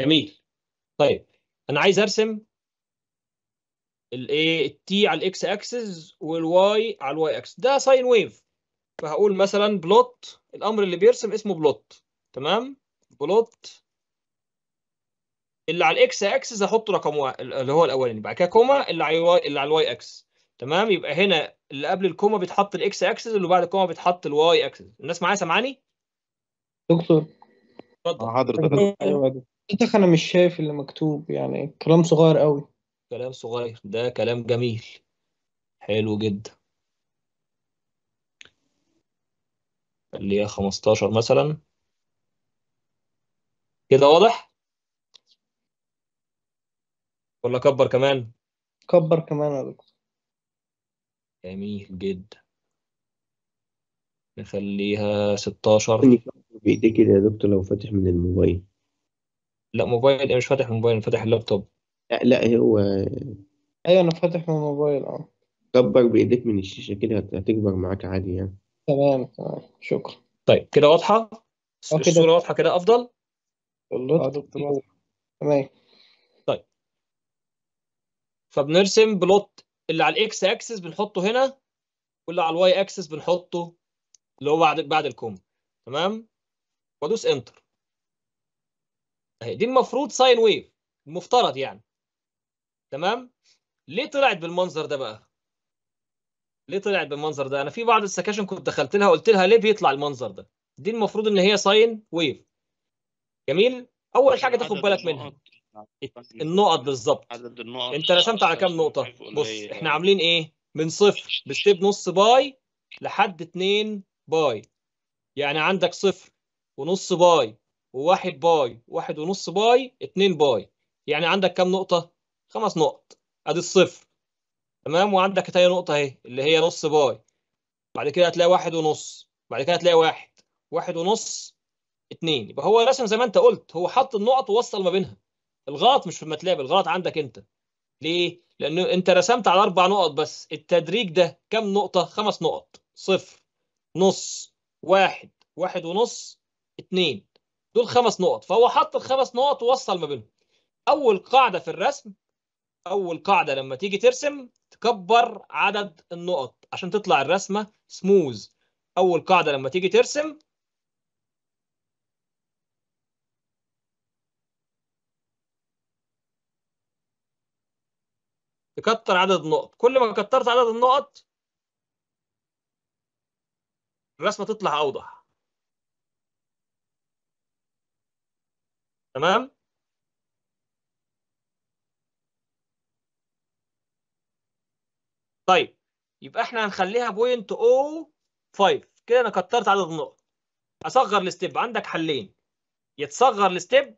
جميل طيب انا عايز ارسم الايه التي على الاكس اكسس والواي على الواي اكسس ده ساين ويف فهقول مثلا بلوت الامر اللي بيرسم اسمه بلوت تمام بلوت اللي على الاكس اكسس احط رقم واحد اللي هو الاولاني بعد كده كوما اللي على الواي اللي على الواي اكسس تمام يبقى هنا اللي قبل الكوما بيتحط الاكس اكسس اللي بعد الكوما بيتحط الواي اكسس الناس معايا سامعاني دكتور اتفضل آه، حضرتك ايوه صدق انا مش شايف اللي مكتوب يعني كلام صغير قوي كلام صغير ده كلام جميل حلو جدا اللي هي 15 مثلا كده واضح ولا كبر كمان كبر كمان يا دكتور جميل جدا نخليها 16 بايديك كده يا دكتور لو فاتح من الموبايل لا موبايل مش فاتح الموبايل فاتح اللابتوب لا لا هو ايوه انا فاتح من الموبايل اه كبر بايديك من الشاشه كده هتكبر معاك عادي يعني تمام تمام شكرا طيب كده واضحه آه، الصوره واضحه كده افضل آه، تمام طيب فبنرسم بلوت اللي على الاكس اكسس بنحطه هنا واللي على الواي اكسس بنحطه اللي هو بعد بعد الكوم تمام وادوس انتر اهي دي المفروض ساين ويف المفترض يعني تمام ليه طلعت بالمنظر ده بقى ليه طلعت بالمنظر ده انا في بعض السكاشن كنت دخلت لها قلت لها ليه بيطلع المنظر ده دي المفروض ان هي ساين ويف جميل اول حاجه تاخد بالك منها النقط بالظبط انت رسمت على كام نقطه بص احنا عاملين ايه من صفر بستيب نص باي لحد 2 باي يعني عندك صفر ونص باي وواحد باي واحد ونص باي اتنين باي يعني عندك كام نقطة؟ خمس نقط ادي الصفر تمام وعندك تاني نقطة اهي اللي هي نص باي بعد كده هتلاقي واحد ونص بعد كده هتلاقي واحد واحد ونص اتنين يبقى هو رسم زي ما انت قلت هو حط النقط ووصل ما بينها الغلط مش في المتلاب الغلط عندك انت ليه؟ لأنه أنت رسمت على أربع نقط بس، التدريج ده كام نقطة؟ خمس نقط، صفر، نص، واحد، واحد ونص، اتنين. دول خمس نقط فهو حط الخمس نقط ووصل ما بينهم اول قاعده في الرسم اول قاعده لما تيجي ترسم تكبر عدد النقط عشان تطلع الرسمه سموز اول قاعده لما تيجي ترسم تكتر عدد النقط كل ما كترت عدد النقط الرسمه تطلع اوضح تمام طيب يبقى احنا هنخليها بوينت او 5 كده انا كترت عدد النقط اصغر الستيب عندك حلين يتصغر الستيب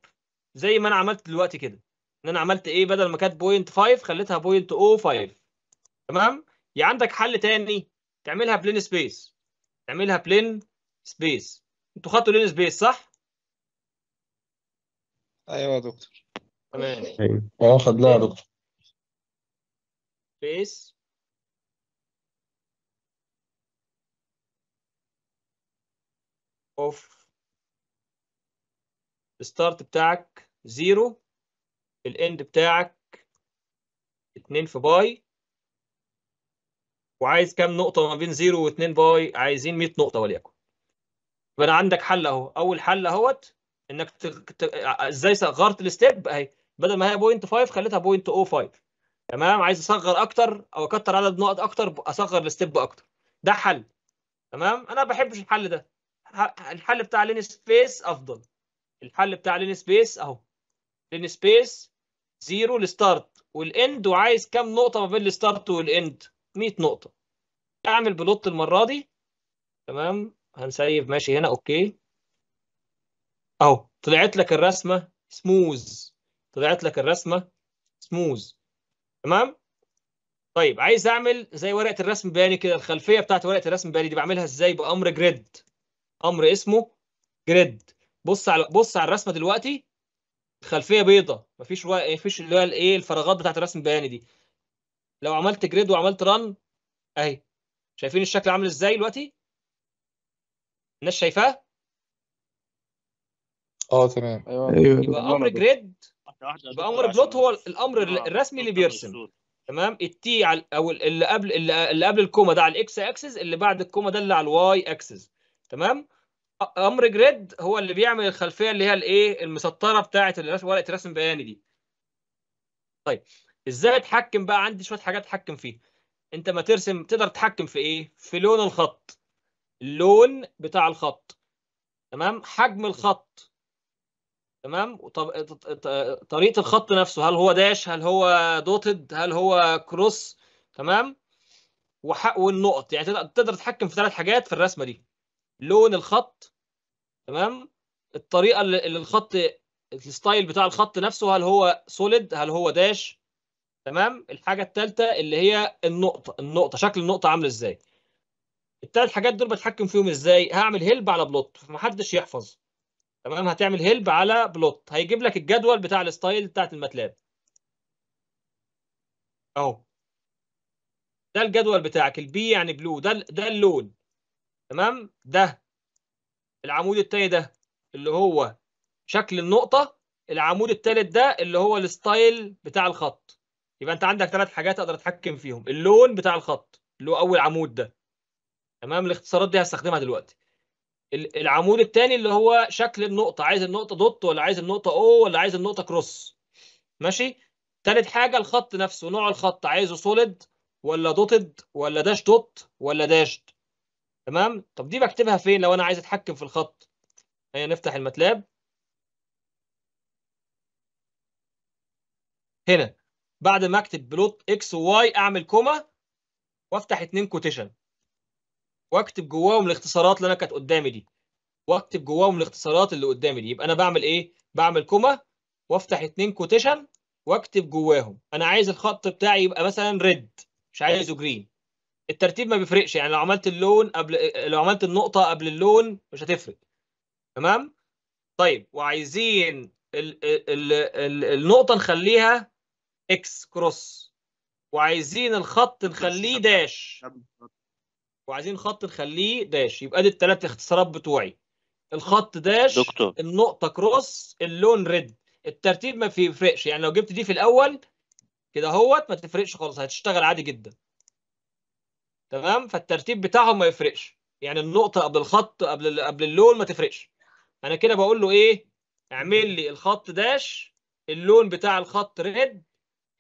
زي ما انا عملت دلوقتي كده ان انا عملت ايه بدل ما كانت بوينت 5 خليتها بوينت او 5 تمام يا عندك حل تاني تعملها بلين سبيس تعملها بلين سبيس انتوا خدتوا لين سبيس صح ايوه يا دكتور تمام ايوه اه خدناها يا دكتور فيس اوف الستارت بتاعك زيرو الاند بتاعك اتنين في باي وعايز كام نقطة ما بين زيرو واتنين باي عايزين 100 نقطة وليكن يبقى عندك حل اهو اول حل اهوت انك ت... ازاي صغرت الستيب اهي بدل ما هي بوينت 5 خليتها بوينت 05 تمام عايز اصغر اكتر او اكتر عدد نقط اكتر اصغر الستيب اكتر ده حل تمام انا ما بحبش الحل ده الحل بتاع لين سبيس افضل الحل بتاع لين سبيس اهو لين سبيس زيرو الستارت والاند وعايز كام نقطه ما بين الستارت والاند 100 نقطه اعمل بلوت المره دي تمام هنسيف ماشي هنا اوكي اهو طلعت لك الرسمه سموز طلعت لك الرسمه سموز تمام طيب عايز اعمل زي ورقه الرسم بياني كده الخلفيه بتاعت ورقه الرسم بياني دي بعملها ازاي بامر جريد امر اسمه جريد بص على بص على الرسمه دلوقتي الخلفيه بيضه مفيش و... مفيش اللي هو الايه الفراغات بتاعت الرسم البياني دي لو عملت جريد وعملت رن اهي شايفين الشكل عامل ازاي دلوقتي الناس شايفاه اه تمام ايوه ايوه يبقى امر جريد يبقى امر بلوت هو الامر آه، الرسمي اللي بيرسم تمام التي على او اللي قبل اللي قبل الكوما ده على الاكس اكسس اللي بعد الكوما ده اللي على الواي اكسس تمام امر جريد هو اللي بيعمل الخلفيه اللي هي الايه المسطره بتاعه ورقه الرسم بياني دي طيب ازاي اتحكم بقى عندي شويه حاجات اتحكم فيها انت ما ترسم تقدر تتحكم في ايه في لون الخط اللون بتاع الخط تمام حجم الخط تمام طب طريقه الخط نفسه هل هو داش هل هو دوتد هل هو كروس تمام وحق والنقط يعني تقدر تتحكم في ثلاث حاجات في الرسمه دي لون الخط تمام الطريقه اللي الخط الستايل بتاع الخط نفسه هل هو سوليد هل هو داش تمام الحاجه الثالثه اللي هي النقطه النقطه شكل النقطه عامل ازاي الثلاث حاجات دول بتحكم فيهم ازاي هعمل هيلب على بلوت فمحدش يحفظ تمام هتعمل هيلب على بلوت هيجيب لك الجدول بتاع الستايل بتاعت الماتلاب اهو ده الجدول بتاعك البي يعني بلو ده ده اللون تمام ده العمود التاني ده اللي هو شكل النقطه العمود التالت ده اللي هو الستايل بتاع الخط يبقى انت عندك ثلاث حاجات اقدر اتحكم فيهم اللون بتاع الخط اللي هو اول عمود ده تمام الاختصارات دي هستخدمها دلوقتي العمود الثاني اللي هو شكل النقطه عايز النقطه دوت ولا عايز النقطه او ولا عايز النقطه كروس ماشي ثالث حاجه الخط نفسه نوع الخط عايزه سوليد ولا دوتد ولا داش دوت ولا داش تمام طب دي بكتبها فين لو انا عايز اتحكم في الخط هيا نفتح الماتلاب هنا بعد ما اكتب بلوت اكس وواي اعمل كوما وافتح اتنين كوتيشن واكتب جواهم الاختصارات اللي انا كانت قدامي دي واكتب جواهم الاختصارات اللي قدامي دي يبقى انا بعمل ايه بعمل كوما وافتح اتنين كوتيشن واكتب جواهم انا عايز الخط بتاعي يبقى مثلا ريد مش عايزه جرين الترتيب ما بيفرقش يعني لو عملت اللون قبل لو عملت النقطه قبل اللون مش هتفرق تمام طيب وعايزين ال... ال... ال... النقطه نخليها اكس كروس وعايزين الخط نخليه داش وعايزين خط نخليه داش يبقى ادي الثلاث اختصارات بتوعي الخط داش دكتور. النقطه كروس اللون ريد الترتيب ما بيفرقش يعني لو جبت دي في الاول كده اهوت ما تفرقش خالص هتشتغل عادي جدا تمام فالترتيب بتاعهم ما يفرقش يعني النقطه قبل الخط قبل قبل اللون ما تفرقش انا كده بقول له ايه اعمل لي الخط داش اللون بتاع الخط ريد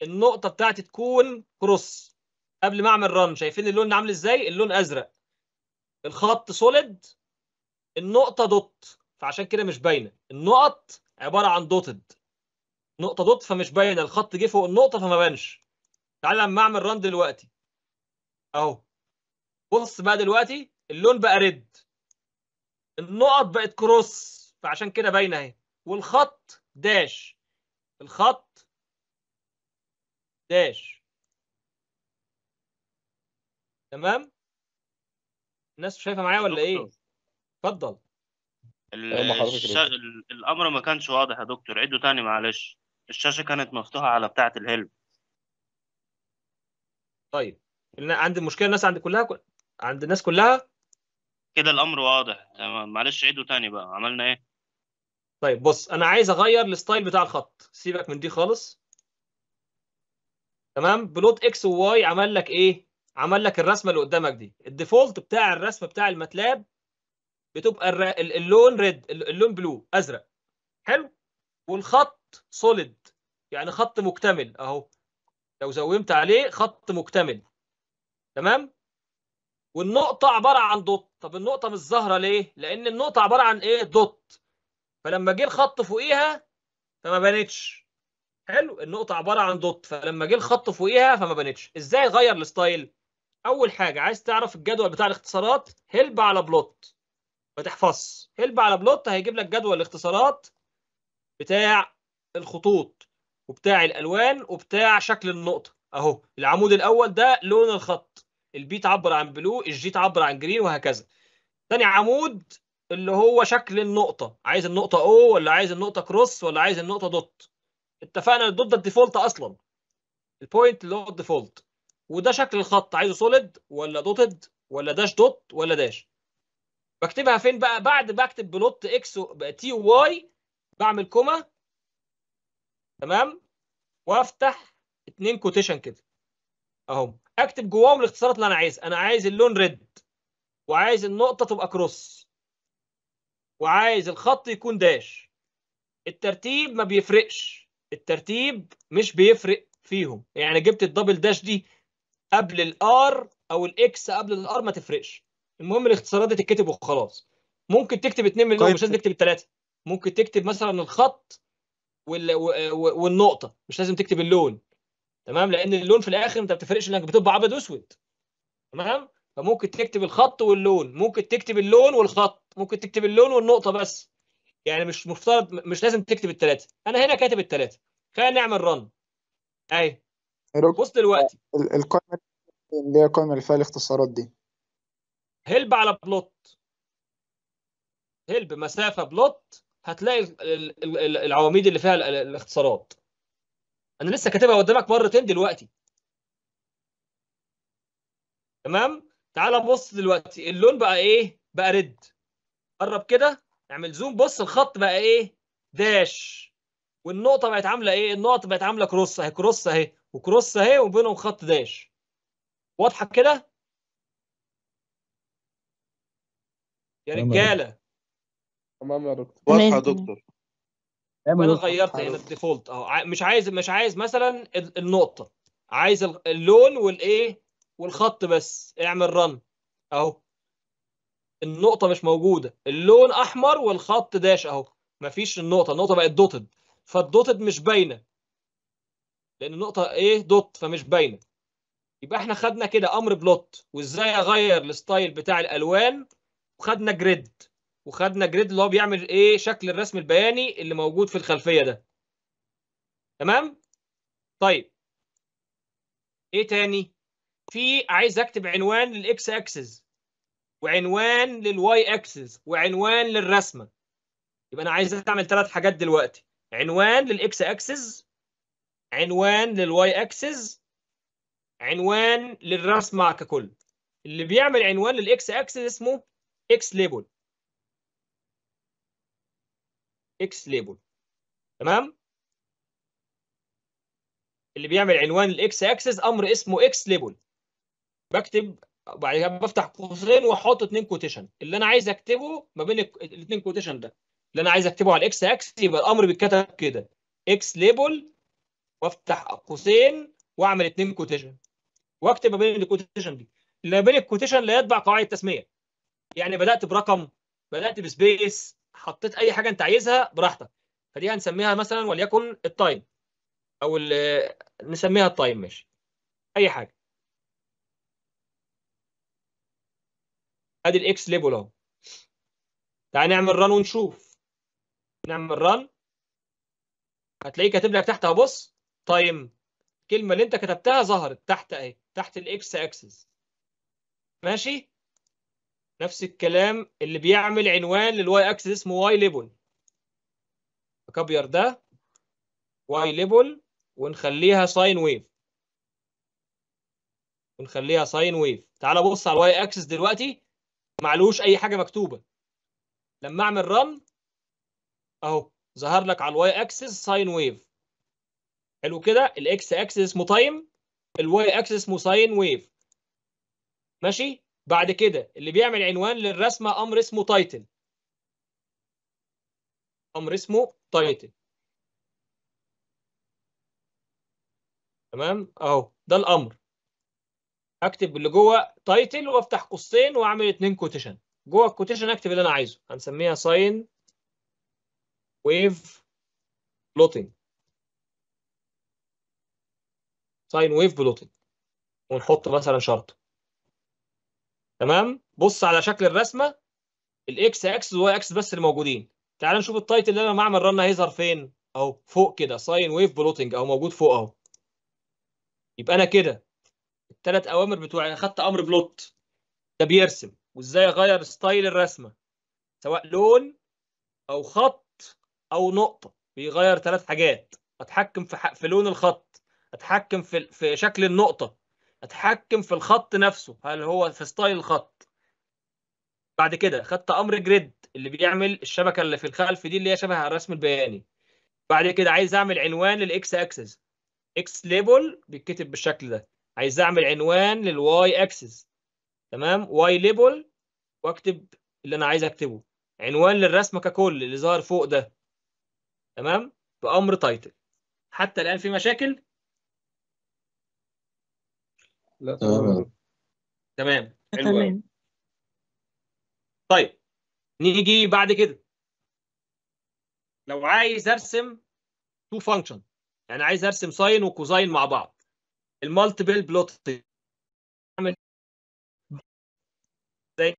النقطه بتاعتي تكون كروس قبل ما اعمل رن شايفين اللون عامل ازاي اللون ازرق الخط سوليد النقطه دوت فعشان كده مش باينه النقط عباره عن دوتد نقطه دوت فمش باينه الخط جه فوق النقطه فما بانش تعال لما اعمل رن دلوقتي اهو بص بقى دلوقتي اللون بقى ريد النقط بقت كروس فعشان كده باينه اهي والخط داش الخط داش تمام الناس شايفه معايا ولا ايه اتفضل طيب، الامر ما كانش واضح يا دكتور عدوا تاني معلش الشاشه كانت مفتوحه على بتاعه الهلم طيب عند المشكله الناس عند كلها عند الناس كلها كده الامر واضح تمام معلش عدوا تاني بقى عملنا ايه طيب بص انا عايز اغير الستايل بتاع الخط سيبك من دي خالص تمام بلوت اكس وواي عمل لك ايه عمل لك الرسمه اللي قدامك دي الديفولت بتاع الرسم بتاع الماتلاب بتبقى اللون ريد اللون بلو ازرق حلو والخط سوليد يعني خط مكتمل اهو لو زومت عليه خط مكتمل تمام والنقطه عباره عن دوت طب النقطه مش ظاهره ليه لان النقطه عباره عن ايه دوت فلما جه الخط فوقيها فما بانتش حلو النقطه عباره عن دوت فلما جه الخط فوقيها فما بانتش ازاي غير الستايل اول حاجه عايز تعرف الجدول بتاع الاختصارات هلب على بلوت ما تحفظش هلب على بلوت هيجيب لك جدول الاختصارات بتاع الخطوط وبتاع الالوان وبتاع شكل النقطه اهو العمود الاول ده لون الخط البي تعبر عن بلو الجي تعبر عن جرين وهكذا تاني عمود اللي هو شكل النقطه عايز النقطه او ولا عايز النقطه كروس ولا عايز النقطه دوت اتفقنا الدوت ده الديفولت اصلا البوينت اللي هو الديفولت وده شكل الخط عايزه سوليد ولا دوتد ولا داش دوت ولا داش بكتبها فين بقى بعد بكتب بلوت اكس تي واي بعمل كوما تمام وافتح اتنين كوتيشن كده اهم اكتب جواهم الاختصارات اللي انا عايزها انا عايز اللون ريد وعايز النقطه تبقى كروس وعايز الخط يكون داش الترتيب ما بيفرقش الترتيب مش بيفرق فيهم يعني جبت الدبل داش دي قبل الار او الاكس قبل الار ما تفرقش المهم الاختصارات دي تتكتب وخلاص ممكن تكتب 2 مليون طيب. مش لازم تكتب الثلاثه ممكن تكتب مثلا الخط وال... والنقطه مش لازم تكتب اللون تمام لان اللون في الاخر انت ما بتفرقش لانك بتبقى ابيض واسود تمام فممكن تكتب الخط واللون ممكن تكتب اللون والخط ممكن تكتب اللون والنقطه بس يعني مش مفترض مش لازم تكتب الثلاثه انا هنا كاتب الثلاثه خلينا نعمل رن ايوه بص دلوقتي القائمه اللي هي القائمه اللي فيها الاختصارات دي هلب على بلوت هلب مسافه بلوت هتلاقي العواميد اللي فيها الاختصارات انا لسه كاتبها قدامك مرتين دلوقتي تمام تعال بص دلوقتي اللون بقى ايه بقى ريد قرب كده اعمل زوم بص الخط بقى ايه داش والنقطه بقت عامله ايه النقط بقت عامله كروس اهي كروس اهي وكروس اهي وبينهم خط داش واضحه كده يا رجاله تمام يا دكتور واضحه يا دكتور انا غيرت هنا الديفولت اهو مش عايز مش عايز مثلا النقطه عايز اللون والايه والخط بس اعمل رن اهو النقطه مش موجوده اللون احمر والخط داش اهو مفيش النقطه النقطه بقت دوتد فالدوتد مش باينه لان النقطه ايه دوت فمش باينه يبقى احنا خدنا كده امر بلوت وازاي اغير الستايل بتاع الالوان وخدنا جريد وخدنا جريد اللي هو بيعمل ايه شكل الرسم البياني اللي موجود في الخلفيه ده تمام طيب ايه تاني في عايز اكتب عنوان للاكس اكسس وعنوان للواي اكسس وعنوان للرسمه يبقى انا عايز اعمل ثلاث حاجات دلوقتي عنوان للاكس اكسس عنوان للواي اكسس عنوان للرسمه ككل اللي بيعمل عنوان للاكس اكسس اسمه اكس ليبل اكس ليبل تمام اللي بيعمل عنوان الاكس اكسس امر اسمه اكس ليبل بكتب بعد كده بفتح قوسين واحط اثنين كوتيشن اللي انا عايز اكتبه ما بين الاثنين كوتيشن ده اللي انا عايز اكتبه على الاكس اكسس يبقى الامر بيتكتب كده اكس ليبل وافتح قوسين واعمل اثنين كوتيشن واكتب ما بين الكوتيشن دي اللي بين الكوتيشن لا يتبع قواعد التسميه يعني بدات برقم بدات بسبيس حطيت اي حاجه انت عايزها براحتك فدي هنسميها مثلا وليكن التايم او نسميها التايم ماشي اي حاجه ادي الاكس ليبل اهو تعال نعمل ران ونشوف نعمل ران هتلاقيه كاتب لك تحت اهو بص تايم طيب، الكلمه اللي انت كتبتها ظهرت تحت اهي تحت الاكس اكسس ماشي نفس الكلام اللي بيعمل عنوان للواي اكسس اسمه واي ليبل الكابير ده واي ليبل ونخليها ساين ويف ونخليها ساين ويف تعال بص على الواي اكسس دلوقتي معلوش اي حاجه مكتوبه لما اعمل رن اهو ظهر لك على الواي اكسس ساين ويف حلو كده الاكس اكسس اسمه تايم الواي اكسس اسمه ساين ويف ماشي بعد كده اللي بيعمل عنوان للرسمه امر اسمه تايتل امر اسمه تايتل تمام اهو ده الامر اكتب اللي جوه تايتل وافتح قوسين واعمل اتنين كوتيشن جوه الكوتيشن اكتب اللي انا عايزه هنسميها ساين ويف بلوتنج ساين ويف بلوتد ونحط مثلا شرط تمام بص على شكل الرسمه الاكس اكس والواي اكس بس اللي موجودين تعال نشوف التايتل اللي انا معمل رن هيظهر فين اهو فوق كده ساين ويف بلوتنج اهو موجود فوق اهو يبقى انا كده الثلاث اوامر بتوعي خدت امر بلوت ده بيرسم وازاي اغير ستايل الرسمه سواء لون او خط او نقطه بيغير ثلاث حاجات اتحكم في, في لون الخط اتحكم في في شكل النقطه اتحكم في الخط نفسه هل هو في ستايل الخط بعد كده خدت امر جريد اللي بيعمل الشبكه اللي في الخلف دي اللي هي شبه الرسم البياني بعد كده عايز اعمل عنوان للاكس اكسس اكس ليبل بيتكتب بالشكل ده عايز اعمل عنوان للواي اكسس تمام واي ليبل واكتب اللي انا عايز اكتبه عنوان للرسمه ككل اللي ظاهر فوق ده تمام بامر تايتل حتى الان في مشاكل لا تمام تمام حلو طيب نيجي بعد كده لو عايز ارسم تو فانكشن يعني عايز ارسم ساين وكوزاين مع بعض المالتيبل بلوت اعمل زي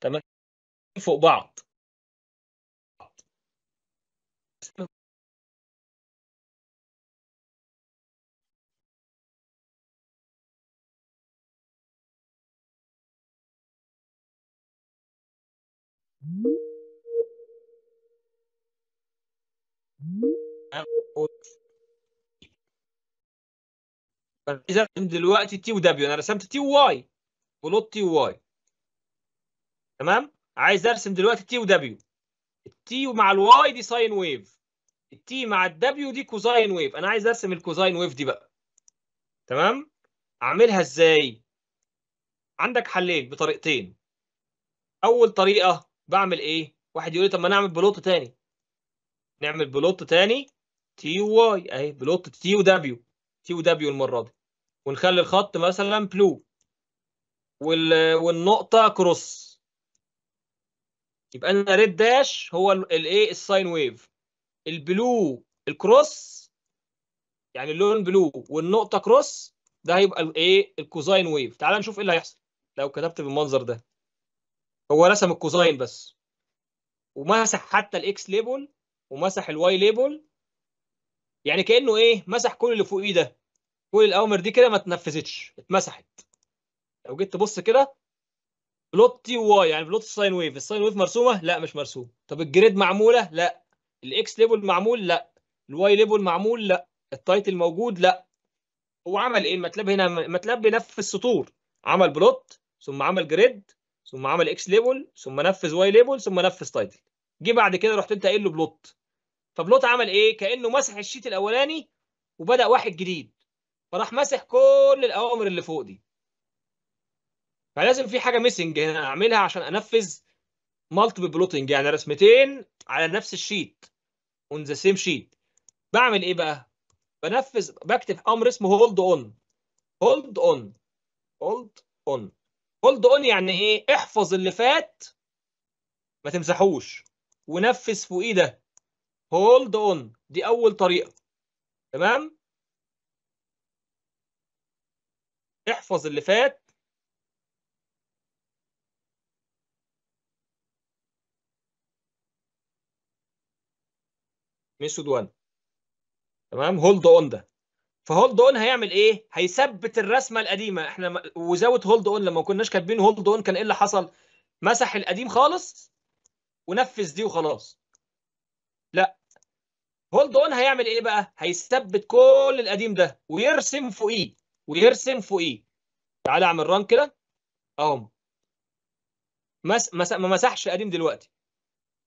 تمام فوق بعض اذا دلوقتي تي ودبليو انا رسمت تي وواي بلوت تي وواي تمام عايز ارسم دلوقتي تي ودبليو التي مع الواي دي ساين ويف التي مع الدبليو دي كوزاين ويف انا عايز ارسم الكوزاين ويف دي بقى تمام اعملها ازاي عندك حلين بطريقتين اول طريقه بعمل ايه واحد يقول لي طب ما نعمل بلوت تاني نعمل بلوت تاني تي واي اهي بلوت تي ودبليو تي ودبليو المره دي ونخلي الخط مثلا بلو وال... والنقطه كروس يبقى انا ريد داش هو الايه الساين ويف البلو الكروس يعني اللون بلو والنقطه كروس ده هيبقى الايه الكوزاين ويف تعال نشوف ايه اللي هيحصل لو كتبت بالمنظر ده هو رسم الكوزاين بس ومسح حتى الاكس ليبل ومسح الواي ليبل يعني كانه ايه مسح كل اللي فوقيه ده كل الاوامر دي كده ما اتنفذتش اتمسحت لو جيت تبص كده بلوت تي واي يعني بلوت الساين ويف الساين ويف مرسومه لا مش مرسومه طب الجريد معموله لا الاكس ليبل معمول لا الواي ليبل معمول لا التايتل موجود لا هو عمل ايه المتلاب هنا المتلاب بينفذ سطور عمل بلوت ثم عمل جريد ثم عمل اكس ليبل ثم نفذ واي ليبل ثم نفذ تايتل جه بعد كده رحت انت قايل له بلوت فبلوت عمل ايه كانه مسح الشيت الاولاني وبدا واحد جديد فراح ماسح كل الاوامر اللي فوق دي فلازم في حاجه ميسنج هنا اعملها عشان انفذ مالتيبل بلوتنج يعني رسمتين على نفس الشيت اون ذا سيم شيت بعمل ايه بقى بنفذ بكتب امر اسمه هولد اون هولد اون هولد اون هولد اون يعني ايه احفظ اللي فات ما تمسحوش ونفذ فوقيه ده هولد اون دي اول طريقه تمام احفظ اللي فات ميثود 1 تمام هولد اون ده فهولد اون هيعمل ايه؟ هيثبت الرسمه القديمه احنا وزاويه هولد اون لما ما كناش كاتبين هولد اون كان ايه اللي حصل؟ مسح القديم خالص ونفذ دي وخلاص. لا هولد اون هيعمل ايه بقى؟ هيثبت كل القديم ده ويرسم فوقيه ويرسم فوقيه. تعالى اعمل ران كده اهو مس... مس... ما مسحش القديم دلوقتي.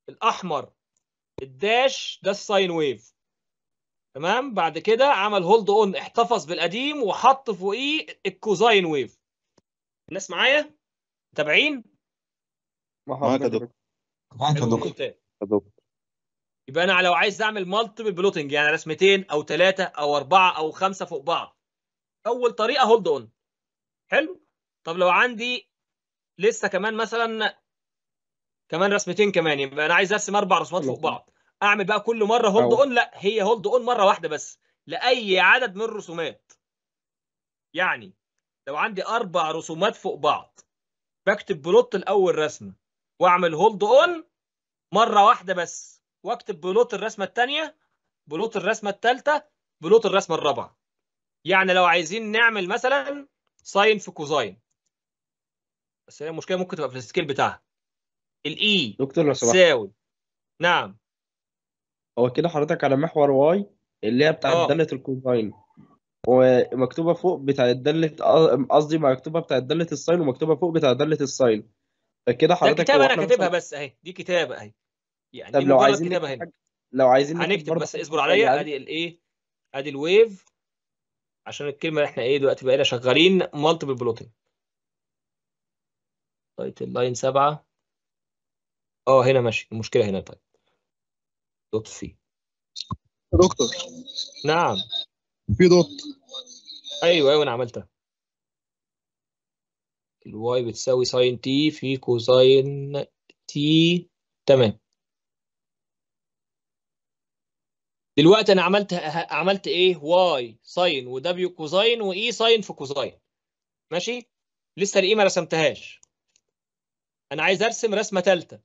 الاحمر الداش ده الساين ويف تمام بعد كده عمل هولد اون احتفظ بالقديم وحط فوقيه الكوزاين ويف الناس معايا متابعين معاك يا دكتور معاك يا دكتور يبقى انا لو عايز اعمل مالتيبل بلوتنج يعني رسمتين او ثلاثه او اربعه او خمسه فوق بعض اول طريقه هولد اون حلو طب لو عندي لسه كمان مثلا كمان رسمتين كمان يبقى انا عايز ارسم اربع رسومات فوق بعض اعمل بقى كل مره هولد اون لا هي هولد اون مره واحده بس لاي عدد من الرسومات يعني لو عندي اربع رسومات فوق بعض بكتب بلوت الاول رسمه واعمل هولد اون مره واحده بس واكتب بلوت الرسمه الثانيه بلوت الرسمه الثالثه بلوت الرسمه الرابعه يعني لو عايزين نعمل مثلا ساين في كوزاين بس هي المشكله ممكن تبقى في السكيل بتاعها الاي e دكتور لو سمحت نعم هو كده حضرتك على محور واي اللي هي بتاعت آه. دالة الكوزاين ومكتوبة فوق بتاعت دالة قصدي مكتوبة بتاعت دالة الساين ومكتوبة فوق بتاعت دالة الساين فكده حضرتك كتابة أنا كاتبها بس أهي دي كتابة أهي يعني طب لو عايزين كتابة هنا لو عايزين هنكتب بس اصبر عليا ادي الايه ادي الويف عشان الكلمه اللي احنا ايه دلوقتي بقينا شغالين مالتيبل بلوتنج تايتل لاين 7 اه هنا ماشي المشكله هنا طيب دوت سي دكتور نعم في دوت ايوه ايوه انا عملتها الواي بتساوي ساين تي في كوساين تي تمام دلوقتي انا عملت عملت ايه واي ساين ودبليو كوزين واي ساين في كوزين ماشي لسه الاي ما رسمتهاش انا عايز ارسم رسمه ثالثه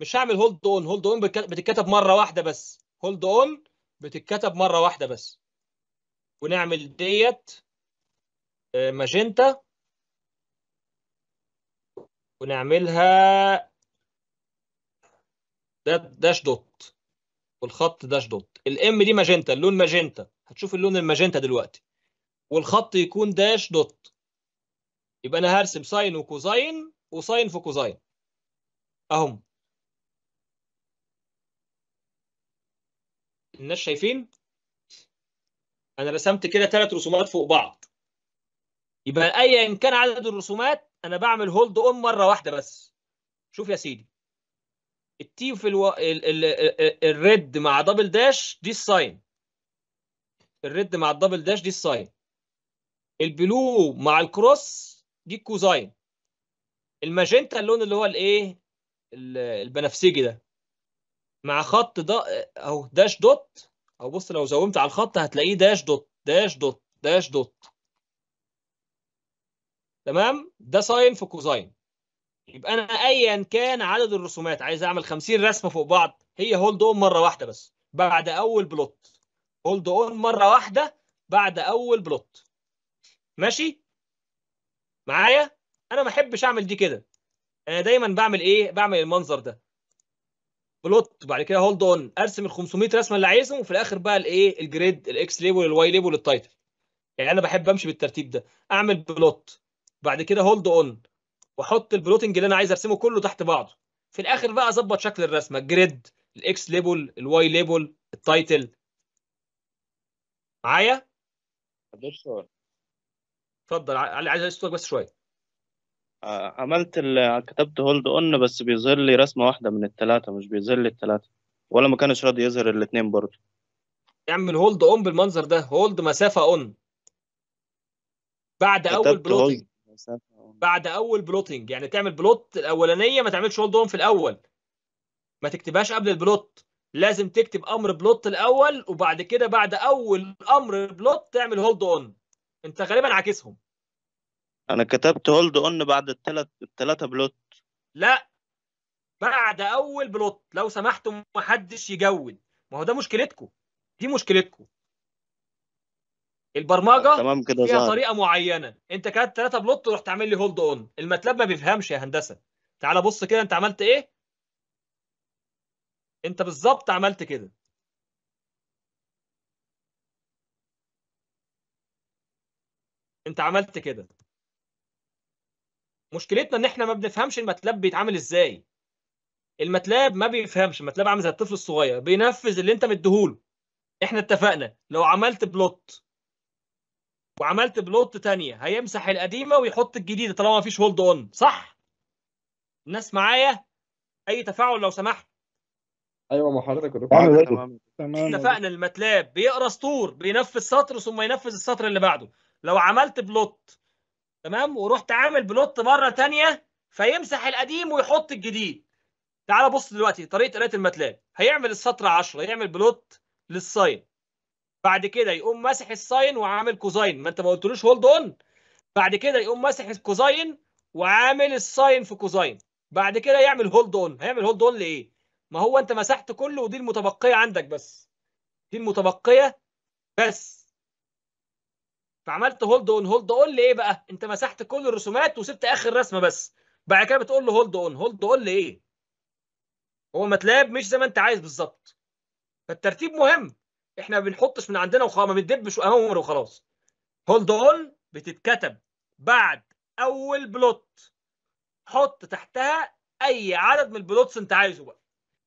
مش هعمل هولد اون هولد اون بتتكتب مره واحده بس هولد اون بتتكتب مره واحده بس ونعمل ديت آه، ماجنتا ونعملها داش دوت والخط داش دوت الام دي ماجنتا اللون ماجنتا هتشوف اللون الماجنتا دلوقتي والخط يكون داش دوت يبقى انا هرسم ساين وكوزاين وساين في كوزاين اهم الناس شايفين انا رسمت كده ثلاث رسومات فوق بعض يبقى ايا كان عدد الرسومات انا بعمل هولد اون مره واحده بس شوف يا سيدي التي في الو... ال... ال... ال... الريد مع دبل داش دي الساين الريد مع الدبل داش دي الساين البلو مع الكروس دي الكوزاين الماجنتا اللون اللي هو الايه البنفسجي ده مع خط ده اهو داش دوت او بص لو زومت على الخط هتلاقيه داش دوت داش دوت داش دوت تمام ده ساين في كوزاين يبقى انا ايا كان عدد الرسومات عايز اعمل 50 رسمه فوق بعض هي هولد اون مره واحده بس بعد اول بلوت هولد اون مره واحده بعد اول بلوت ماشي معايا انا ما احبش اعمل دي كده انا دايما بعمل ايه بعمل المنظر ده بلوت وبعد كده هولد اون ارسم ال 500 رسمه اللي عايزهم وفي الاخر بقى الايه الجريد الاكس ليبل الواي ليبل التايتل يعني انا بحب امشي بالترتيب ده اعمل بلوت بعد كده هولد اون واحط البلوتنج اللي انا عايز ارسمه كله تحت بعضه في الاخر بقى اظبط شكل الرسمه جريد الاكس ليبل الواي ليبل التايتل معايا؟ اتفضل علي عايز اسالك بس شويه آه، عملت كتبت هولد اون بس بيظهر لي رسمه واحده من الثلاثه مش بيظهر لي الثلاثه ولا ما كانش راضي يظهر الاثنين برضه اعمل هولد اون بالمنظر ده هولد مسافه اون بعد اول بلوتنج بعد اول بلوتنج يعني تعمل بلوت الاولانيه ما تعملش هولد اون في الاول ما تكتبهاش قبل البلوت لازم تكتب امر بلوت الاول وبعد كده بعد اول امر بلوت تعمل هولد اون انت غالبا عاكسهم انا كتبت هولد اون بعد التلات التلاته بلوت لا بعد اول بلوت لو سمحتم محدش يجود ما هو ده مشكلتكم دي مشكلتكم البرمجه آه، تمام كده فيها طريقه معينه انت كاتب تلاته بلوت ورحت عامل لي هولد اون المتلاب ما بيفهمش يا هندسه تعال بص كده انت عملت ايه انت بالظبط عملت كده انت عملت كده مشكلتنا ان احنا ما بنفهمش الماتلاب بيتعامل ازاي الماتلاب ما بيفهمش الماتلاب عامل زي الطفل الصغير بينفذ اللي انت مديهوله احنا اتفقنا لو عملت بلوت وعملت بلوت تانية هيمسح القديمه ويحط الجديده طالما ما فيش هولد اون صح الناس معايا اي تفاعل لو سمحت ايوه ما حضرتك تمام اتفقنا الماتلاب بيقرا سطور بينفذ سطر ثم ينفذ السطر اللي بعده لو عملت بلوت تمام ورحت عامل بلوت مره ثانيه فيمسح القديم ويحط الجديد تعال بص دلوقتي طريقه قرايه الماتلاب هيعمل السطر 10 يعمل بلوت للساين بعد كده يقوم ماسح الساين وعامل كوزاين ما انت ما قلتلوش هولد اون بعد كده يقوم ماسح الكوزاين وعامل الساين في كوزاين بعد كده يعمل هولد اون هيعمل هولد اون لايه ما هو انت مسحت كله ودي المتبقيه عندك بس دي المتبقيه بس فعملت هولد اون هولد اون لايه بقى انت مسحت كل الرسومات وسبت اخر رسمه بس بعد كده بتقول له هولد اون هولد اون لايه هو ماتلاب مش زي ما انت عايز بالظبط فالترتيب مهم احنا ما بنحطش من عندنا وخلاص ما بندبش امر وخلاص هولد اون بتتكتب بعد اول بلوت حط تحتها اي عدد من البلوتس انت عايزه بقى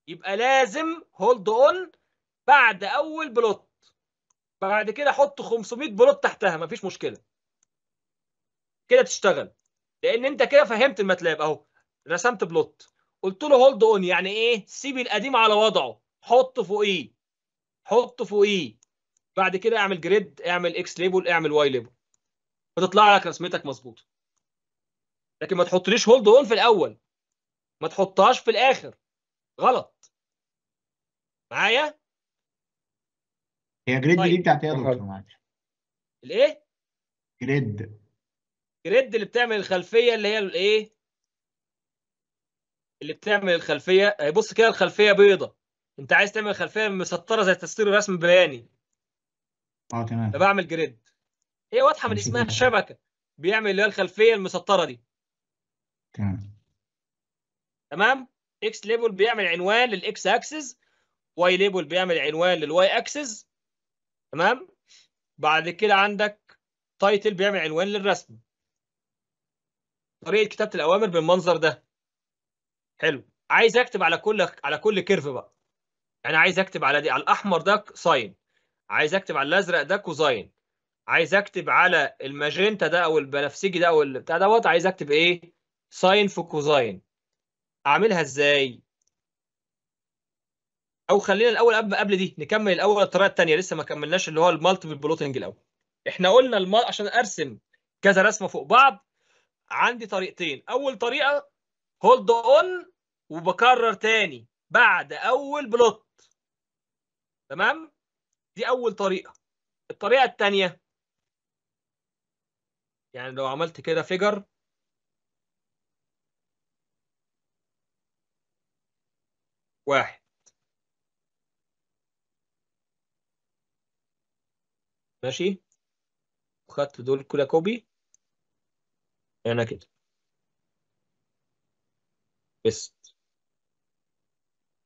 يبقى لازم هولد اون بعد اول بلوت بعد كده حط 500 بلوت تحتها مفيش مشكله كده تشتغل لان انت كده فهمت الماتلاب اهو رسمت بلوت قلت له هولد اون يعني ايه سيب القديم على وضعه حط فوقيه حط فوقيه بعد كده اعمل جريد اعمل اكس ليبل اعمل واي ليبل فتطلع لك رسمتك مظبوطه لكن ما تحطليش هولد اون في الاول ما تحطهاش في الاخر غلط معايا هي جريد طيب. دي بتاعت ايه يا دكتور معلش؟ الايه؟ جريد جريد اللي بتعمل الخلفيه اللي هي الايه؟ اللي بتعمل الخلفيه بص كده الخلفيه بيضه انت عايز تعمل خلفيه مسطره زي تسطير الرسم البياني اه تمام فبعمل جريد هي واضحه من اسمها شبكه بيعمل اللي هي الخلفيه المسطره دي تمام تمام اكس ليبل بيعمل عنوان للاكس اكسس واي ليبل بيعمل عنوان للواي اكسس تمام بعد كده عندك تايتل بيعمل عنوان للرسم طريقه كتابه الاوامر بالمنظر ده حلو عايز اكتب على كل على كل كيرف بقى انا يعني عايز اكتب على دي على الاحمر ده ساين عايز اكتب على الازرق ده كوزاين عايز اكتب على الماجنتا ده او البنفسجي ده او البتاع دوت عايز اكتب ايه ساين في كوزاين اعملها ازاي او خلينا الاول قبل قبل دي نكمل الاول الطريقه الثانيه لسه ما كملناش اللي هو المالتيبل بلوتنج الاول احنا قلنا الم... عشان ارسم كذا رسمه فوق بعض عندي طريقتين اول طريقه هولد اون وبكرر تاني بعد اول بلوت تمام دي اول طريقه الطريقه الثانيه يعني لو عملت كده فيجر واحد ماشي وخدت دول كلها كوبي هنا كده بيست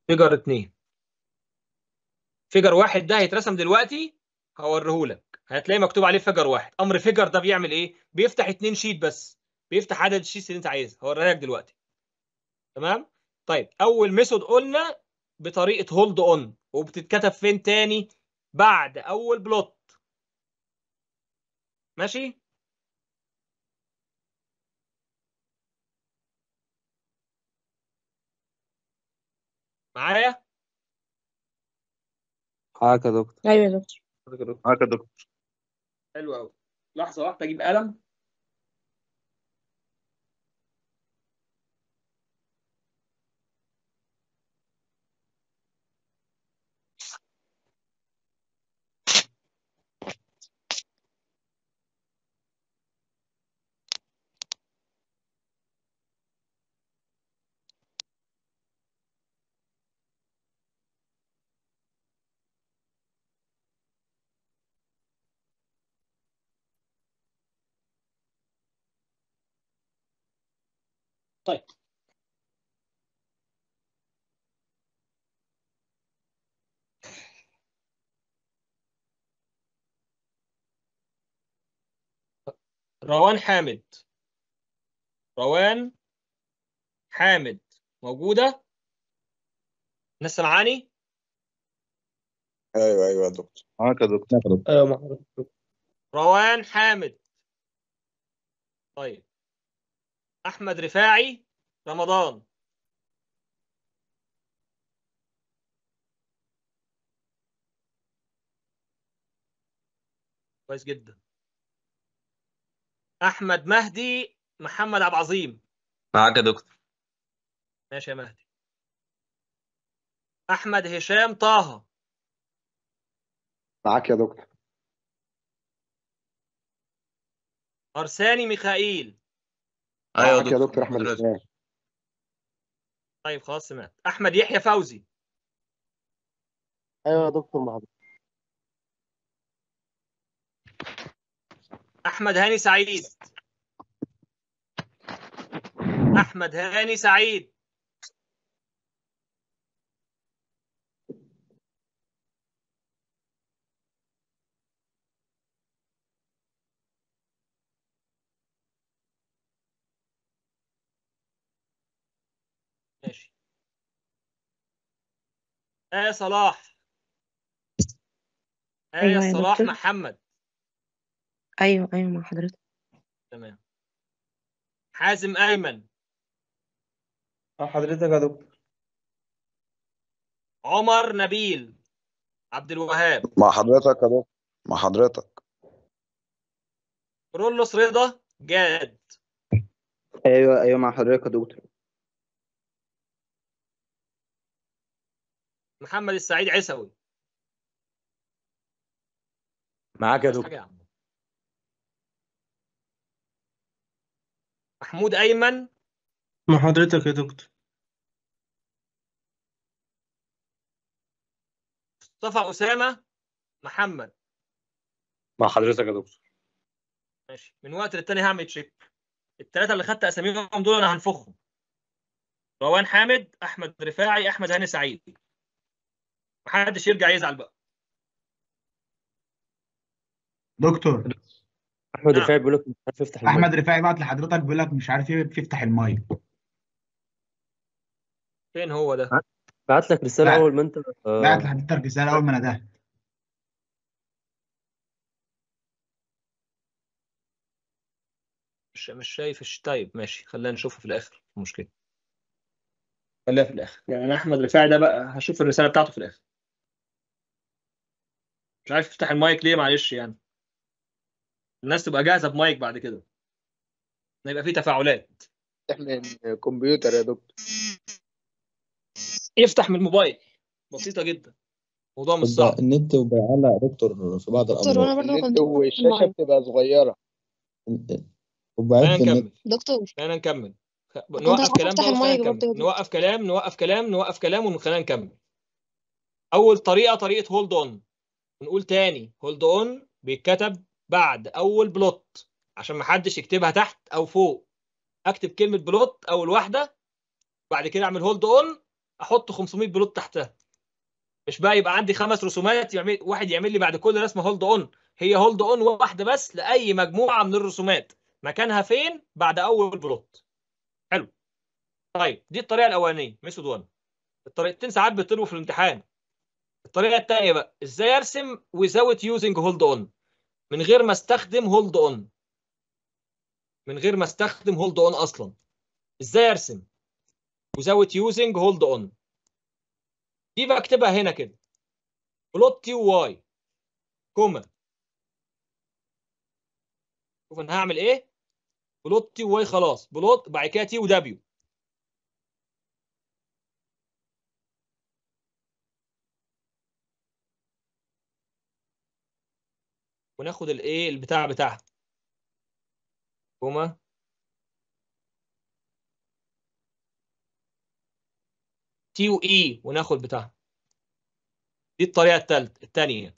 فيجر اتنين فيجر واحد ده هيترسم دلوقتي هوريهولك هتلاقي مكتوب عليه فيجر واحد امر فيجر ده بيعمل ايه بيفتح اتنين شيت بس بيفتح عدد الشيتس اللي انت عايزها هوريها لك دلوقتي تمام طيب اول ميثود قلنا بطريقه هولد اون وبتتكتب فين تاني بعد اول بلوت ماشي معايا معاك يا دكتور ايوه يا دكتور معاك يا دكتور حلو قوي لحظه واحده اجيب قلم طيب روان حامد روان حامد موجودة؟ الناس سمعاني؟ ايوه ايوه يا دكتور معاك يا دكتور ايوه معاك روان حامد طيب احمد رفاعي رمضان كويس جدا احمد مهدي محمد عبد العظيم معاك يا دكتور ماشي يا مهدي احمد هشام طه معاك يا دكتور أرساني ميخائيل ايوه يا دكتور احمد طيب خلاص سمعت احمد يحيى فوزي ايوه يا دكتور مع احمد هاني سعيد احمد هاني سعيد ماشي آية صلاح آية يا صلاح محمد أيوه أيوه مع حضرتك تمام حازم أيمن اه حضرتك يا دكتور عمر نبيل عبد الوهاب مع حضرتك يا دكتور مع حضرتك رولوس رضا جاد ايوه ايوه مع حضرتك يا دكتور محمد السعيد عيسوي معاك يا دكتور محمود ايمن مع حضرتك يا دكتور مصطفى اسامه محمد مع حضرتك يا دكتور ماشي من وقت للتاني هعمل تشيك الثلاثه اللي خدت اساميهم دول انا هنفخهم روان حامد احمد رفاعي احمد هاني سعيد محدش يرجع يزعل بقى دكتور احمد آه. رفاعي بيقول لك مش عارف يفتح احمد رفاعي بعت لحضرتك بيقول لك مش عارف يفتح المايك فين هو ده؟ بعت لك رساله بعت. اول ما انت آه. بعت لحضرتك رساله اول ما انا ده مش مش شايف طيب ماشي خلينا نشوفه في الاخر مشكله خليها في الاخر يعني احمد رفاعي ده بقى هشوف الرساله بتاعته في الاخر مش عارف تفتح المايك ليه معلش يعني الناس تبقى جاهزه بمايك بعد كده يبقى في تفاعلات احنا كمبيوتر يا دكتور يفتح من الموبايل بسيطه جدا الموضوع مش صعب النت بيعلق يا دكتور في بعض الامراض النت والشاشه بتبقى صغيره وبعدين نكمل دكتور خلينا نكمل نوقف كلام نوقف كلام نوقف كلام نوقف كلام وخلينا نكمل اول طريقه طريقه هولد اون نقول تاني هولد اون بيتكتب بعد اول بلوت عشان ما حدش يكتبها تحت او فوق اكتب كلمه بلوت اول واحده بعد كده اعمل هولد اون احط 500 بلوت تحتها مش بقى يبقى عندي خمس رسومات يعمل واحد يعمل لي بعد كل رسمه هولد اون هي هولد اون واحده بس لاي مجموعه من الرسومات مكانها فين بعد اول بلوت حلو طيب دي الطريقه الاولانيه ميثود 1 الطريقتين ساعات بتطلبوا في الامتحان الطريقه الثانيه بقى ازاي ارسم without using hold on من غير ما استخدم hold on من غير ما استخدم hold on اصلا ازاي ارسم without using hold on دي بكتبها هنا كده plot تي واي كوما شوف انا هعمل ايه بلوت تي واي خلاص بلوت بعد كده تي ودبليو وناخد الايه البتاع بتاعها كوما تي اي وناخد بتاعها دي الطريقه الثالثه الثانيه يعني.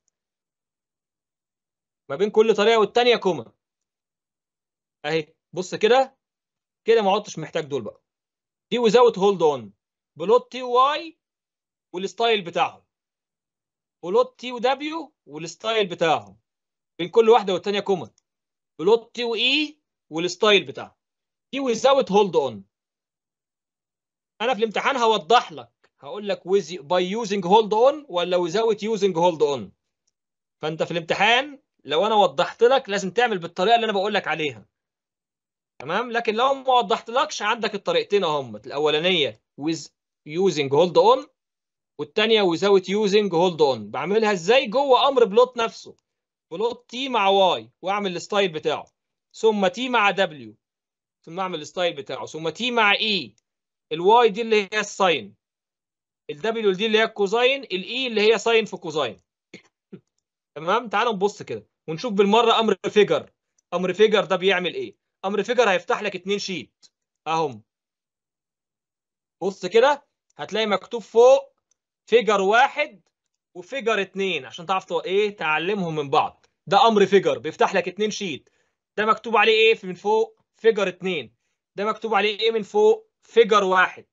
ما بين كل طريقه والثانيه كوما اهي بص كده كده ما عدتش محتاج دول بقى دي ويزاوت هولد اون بلوت تي واي والستايل بتاعهم بلوت تي ودبليو والستايل بتاعهم بين كل واحده والثانيه كومن بلوت تي واي e والستايل بتاعها تي ويزاوت هولد اون انا في الامتحان هوضح لك هقول لك with by using hold on ولا without using hold on فانت في الامتحان لو انا وضحت لك لازم تعمل بالطريقه اللي انا بقول لك عليها تمام لكن لو ما وضحتلكش عندك الطريقتين اهم الاولانيه with using hold on والثانيه without using hold on بعملها ازاي جوه امر بلوت نفسه بلوت تي مع واي واعمل الستايل بتاعه ثم تي مع دبليو ثم اعمل الستايل بتاعه ثم تي مع اي e. الواي دي اللي هي الساين الدبليو دي اللي هي الكوزاين الاي e اللي هي ساين في كوزاين تمام تعالوا نبص كده ونشوف بالمره امر فيجر امر فيجر ده بيعمل ايه امر فيجر هيفتح لك اتنين شيت اهم بص كده هتلاقي مكتوب فوق فيجر واحد وفيجر اتنين عشان تعرف ايه تعلمهم من بعض ده امر فيجر بيفتح لك اتنين شيت ده مكتوب عليه ايه من فوق فيجر اتنين ده مكتوب عليه ايه من فوق فيجر واحد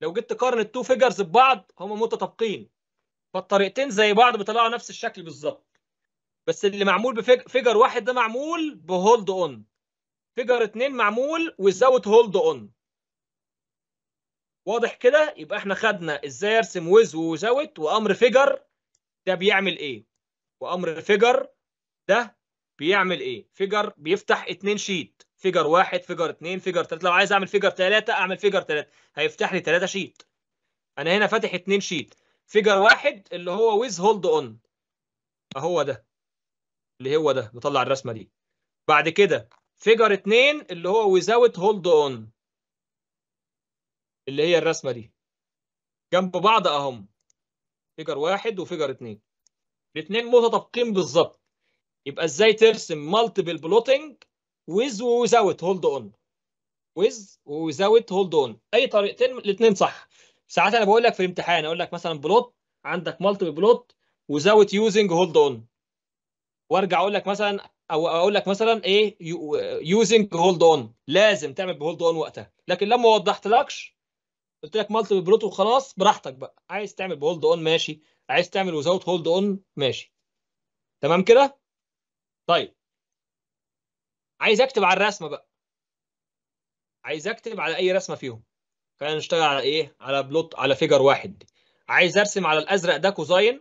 لو جيت تقارن التو فيجرز ببعض هما متطابقين فالطريقتين زي بعض بيطلعوا نفس الشكل بالظبط بس اللي معمول بفيجر واحد ده معمول بهولد اون فيجر اتنين معمول وزاوت هولد اون واضح كده يبقى احنا خدنا ازاي ارسم ويز وزاوت وامر فيجر ده بيعمل ايه وامر فيجر ده بيعمل ايه فيجر بيفتح اتنين شيت فيجر واحد فيجر اتنين فيجر تلاته لو عايز اعمل فيجر تلاته اعمل فيجر تلاته هيفتح لي تلاته شيت انا هنا فاتح اتنين شيت فيجر واحد اللي هو ويز هولد اون اهو ده اللي هو ده بطلع الرسمه دي بعد كده فيجر اتنين اللي هو ويزاوت هولد اون اللي هي الرسمه دي جنب بعض اهم فيجر واحد وفيجر اتنين الاثنين متطابقين بالظبط يبقى ازاي ترسم مالتيبل بلوتنج ويز ووزاوت هولد اون ويز ووزاوت هولد اون اي طريقتين الاثنين صح ساعات انا بقول لك في الامتحان اقول لك مثلا بلوت عندك مالتيبل بلوت وزاوت يوزنج هولد اون وارجع اقول لك مثلا او اقول لك مثلا ايه يوزنج هولد اون لازم تعمل بهولد اون وقتها لكن لما وضحتلكش قلت لك مالتيبل بلوت وخلاص براحتك بقى عايز تعمل بهولد اون ماشي عايز تعمل وزاوت هولد اون ماشي تمام كده طيب عايز اكتب على الرسمه بقى عايز اكتب على اي رسمه فيهم خلينا نشتغل على ايه على بلوت على فيجر واحد عايز ارسم على الازرق ده كوزين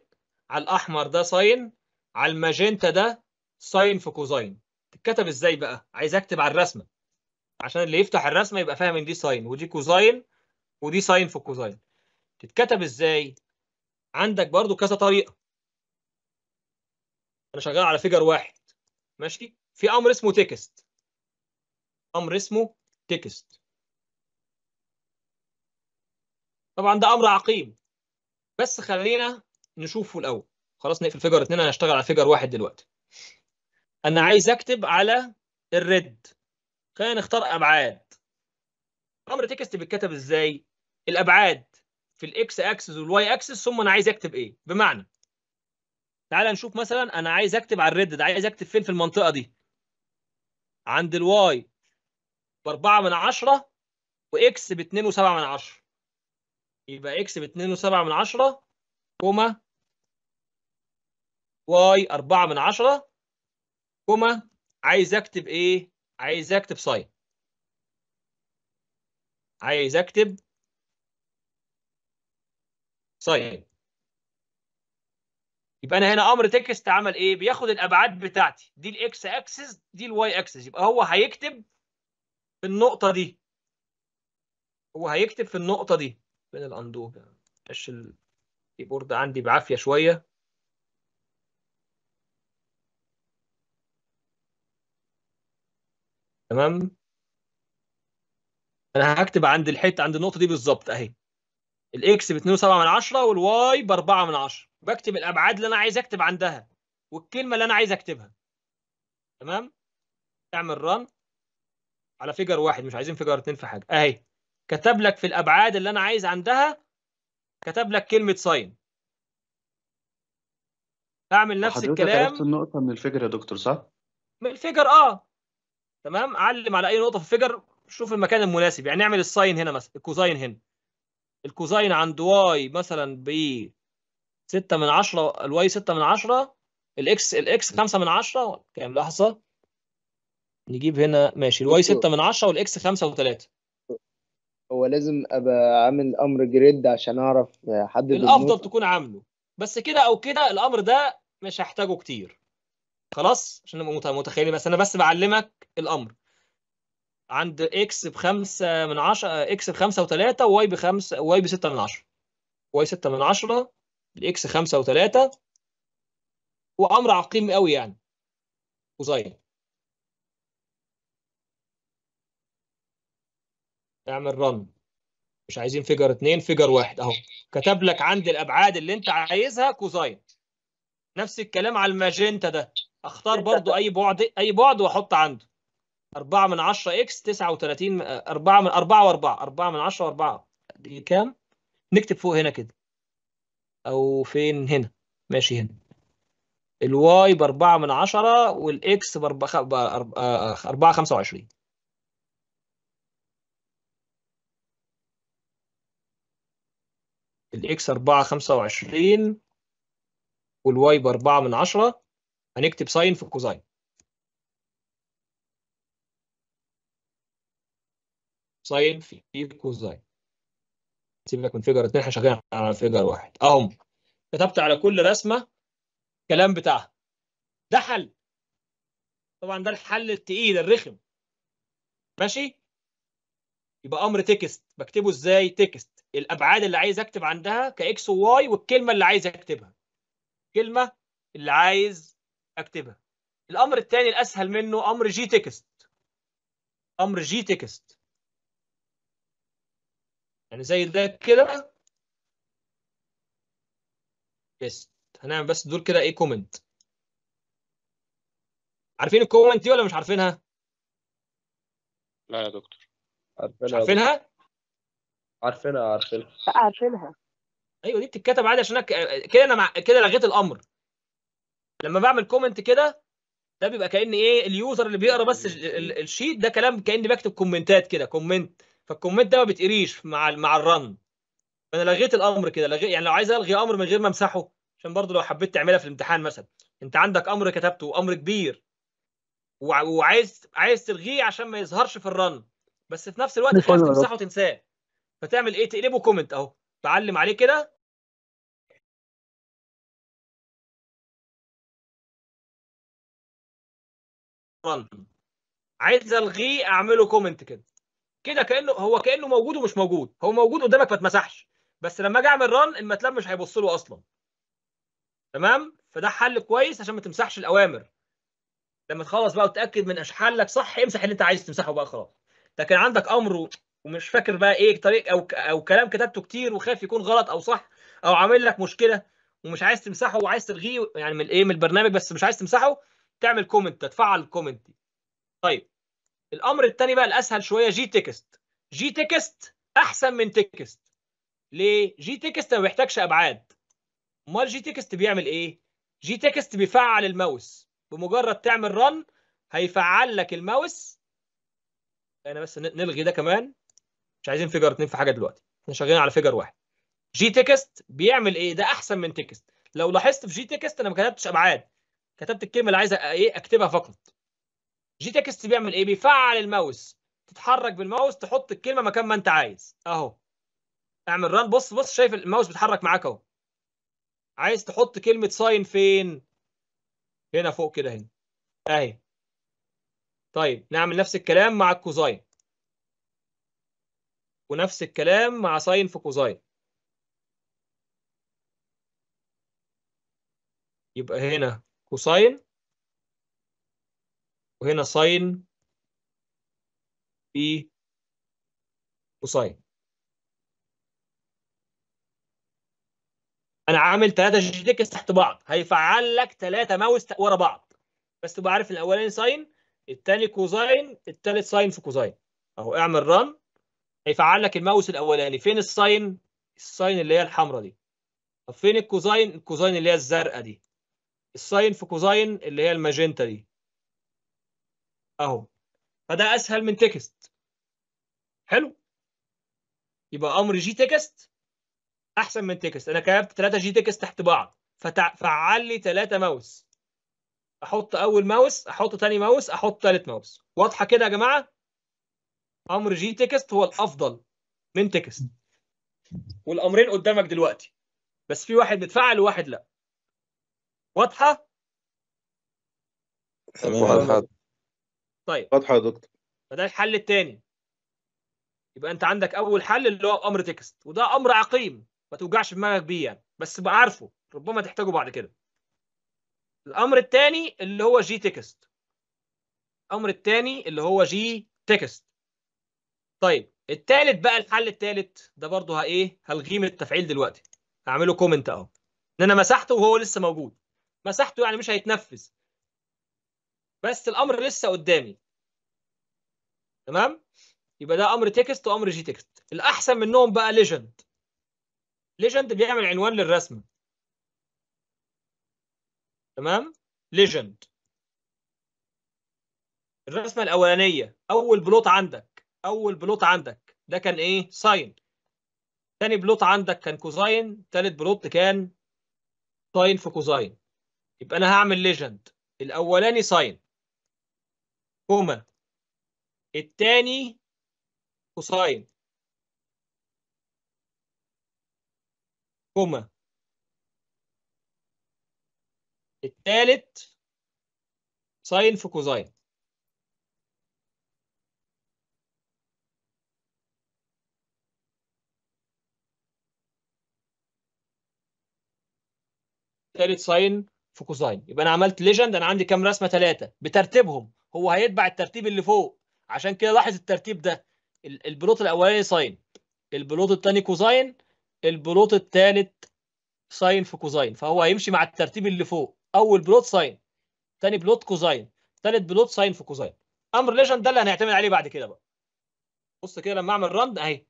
على الاحمر ده ساين على الماجنتا ده ساين في كوزين تتكتب ازاي بقى عايز اكتب على الرسمه عشان اللي يفتح الرسمه يبقى فاهم ان دي ساين ودي كوزين ودي ساين في كوزين تتكتب ازاي عندك برضو كذا طريقه انا شغال على فيجر واحد ماشي في امر اسمه تكست امر اسمه تكست طبعا ده امر عقيم بس خلينا نشوفه الاول خلاص نقفل فيجر 2 انا هشتغل على فيجر 1 دلوقتي انا عايز اكتب على الريد خلينا نختار ابعاد امر تكست بيتكتب ازاي الابعاد في الاكس اكسس والواي اكسس ثم انا عايز اكتب ايه بمعنى تعال نشوف مثلا انا عايز اكتب على الريد ده عايز اكتب فين في المنطقه دي عند الواي ب 4 من 10 واكس ب 2 و7 من 10 يبقى اكس ب 2 و7 من 10 كوما واي 4 من 10 كوما عايز اكتب ايه عايز اكتب ساين عايز اكتب ساين يبقى انا هنا امر تكست عمل ايه بياخد الابعاد بتاعتي دي الاكس اكسس دي الواي اكسس يبقى هو هيكتب في النقطه دي هو هيكتب في النقطه دي فين الاندو معلش الكيبورد عندي بعافيه شويه تمام انا هكتب عند الحته عند النقطه دي بالظبط اهي الاكس ب 2.7 من والواي ب 4 من 10 بكتب الابعاد اللي انا عايز اكتب عندها والكلمه اللي انا عايز اكتبها تمام تعمل رن على فيجر واحد مش عايزين فيجر اتنين في حاجه اهي كتب لك في الابعاد اللي انا عايز عندها كتب لك كلمه ساين اعمل نفس الكلام حضرتك النقطه من الفيجر يا دكتور صح من الفيجر اه تمام علم على اي نقطه في الفيجر شوف المكان المناسب يعني نعمل الساين هنا مثلا الكوزاين هنا الكوزاين عند واي مثلا ب 6 من 10 الواي 6 من 10 الاكس الاكس 5 من 10 كام لحظه نجيب هنا ماشي الواي 6 من 10 والاكس 5 و3 هو لازم ابقى عامل امر جريد عشان اعرف احدد الافضل بالنسبة. تكون عامله بس كده او كده الامر ده مش هحتاجه كتير خلاص عشان نبقى متخيلين بس انا بس بعلمك الامر عند اكس ب 5 من 10 اكس ب 5 و3 وواي ب بخمسة واي 6 من 10 واي 6 من 10 الاكس 5 و3 وامر عقيم قوي يعني قصير اعمل رن مش عايزين فيجر 2 فيجر 1 اهو كتب لك عند الابعاد اللي انت عايزها كوزين نفس الكلام على الماجنتا ده اختار برضو اي بعد اي بعد واحط عنده 4 من 10 اكس 39 4 من 4 و4 4 من 10 و4 دي كام نكتب فوق هنا كده او فين هنا ماشي هنا الواي 4 من عشرة والإكس 4 4 25 الإكس 4 25 والواي ب 4 من عشرة هنكتب ساين في الكوزين ساين في الكوزاين سيبك من فيجر اثنين احنا شغالين على فيجر واحد اهم كتبت على كل رسمه الكلام بتاعها ده حل طبعا ده الحل التقيل الرخم ماشي يبقى امر تكست بكتبه ازاي تكست الابعاد اللي عايز اكتب عندها كاكس وواي والكلمه اللي عايز اكتبها الكلمه اللي عايز اكتبها الامر الثاني الاسهل منه امر جي تكست امر جي تكست يعني زي ده كده يس هنعمل بس دول كده ايه كومنت عارفين الكومنت دي ولا مش عارفينها؟ لا يا دكتور عارفينها مش عارفينها؟ عارفينها عارفينها عارفينها ايوه دي بتتكتب عادي عشان كده انا مع... كده لغيت الامر لما بعمل كومنت كده ده بيبقى كان ايه اليوزر اللي بيقرا بس الشيت ده كلام كاني بكتب كومنتات كده كومنت فالكوميت ده ما بتقريش مع مع الرن فانا لغيت الامر كده لغيت يعني لو عايز الغي امر من غير ما امسحه عشان برضه لو حبيت تعملها في الامتحان مثلا انت عندك امر كتبته وامر كبير وعايز عايز تلغيه عشان ما يظهرش في الرن بس في نفس الوقت مش عايز تمسحه وتنساه فتعمل ايه تقلبه كومنت اهو تعلم عليه كده رن عايز الغيه اعمله كومنت كده كده كانه هو كانه موجود ومش موجود هو موجود قدامك ما اتمسحش بس لما اجي اعمل ران المتلم مش هيبص له اصلا تمام فده حل كويس عشان ما تمسحش الاوامر لما تخلص بقى وتتاكد من حلك صح امسح اللي انت عايز تمسحه بقى خلاص لكن عندك امر ومش فاكر بقى ايه طريق او او كلام كتبته كتير وخايف يكون غلط او صح او عامل لك مشكله ومش عايز تمسحه وعايز تلغيه يعني من الايه من البرنامج بس مش عايز تمسحه تعمل كومنت تتفعل الكومنت طيب الامر الثاني بقى الاسهل شويه جي تكست جي تكست احسن من تكست ليه جي تكست ما بيحتاجش ابعاد امال جي تكست بيعمل ايه جي تكست بيفعل الماوس بمجرد تعمل رن هيفعل لك الماوس انا بس نلغي ده كمان مش عايزين فيجر اتنين في حاجه دلوقتي احنا شغالين على فيجر واحد جي تكست بيعمل ايه ده احسن من تكست لو لاحظت في جي تكست انا ما كتبتش ابعاد كتبت الكلمه اللي عايز ايه اكتبها فقط جي تكست بيعمل ايه؟ بيفعل الماوس تتحرك بالماوس تحط الكلمه مكان ما انت عايز اهو اعمل ران بص بص شايف الماوس بيتحرك معاك اهو عايز تحط كلمه ساين فين؟ هنا فوق كده هنا اهي طيب نعمل نفس الكلام مع الكوزاين ونفس الكلام مع ساين في كوزاين يبقى هنا كوساين وهنا ساين بي وساين انا عامل ثلاثه جيتكس تحت بعض هيفعل لك ثلاثه ماوس ورا بعض بس تبقى عارف الاولاني ساين الثاني كوزاين الثالث ساين في كوزاين اهو اعمل ران هيفعل لك الماوس الاولاني فين الساين الساين اللي هي الحمراء دي طب فين الكوزاين الكوزاين اللي هي الزرقاء دي الساين في كوزاين اللي هي الماجنتا دي اهو فده اسهل من تكست حلو يبقى امر جي تكست احسن من تكست انا كتبت 3 جي تكست تحت بعض فعل لي 3 ماوس احط اول ماوس احط ثاني ماوس احط ثالث ماوس واضحه كده يا جماعه امر جي تكست هو الافضل من تكست والامرين قدامك دلوقتي بس في واحد متفعل وواحد لا واضحه تمام طيب واضحه يا دكتور فده الحل الثاني يبقى انت عندك اول حل اللي هو امر تكست وده امر عقيم ما توجعش دماغك بيه يعني بس بقى عارفه ربما تحتاجه بعد كده الامر الثاني اللي هو جي تكست الامر الثاني اللي هو جي تكست طيب الثالث بقى الحل الثالث ده برضه هايه هلغيه من التفعيل دلوقتي هعمله كومنت اهو ان انا مسحته وهو لسه موجود مسحته يعني مش هيتنفذ بس الامر لسه قدامي تمام يبقى ده امر تكست وامر جي تكست الاحسن منهم بقى ليجند ليجند بيعمل عنوان للرسمه تمام ليجند الرسمه الاولانيه اول بلوت عندك اول بلوت عندك ده كان ايه ساين تاني بلوت عندك كان كوزاين تالت بلوت كان ساين في كوزاين يبقى انا هعمل ليجند الاولاني ساين كوما التاني كوساين كوما التالت ساين في كوزاين ثالث ساين في كوزاين يبقى انا عملت ليجند انا عندي كام رسمه ثلاثه بترتيبهم هو هيتبع الترتيب اللي فوق عشان كده لاحظ الترتيب ده البلوت الاولاني ساين البلوت الثاني كوزاين البلوت الثالث ساين في كوزاين فهو هيمشي مع الترتيب اللي فوق اول بلوت ساين ثاني بلوت كوزاين ثالث بلوت ساين في كوزاين امر ليجن ده اللي هنعتمد عليه بعد كده بقى بص كده لما اعمل رند اهي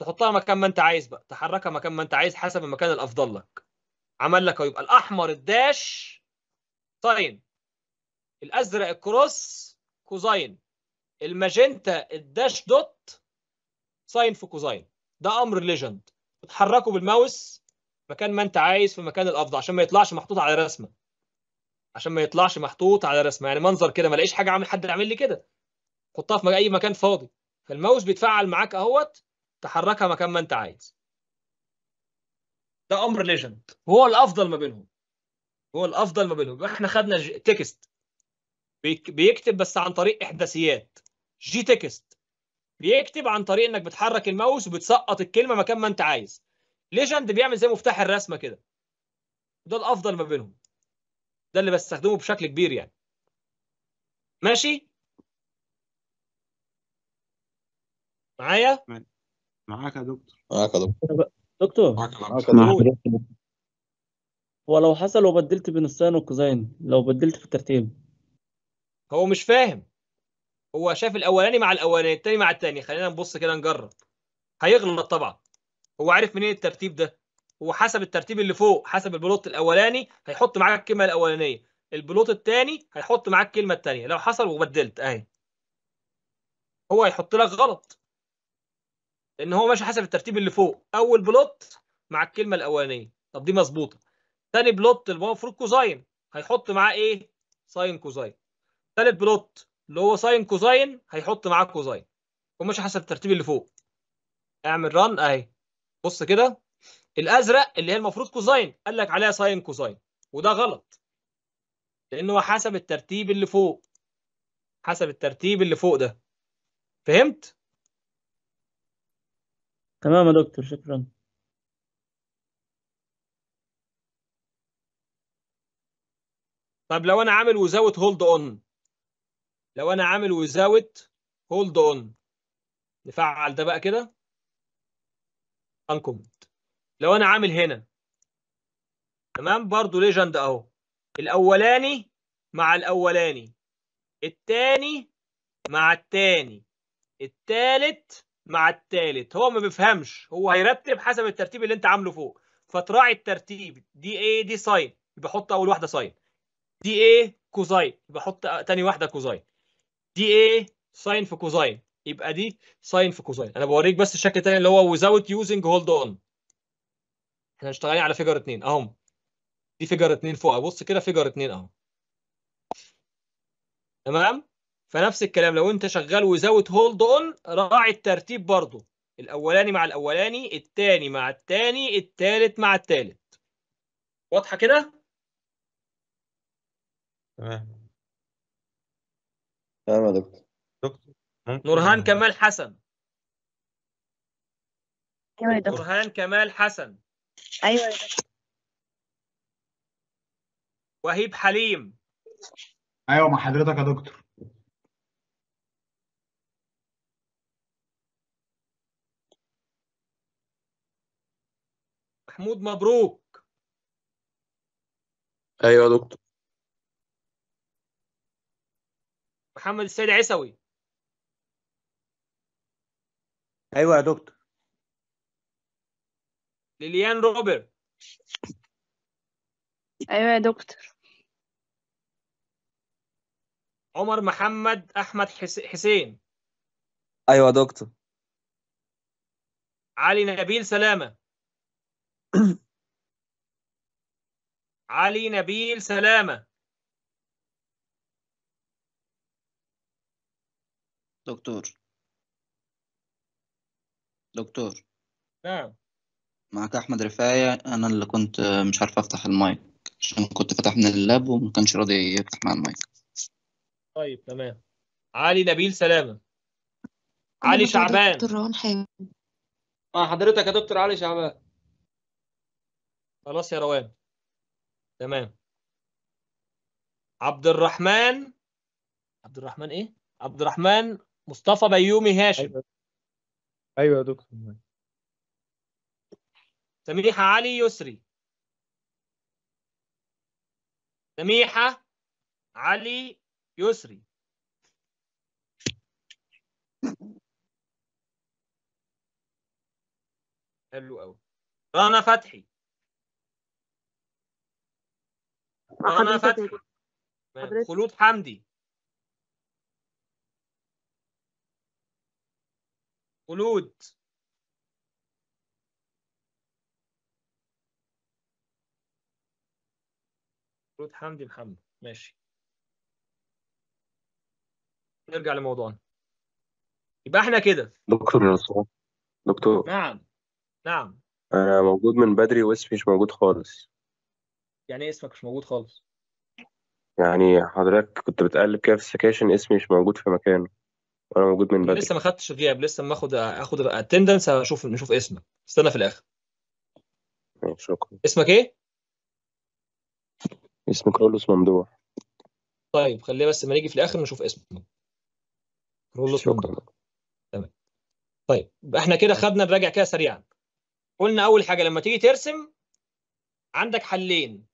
تحطها مكان ما انت عايز بقى تحركها مكان ما انت عايز حسب المكان الافضل لك عمل لك يبقى الاحمر الداش ساين الازرق الكروس كوزاين الماجنتا الداش دوت ساين في كوزاين ده امر ليجند بتحركه بالماوس مكان ما انت عايز في مكان الافضل عشان ما يطلعش محطوط على رسمه عشان ما يطلعش محطوط على رسمه يعني منظر كده ما لاقيش حاجه عامل حد يعمل لي كده حطها في اي مكان فاضي فالماوس بيتفعل معاك اهوت تحركها مكان ما انت عايز ده امر ليجند هو الافضل ما بينهم هو الافضل ما بينهم احنا خدنا تكست بيكتب بس عن طريق احداثيات جي تكست بيكتب عن طريق انك بتحرك الماوس وبتسقط الكلمه مكان ما انت عايز ليجند بيعمل زي مفتاح الرسمه كده ده الافضل ما بينهم ده اللي بستخدمه بشكل كبير يعني ماشي معايا معاك يا دكتور معاك يا دكتور دكتور معاك يا دكتور ولو حصل وبدلت بين الساين والكوزين لو بدلت في الترتيب هو مش فاهم هو شاف الاولاني مع الاولاني التاني مع التاني خلينا نبص كده نجرب هيغلط طبعا هو عارف منين الترتيب ده هو حسب الترتيب اللي فوق حسب البلوت الاولاني هيحط معاك الكلمه الاولانيه البلوت الثاني هيحط معاك الكلمه الثانيه لو حصل وبدلت اهي هو هيحط لك غلط لان هو ماشي حسب الترتيب اللي فوق اول بلوت مع الكلمه الاولانيه طب دي مظبوطه ثاني بلوت المفروض كوزاين هيحط معاه ايه ساين كوزاين ثالث بلوت اللي هو ساين كوزاين هيحط معاك كوزاين وماشي حسب الترتيب اللي فوق اعمل ران اهي بص كده الازرق اللي هي المفروض كوزاين قال لك عليها ساين كوزاين وده غلط لان هو حسب الترتيب اللي فوق حسب الترتيب اللي فوق ده فهمت تمام يا دكتور شكرا طب لو انا عامل وزاوت هولد اون لو انا عامل without hold on نفعل ده بقى كده uncomment لو انا عامل هنا تمام برضو ليجند اهو الاولاني مع الاولاني التاني مع التاني التالت مع التالت هو ما بيفهمش هو هيرتب حسب الترتيب اللي انت عامله فوق فتراعي الترتيب دي ايه دي ساين يبقى اول واحده ساين دي ايه كوزاين يبقى تاني واحده كوزاين دي ايه ساين في كوزاين يبقى دي ساين في كوزاين انا بوريك بس الشكل الثاني اللي هو without using hold on احنا اشتغلنا على فيجر 2 اهم دي فيجر 2 فوق بص كده فيجر 2 اهو تمام فنفس الكلام لو انت شغال ويزاوت هولد اون راعي الترتيب برضو الاولاني مع الاولاني الثاني مع الثاني الثالث مع الثالث واضحه كده تمام تمام يا دكتور دكتور نورهان كمال حسن أيوة نورهان كمال حسن ايوه يا دكتور وهيب حليم ايوه مع حضرتك يا دكتور محمود مبروك ايوه يا دكتور محمد السيد عيسوي ايوه يا دكتور ليليان روبرت ايوه يا دكتور عمر محمد احمد حسين ايوه يا دكتور علي نبيل سلامه علي نبيل سلامه دكتور دكتور نعم معك احمد رفاية انا اللي كنت مش عارف افتح المايك عشان كنت فتح من اللاب وما كانش راضي يفتح مع المايك طيب تمام علي نبيل سلامة علي شعبان دكتور روان حامد آه، مع حضرتك يا دكتور علي شعبان خلاص يا روان تمام عبد الرحمن عبد الرحمن ايه عبد الرحمن مصطفى بيومي هاشم ايوه, أيوة يا دكتور سميحه علي يسري سميحه علي يسري حلو قوي رنا فتحي رنا فتحي خلود حمدي خلود خلود حمدي محمد ماشي نرجع لموضوعنا يبقى احنا كده دكتور نصر دكتور نعم نعم انا موجود من بدري واسمي مش موجود خالص يعني ايه اسمك مش موجود خالص يعني حضرتك كنت بتقلب كده في السكاشن اسمي مش موجود في مكانه وانا موجود من بدري لسه ما خدتش غياب لسه ما اخد اخد اتندنس اشوف نشوف اسمك استنى في الاخر شكرا اسمك ايه؟ اسمي كرولوس ممدوح طيب خلينا بس لما نيجي في الاخر نشوف اسمك كرولوس ممدوح تمام طيب احنا كده خدنا نراجع كده سريعا قلنا اول حاجه لما تيجي ترسم عندك حلين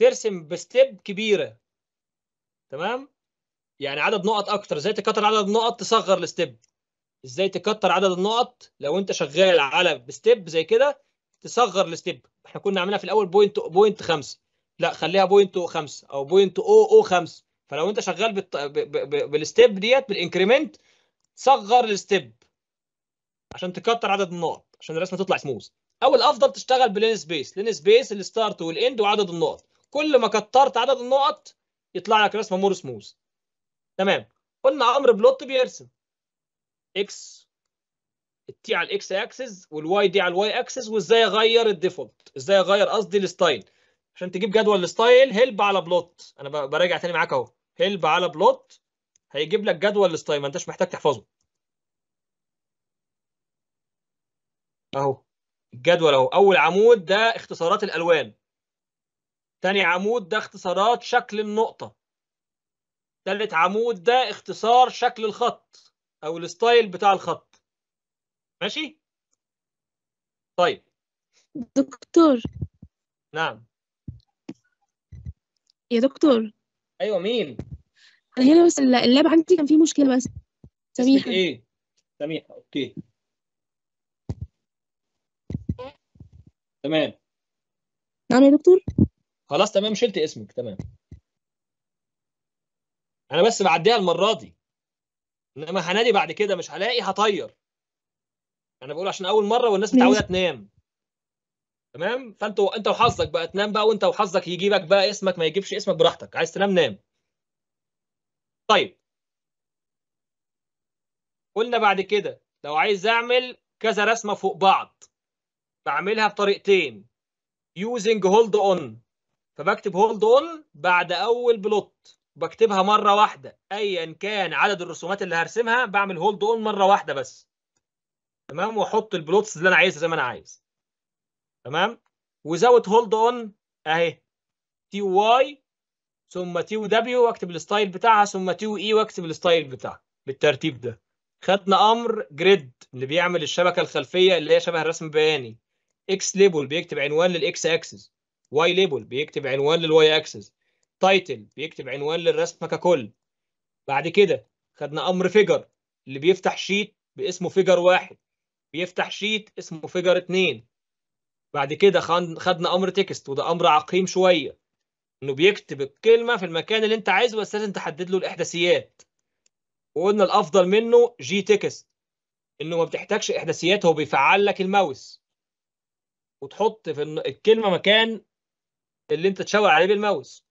ترسم بستيب كبيره تمام يعني عدد نقط اكتر ازاي تكتر عدد النقط تصغر الستيب ازاي تكتر عدد النقط لو انت شغال على ستيب زي كده تصغر الستيب احنا كنا عاملينها في الاول بوينت بوينت 5 لا خليها بوينت 5 او بوينت او او 5 فلو انت شغال ب... ب... بالستيب ديت بالانكريمنت صغر الستيب عشان تكتر عدد النقط عشان الرسمه تطلع سموز او الافضل تشتغل بلين سبيس لين سبيس الستارت والاند وعدد النقط كل ما كترت عدد النقط يطلع لك رسمه مور سموز تمام قلنا امر بلوت بيرسم اكس التي على الاكس اكسس والواي دي على الواي اكسس وازاي اغير الديفولت ازاي اغير قصدي الستايل عشان تجيب جدول الستايل هيلب على بلوت انا براجع تاني معاك اهو هيلب على بلوت هيجيب لك جدول الستايل ما انتش محتاج تحفظه اهو الجدول اهو اول عمود ده اختصارات الالوان تاني عمود ده اختصارات شكل النقطه تالت عمود ده اختصار شكل الخط او الستايل بتاع الخط ماشي طيب دكتور نعم يا دكتور ايوه مين انا هنا بس اللاب عندي كان فيه مشكله بس سميحه ايه سميحه اوكي تمام نعم يا دكتور خلاص تمام شلت اسمك تمام انا بس بعديها المره دي انما هنادي بعد كده مش هلاقي هطير انا بقول عشان اول مره والناس متعوده تنام تمام فانت انت وحظك بقى تنام بقى وانت وحظك يجيبك بقى اسمك ما يجيبش اسمك براحتك عايز تنام نام طيب قلنا بعد كده لو عايز اعمل كذا رسمه فوق بعض بعملها بطريقتين using hold on فبكتب hold on بعد اول بلوت بكتبها مره واحده ايا كان عدد الرسومات اللي هرسمها بعمل هولد اون مره واحده بس تمام واحط البلوتس اللي انا عايزها زي ما انا عايز تمام وزود هولد اون اهي تي واي ثم تي ودبليو واكتب الستايل بتاعها ثم تي واي e واكتب الستايل بتاعها بالترتيب ده خدنا امر جريد اللي بيعمل الشبكه الخلفيه اللي هي شبه الرسم البياني اكس ليبل بيكتب عنوان للاكس اكسس واي ليبل بيكتب عنوان للواي اكسس تايتل بيكتب عنوان للرسمه ككل بعد كده خدنا امر فيجر اللي بيفتح شيت باسمه فيجر واحد بيفتح شيت اسمه فيجر اتنين بعد كده خدنا امر تكست وده امر عقيم شويه انه بيكتب الكلمه في المكان اللي انت عايزه بس لازم تحدد له الاحداثيات وقلنا الافضل منه جي تكست انه ما بتحتاجش احداثيات هو بيفعل لك الماوس وتحط في الكلمه مكان اللي انت تشاور عليه بالماوس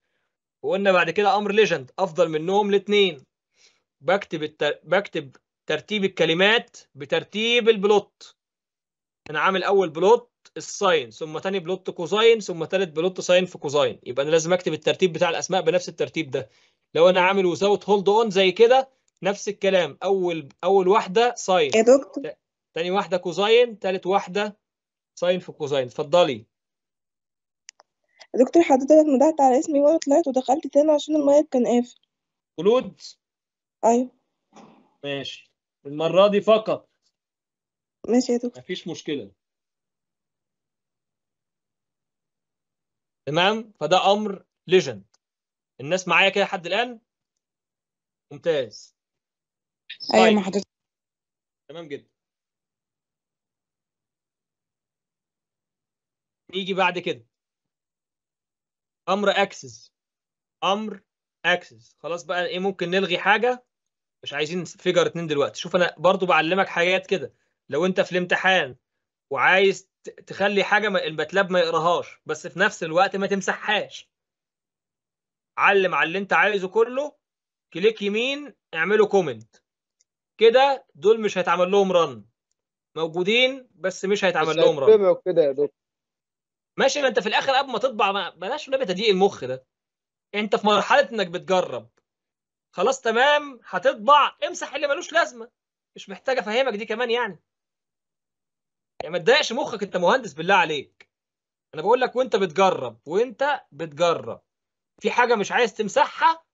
وقلنا بعد كده امر ليجند افضل منهم الاثنين بكتب التر... بكتب ترتيب الكلمات بترتيب البلوت انا عامل اول بلوت الساين ثم ثاني بلوت كوزاين ثم ثالث بلوت ساين في كوزاين يبقى انا لازم اكتب الترتيب بتاع الاسماء بنفس الترتيب ده لو انا عامل وزاوت هولد اون زي كده نفس الكلام اول اول واحده ساين يا دكتور ثاني واحده كوزاين ثالث واحده ساين في كوزاين اتفضلي دكتور حضرتك مدحت على اسمي وانا طلعت ودخلت تاني عشان المايك كان قافل خلود ايوه ماشي المرة دي فقط ماشي يا دكتور مفيش مشكلة تمام فده أمر ليجند الناس معايا كده لحد الآن ممتاز أيوة طيب. ما حضرتك تمام جدا نيجي بعد كده امر اكسس امر اكسس خلاص بقى ايه ممكن نلغي حاجه مش عايزين فيجر اتنين دلوقتي شوف انا برضو بعلمك حاجات كده لو انت في الامتحان وعايز تخلي حاجه الماتلاب ما يقراهاش بس في نفس الوقت ما تمسحهاش علم على اللي انت عايزه كله كليك يمين اعمله كومنت كده دول مش هيتعمل لهم رن موجودين بس مش هيتعمل لهم رن كده يا دكتور ماشي ما انت في الاخر قبل ما تطبع ما بلاش نبي تضييق المخ ده انت في مرحله انك بتجرب خلاص تمام هتطبع امسح اللي ملوش لازمه مش محتاج افهمك دي كمان يعني يعني ما تضايقش مخك انت مهندس بالله عليك انا بقول لك وانت بتجرب وانت بتجرب في حاجه مش عايز تمسحها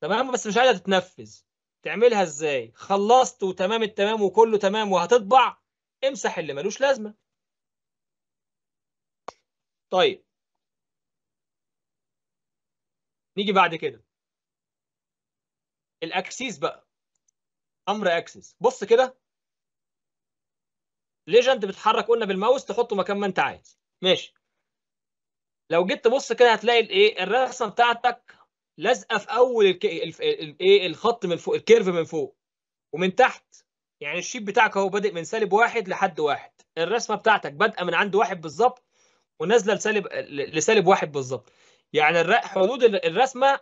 تمام بس مش عايزها تتنفذ تعملها ازاي خلصت وتمام التمام وكله تمام وهتطبع امسح اللي ملوش لازمه طيب نيجي بعد كده الاكسيس بقى امر اكسس بص كده ليجند بتحرك قلنا بالماوس تحطه مكان ما انت عايز ماشي لو جيت تبص كده هتلاقي الايه الرسمه بتاعتك لازقه في اول الايه الخط من فوق الكيرف من فوق ومن تحت يعني الشيب بتاعك اهو بادئ من سالب واحد لحد واحد الرسمه بتاعتك بادئه من عند واحد بالظبط ونازله لسالب لسالب واحد بالظبط يعني حدود الرسمه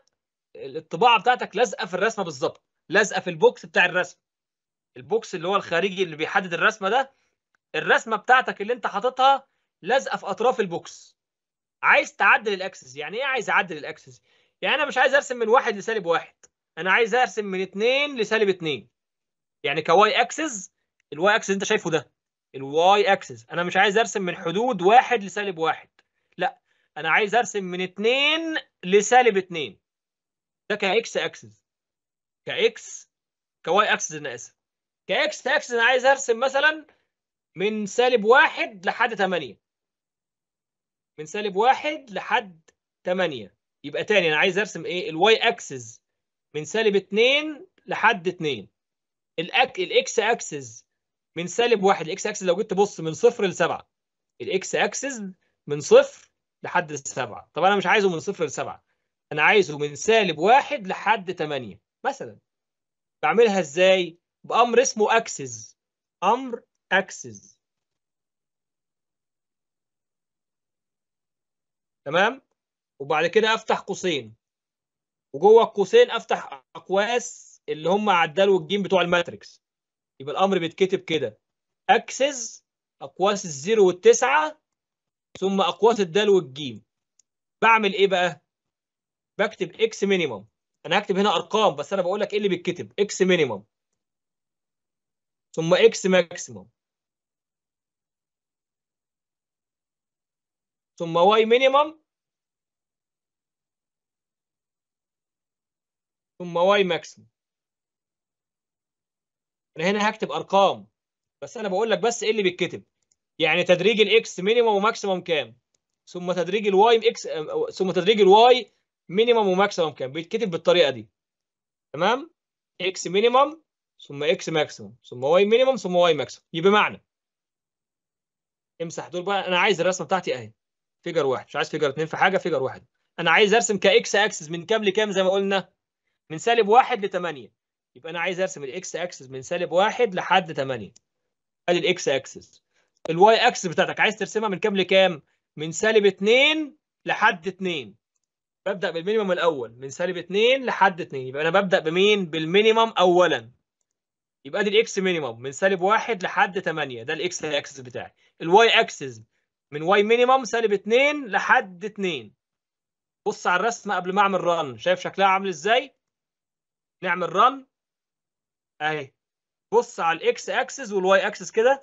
الطباعه بتاعتك لازقه في الرسمه بالظبط لازقه في البوكس بتاع الرسم البوكس اللي هو الخارجي اللي بيحدد الرسمه ده الرسمه بتاعتك اللي انت حاططها لازقه في اطراف البوكس عايز تعدل الاكسس يعني ايه عايز اعدل الاكسس يعني انا مش عايز ارسم من واحد لسالب واحد انا عايز ارسم من اتنين لسالب اتنين يعني كواي اكسس الواي اكسس انت شايفه ده الواي اكسس انا مش عايز ارسم من حدود واحد لسالب واحد لا انا عايز ارسم من اتنين لسالب اتنين ده كاكس اكسس كاكس كواي اكسس انا اسف كاكس اكسس انا عايز ارسم مثلا من سالب واحد لحد تمانية من سالب واحد لحد تمانية يبقى تاني انا عايز ارسم ايه الواي اكسس من سالب اتنين لحد اتنين الاكس اكسس من سالب واحد الاكس اكسس لو جيت تبص من صفر لسبعه الاكس اكسس من صفر لحد سبعه طب انا مش عايزه من صفر لسبعه انا عايزه من سالب واحد لحد 8 مثلا بعملها ازاي؟ بامر اسمه اكسس امر اكسس تمام؟ وبعد كده افتح قوسين وجوه القوسين افتح اقواس اللي هم عدلوا الجيم بتوع الماتريكس يبقى الامر بيتكتب كده اكسس اقواس الزيرو والتسعه ثم اقواس الدال والجيم بعمل ايه بقى بكتب اكس مينيمم انا هكتب هنا ارقام بس انا بقول لك ايه اللي بيتكتب اكس مينيمم ثم اكس ماكسيمم ثم واي مينيمم ثم واي ماكسيمم انا هنا هكتب ارقام بس انا بقول لك بس ايه اللي بيتكتب يعني تدريج الاكس مينيمم وماكسيمم كام ثم تدريج الواي اكس ثم تدريج الواي مينيمم وماكسيمم كام بيتكتب بالطريقه دي تمام اكس مينيمم ثم اكس ماكسيمم ثم واي مينيمم ثم واي ماكسيمم يبقى معنى امسح دول بقى انا عايز الرسمه بتاعتي اهي فيجر واحد مش عايز فيجر اتنين في حاجه فيجر واحد انا عايز ارسم كاكس اكسس من كام لكام زي ما قلنا من سالب واحد لثمانيه يبقى انا عايز ارسم الاكس اكسس من سالب واحد لحد 8 ادي الاكس اكسس الواي اكسس بتاعتك عايز ترسمها من كام لكام؟ من سالب 2 لحد 2 ببدا بالمينيمم الاول من سالب 2 لحد 2 يبقى انا ببدا بمين؟ بالمينيمم اولا يبقى ادي الاكس مينيمم من سالب 1 لحد 8 ده الاكس اكسس بتاعي الواي اكسس من واي مينيمم سالب 2 لحد 2 بص على الرسمه قبل ما اعمل ران شايف شكلها عامل ازاي؟ نعمل ران اهي بص على الاكس اكسس والواي اكسس كده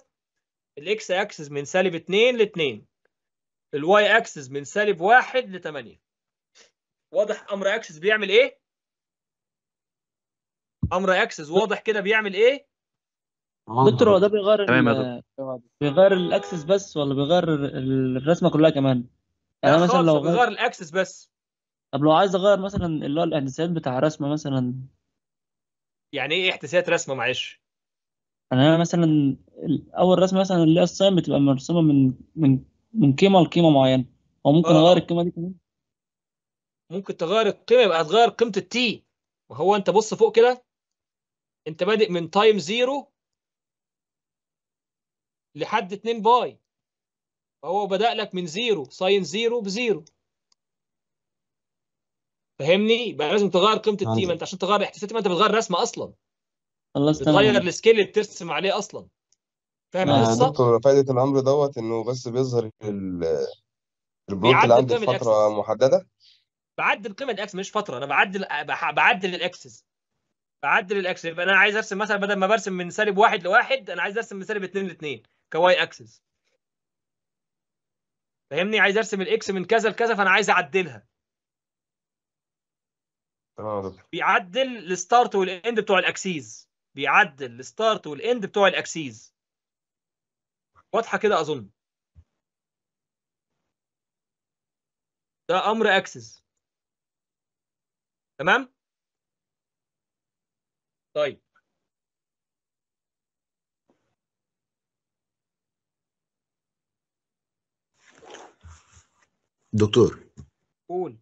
الاكس اكسس من سالب 2 ل 2 الواي اكسس من سالب 1 ل 8 واضح امر اكسس بيعمل ايه امر اكسس واضح كده بيعمل ايه آه. دكتور هو ده بيغير بيغير الاكسس بس ولا بيغير الرسمه كلها كمان يعني مثلا لو بيغير الاكسس بس طب لو عايز اغير مثلا اللي هو الاندسات بتاع الرسمه مثلا يعني ايه احداثيات رسمه معلش انا مثلا اول رسمه مثلا اللي هي الصيام بتبقى مرسومه من من من قيمه لقيمه معينه هو ممكن آه. اغير القيمه دي كمان ممكن تغير القيمه يبقى هتغير قيمه التي وهو انت بص فوق كده انت بادئ من تايم زيرو لحد 2 باي فهو بدأ لك من زيرو ساين زيرو بزيرو فاهمني يبقى لازم تغير قيمه التيم انت عشان تغير احساسات انت بتغير رسمه اصلا الله بتغير السكيل اللي بترسم عليه اصلا فاهم آه، القصه؟ دكتور فائده الامر دوت انه بس بيظهر البلوك اللي عندي فتره محدده بعدل قيمه الاكس مش فتره انا بعدل بعدل الاكسس بعدل الاكسس يبقى انا عايز ارسم مثلا بدل ما برسم من سالب واحد لواحد انا عايز ارسم من سالب اثنين لاثنين كواي اكسس فاهمني عايز ارسم الاكس من كذا لكذا فانا عايز اعدلها بيعدل الستارت والاند بتوع الاكسيز بيعدل الستارت والاند بتوع الاكسيز واضحه كده اظن ده امر اكسس تمام طيب دكتور قول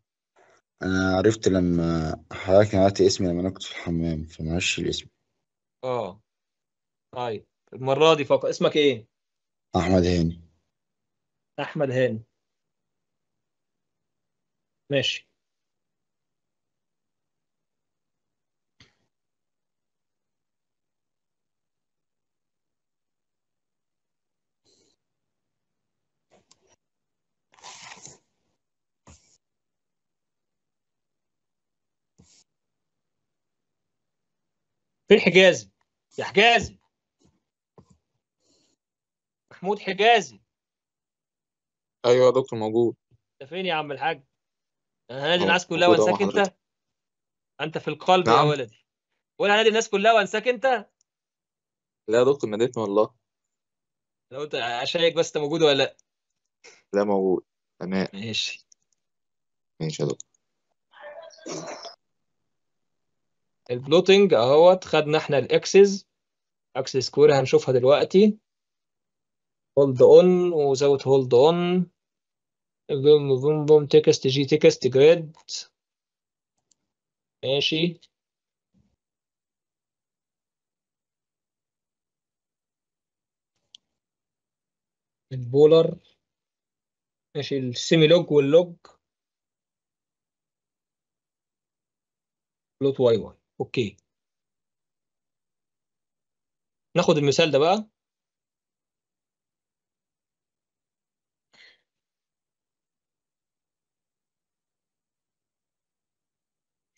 انا عرفت لما حضرتك نعت اسمي لما انا كنت في الحمام فمعلش الاسم اه طيب المرة دي فقط اسمك ايه؟ احمد هاني احمد هاني ماشي فين حجازي يا حجازي محمود حجازي ايوه يا دكتور موجود انت فين يا عم الحاج انا هنادي الناس كلها وانساك انت انت في القلب نعم. يا ولدي وانا هنادي الناس كلها وانساك انت لا يا دكتور ناديتني والله لو انت اشيك بس انت موجود ولا لا لا موجود تمام ماشي ماشي يا دكتور البلوتنج اهوت خدنا احنا الاكسس اكسس كوري هنشوفها دلوقتي هولد اون وزود هولد اون بوم بوم بوم تكست جي تكست جريد ماشي البولر ماشي السيمي لوج واللوج بلوت واي واي اوكي ناخد المثال ده بقى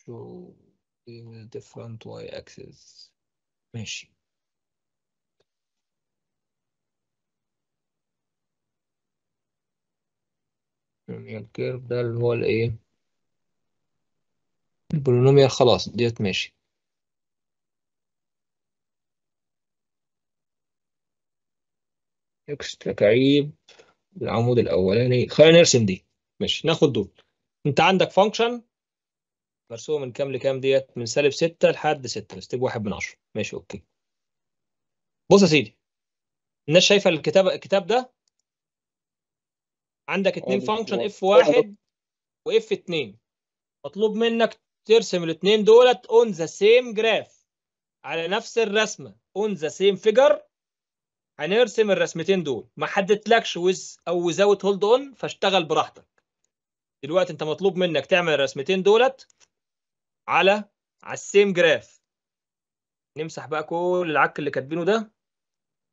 شو the different y axis ماشي الكيرف ده اللي هو الايه البولينوميال خلاص ديت ماشي اكس تكعيب العمود الاولاني خلينا نرسم دي ماشي ناخد دول انت عندك فانكشن مرسومه من كام لكام ديت من سالب 6 لحد 6 ستيب 1 من 10 ماشي اوكي بص يا سيدي الناس شايفه الكتاب الكتاب ده عندك اتنين فانكشن اف واحد واف 2 مطلوب منك ترسم الاثنين دولت اون ذا سيم جراف على نفس الرسمه اون ذا سيم فيجر هنرسم الرسمتين دول ما حددتلكش ويز او ويزاوت هولد اون فاشتغل براحتك دلوقتي انت مطلوب منك تعمل الرسمتين دولت على على السيم جراف نمسح بقى كل العك اللي كاتبينه ده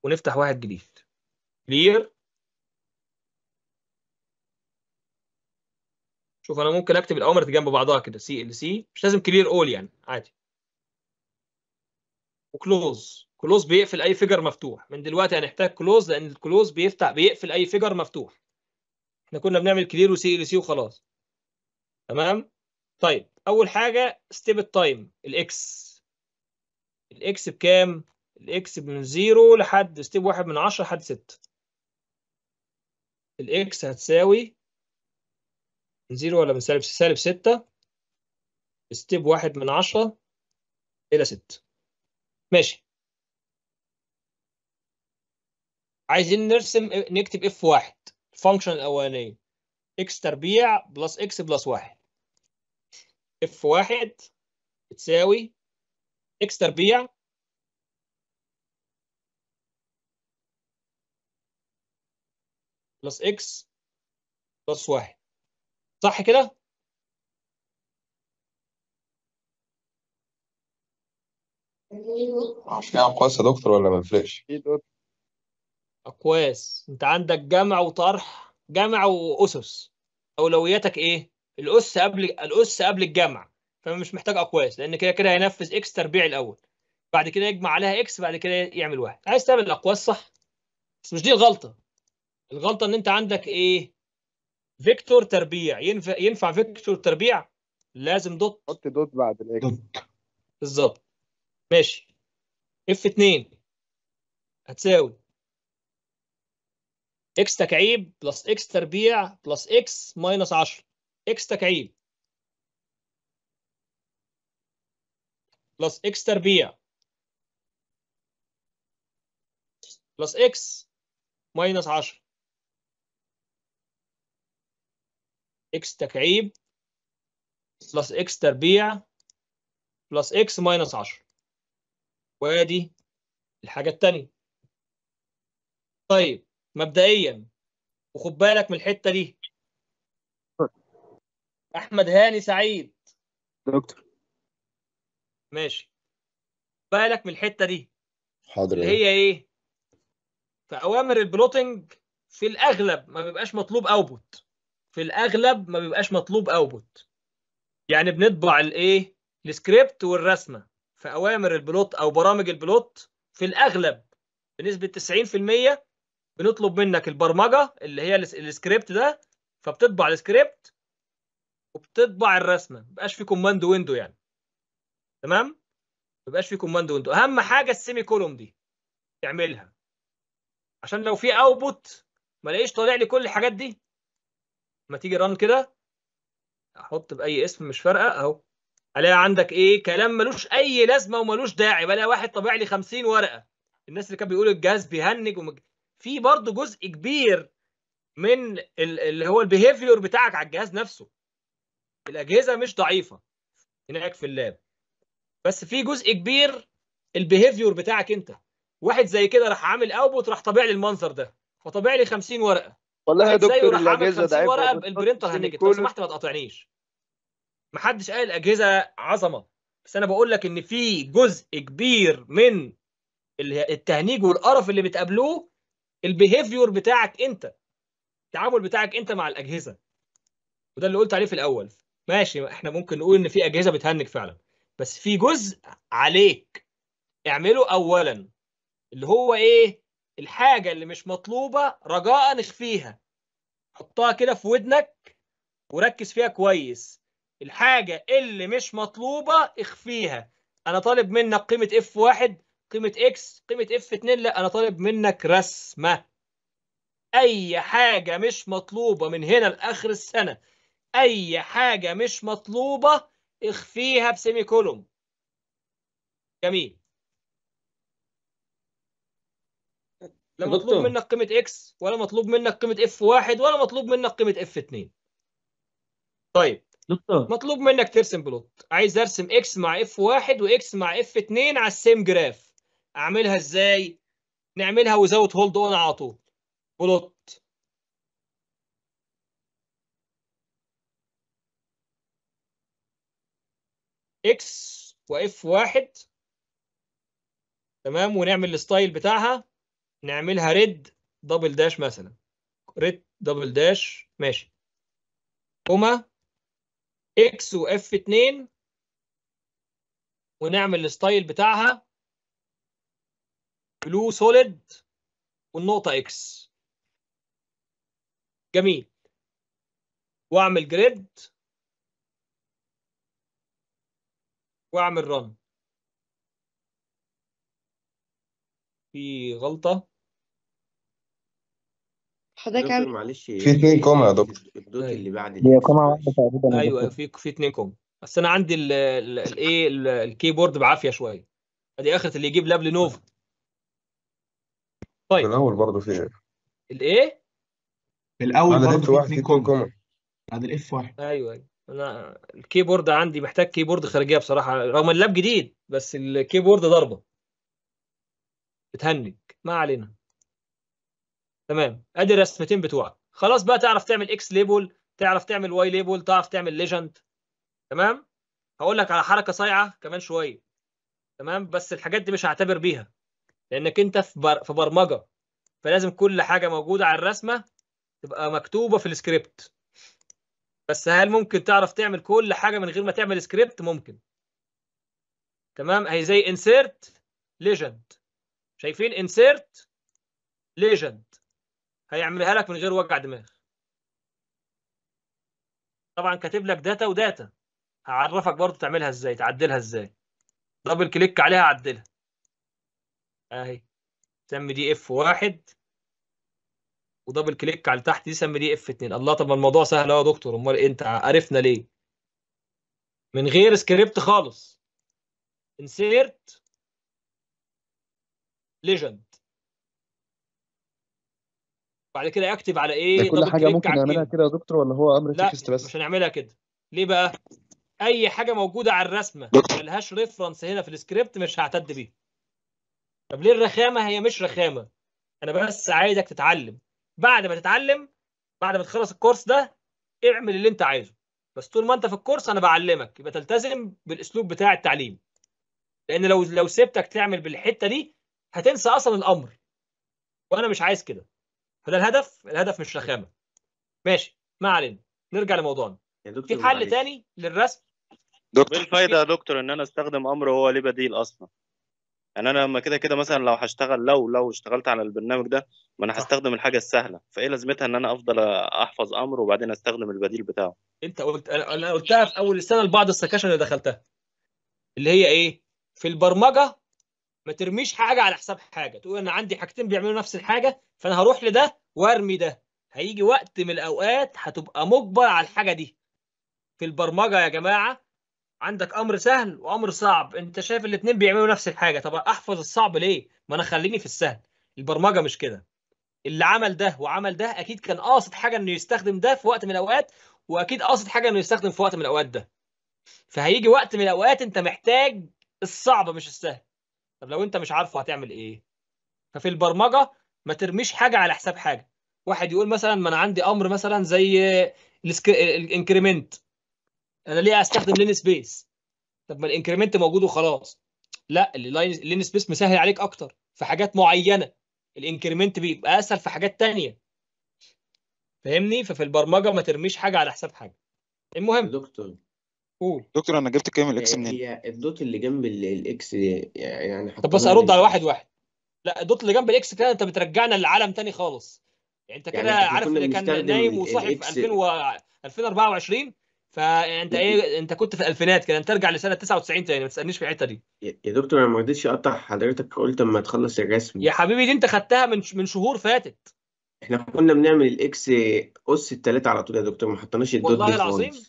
ونفتح واحد جديد كلير شوف انا ممكن اكتب الاوامر جنب بعضها كده سي ال سي مش لازم كلير اول يعني عادي وكلوز كلوز بيقفل اي فيجر مفتوح من دلوقتي هنحتاج كلوز لان الكلوز بيفتح بيقفل اي فيجر مفتوح احنا كنا بنعمل كلير وسي ال سي وخلاص تمام طيب اول حاجه ستيب التايم الاكس الاكس بكام الاكس من 0 لحد ستيب 1 من 10 لحد 6 الاكس هتساوي من زيرو ولا من سالب سالب ستة ستيب واحد من عشرة إلى ستة ماشي عايزين نرسم نكتب اف واحد الفانكشن الأولانية اكس تربيع بلس اكس بلس واحد اف واحد بتساوي اكس تربيع بلس اكس بلس واحد صح كده؟ معرفش يعني اقواس يا دكتور ولا ما يفرقش أقواس أنت عندك جمع وطرح جمع وأسس أولوياتك إيه؟ الأس قبل الأس قبل الجمع فمش محتاج أقواس لأن كده كده هينفذ إكس تربيع الأول بعد كده يجمع عليها إكس بعد كده يعمل واحد عايز تعمل الأقواس صح بس مش دي الغلطة الغلطة إن أنت عندك إيه؟ فيكتور تربيع ينفع ينفع فيكتور تربيع لازم دوت حط دوت بعد الاكس بالظبط ماشي اف 2 هتساوي اكس تكعيب بلس اكس تربيع بلس اكس ماينس 10 اكس تكعيب بلس اكس تربيع بلس اكس ماينس 10 اكس تكعيب بلس اكس تربيع بلس اكس ماينس 10 وادي الحاجة التانية طيب مبدئيا وخد بالك من الحتة دي أحمد هاني سعيد دكتور ماشي بالك من الحتة دي حاضر اللي هي إيه في أوامر البلوتنج في الأغلب ما بيبقاش مطلوب أوبوت في الاغلب ما بيبقاش مطلوب اوتبوت يعني بنطبع الايه السكريبت والرسمه في اوامر البلوت او برامج البلوت في الاغلب بنسبه 90% بنطلب منك البرمجه اللي هي السكريبت ده فبتطبع السكريبت وبتطبع الرسمه ما بيبقاش في كوماند ويندو يعني تمام ما بيبقاش في كوماند ويندو اهم حاجه السيمي كولوم دي تعملها عشان لو في اوتبوت ما الاقيش طالع لي كل الحاجات دي ما تيجي ران كده احط باي اسم مش فارقه اهو الاقي عندك ايه كلام ملوش اي لازمه وملوش داعي بلاقي واحد طابع لي 50 ورقه الناس اللي كان بيقول الجهاز بيهنج ومج... في برضه جزء كبير من اللي هو البيهيفيور بتاعك على الجهاز نفسه الاجهزه مش ضعيفه هناك في اللاب بس في جزء كبير البيهيفيور بتاعك انت واحد زي كده راح عامل اوبوت راح طابع لي المنظر ده فطابع لي 50 ورقه والله يا دكتور الاجهزه ده ورقه البرنتر هنجت لو سمحت ما تقاطعنيش ما حدش قال الاجهزه عظمه بس انا بقول لك ان في جزء كبير من التهنيج والقرف اللي بتقابلوه البيهيفيور بتاعك انت التعامل بتاعك انت مع الاجهزه وده اللي قلت عليه في الاول ماشي احنا ممكن نقول ان في اجهزه بتهنج فعلا بس في جزء عليك اعمله اولا اللي هو ايه الحاجه اللي مش مطلوبه رجاء اخفيها حطها كده في ودنك وركز فيها كويس الحاجه اللي مش مطلوبه اخفيها انا طالب منك قيمه اف 1 قيمه اكس قيمه اف 2 لا انا طالب منك رسمه اي حاجه مش مطلوبه من هنا لاخر السنه اي حاجه مش مطلوبه اخفيها بسيمي كولوم جميل لا مطلوب منك قيمه اكس ولا مطلوب منك قيمه اف واحد ولا مطلوب منك قيمه اف 2 طيب دكتور مطلوب منك ترسم بلوت عايز ارسم اكس مع اف واحد واكس مع اف 2 على السيم جراف اعملها ازاي؟ نعملها وزاوت هولد اون على طول بلوت اكس واف واحد تمام ونعمل الستايل بتاعها نعملها ريد دبل داش مثلا ريد دبل داش ماشي هما اكس واف 2 ونعمل الستايل بتاعها بلو سوليد والنقطه اكس جميل واعمل جريد واعمل رن في غلطه حضرتك دكتور عامل معلش في اتنين كوم يا دكتور الدوت أيوة. طيب. اللي بعد هي كوم واحدة تقريبا ايوه في في اتنين كوم بس انا عندي الايه الكيبورد بعافيه شويه ادي اخره اللي يجيب لاب لنوفا طيب. في طيب الأول برضه في الايه في الاول برضه في واحد في اتنين اتنين الاف واحد ايوه ايوه انا الكيبورد عندي محتاج كيبورد خارجيه بصراحه رغم اللاب جديد بس الكيبورد ضربه بتهنج ما علينا تمام ادي الرسمتين بتوعك خلاص بقى تعرف تعمل اكس ليبل تعرف تعمل واي ليبل تعرف تعمل ليجند تمام هقول لك على حركه صايعه كمان شويه تمام بس الحاجات دي مش هعتبر بيها لانك انت في, بر... في برمجه فلازم كل حاجه موجوده على الرسمه تبقى مكتوبه في السكريبت بس هل ممكن تعرف تعمل كل حاجه من غير ما تعمل سكريبت ممكن تمام اهي زي انسيرت ليجند شايفين انسيرت ليجند هيعملها لك من غير وجع دماغ طبعا كاتب لك داتا وداتا هعرفك برضو تعملها ازاي تعدلها ازاي دبل كليك عليها عدلها اهي سمي دي اف واحد ودبل كليك على تحت دي سمي دي اف 2 الله طب الموضوع سهل اهو يا دكتور امال انت عرفنا ليه من غير سكريبت خالص انسيرت ليجند بعد كده اكتب على ايه كل حاجه ممكن نعملها كده يا دكتور ولا هو امر فيكست بس مش هنعملها كده ليه بقى اي حاجه موجوده على الرسمه ملهاش ريفرنس هنا في السكريبت مش هعتد بيها طب ليه الرخامه هي مش رخامه انا بس عايزك تتعلم بعد ما تتعلم بعد ما تخلص الكورس ده اعمل اللي انت عايزه بس طول ما انت في الكورس انا بعلمك يبقى تلتزم بالاسلوب بتاع التعليم لان لو لو سبتك تعمل بالحته دي هتنسى اصلا الامر وانا مش عايز كده فده الهدف الهدف مش رخامه ماشي ما علينا نرجع لموضوعنا في حل تاني للرسم دكتور ايه الفايده يا دكتور ان انا استخدم امر هو ليه بديل اصلا يعني انا لما كده كده مثلا لو هشتغل لو لو اشتغلت على البرنامج ده ما انا آه. هستخدم الحاجه السهله فايه لازمتها ان انا افضل احفظ امر وبعدين استخدم البديل بتاعه انت قلت انا قلتها في اول السنه لبعض السكاشن اللي دخلتها اللي هي ايه في البرمجه ما ترميش حاجه على حساب حاجه تقول انا عندي حاجتين بيعملوا نفس الحاجه فانا هروح لده وارمي ده هيجي وقت من الاوقات هتبقى مجبر على الحاجه دي في البرمجه يا جماعه عندك امر سهل وامر صعب انت شايف الاثنين بيعملوا نفس الحاجه طب احفظ الصعب ليه ما انا خليني في السهل البرمجه مش كده اللي عمل ده وعمل ده اكيد كان قاصد حاجه انه يستخدم ده في وقت من الاوقات واكيد قاصد حاجه انه يستخدم في وقت من الاوقات ده فهيجي وقت من الاوقات انت محتاج الصعب مش السهل طب لو انت مش عارفه هتعمل ايه ففي البرمجه ما ترميش حاجه على حساب حاجه واحد يقول مثلا ما انا عندي امر مثلا زي الانكريمنت انا ليه استخدم لين سبيس طب ما الانكريمنت موجود وخلاص لا اللين سبيس مسهل عليك اكتر في حاجات معينه الانكريمنت بيبقى اسهل في حاجات تانية فاهمني ففي البرمجه ما ترميش حاجه على حساب حاجه المهم دكتور قول دكتور انا جبت كام الاكس يعني منين؟ هي الدوت اللي جنب الاكس يعني طب بس ارد على واحد واحد لا دوت اللي جنب الاكس كده انت بترجعنا لعالم تاني خالص يعني انت يعني كده يعني عارف اللي كان نايم وصاحي في 2000 و... 2024 فانت ايه انت كنت في الالفينات كده انت ترجع لسنه 99 تاني ما تسالنيش في الحته دي يا دكتور انا ما رضيتش اقطع حضرتك قلت اما تخلص الرسم يا حبيبي دي انت خدتها من من شهور فاتت احنا كنا بنعمل الاكس اس الثلاثه على طول يا دكتور ما حطيناش الدوت والله العظيم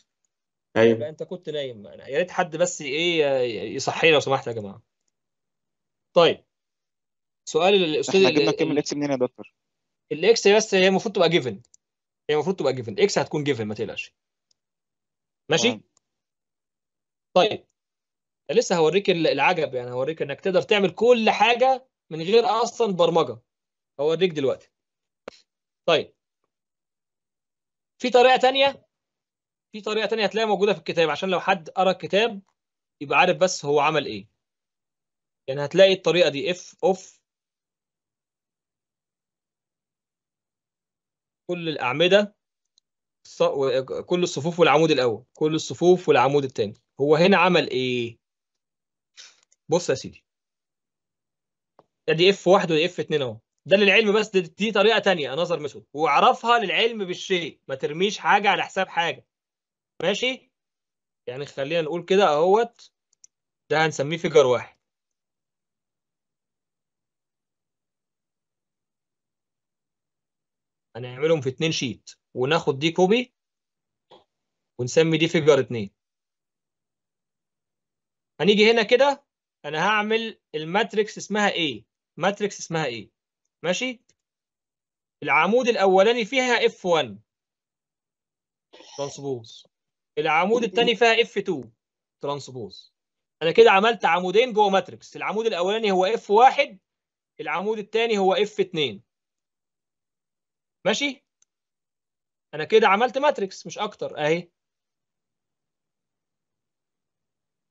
ايوه انت كنت نايم يا ريت حد بس ايه يصحينا لو سمحت يا جماعه طيب سؤال الاستاذ احنا جبنا كلمه الاكس منين يا دكتور؟ الاكس بس هي المفروض تبقى جيفن هي المفروض تبقى جيفن اكس هتكون جيفن ما تقلقش ماشي؟ طيب طيب لسه هوريك العجب يعني هوريك انك تقدر تعمل كل حاجه من غير اصلا برمجه هوريك دلوقتي طيب في طريقه تانية في طريقه تانية هتلاقيها موجوده في الكتاب عشان لو حد قرا الكتاب يبقى عارف بس هو عمل ايه يعني هتلاقي الطريقه دي اف اوف كل الأعمدة كل الصفوف والعمود الأول كل الصفوف والعمود الثاني هو هنا عمل إيه؟ بص يا سيدي ادي اف واحد ودي اف اتنين اهو ده للعلم بس دي, دي طريقه تانية نظر مسؤول واعرفها للعلم بالشيء ما ترميش حاجه على حساب حاجه ماشي يعني خلينا نقول كده اهوت ده هنسميه فيجر واحد هنعملهم في اتنين شيت وناخد دي كوبي ونسمي دي فيجر اتنين هنيجي هنا كده انا هعمل الماتريكس اسمها ايه ماتريكس اسمها ايه ماشي العمود الاولاني فيها اف 1 ترانسبوز العمود الثاني فيها اف 2 ترانسبوز انا كده عملت عمودين جوه ماتريكس العمود الاولاني هو اف 1 العمود الثاني هو اف 2 ماشي انا كده عملت ماتريكس مش اكتر اهي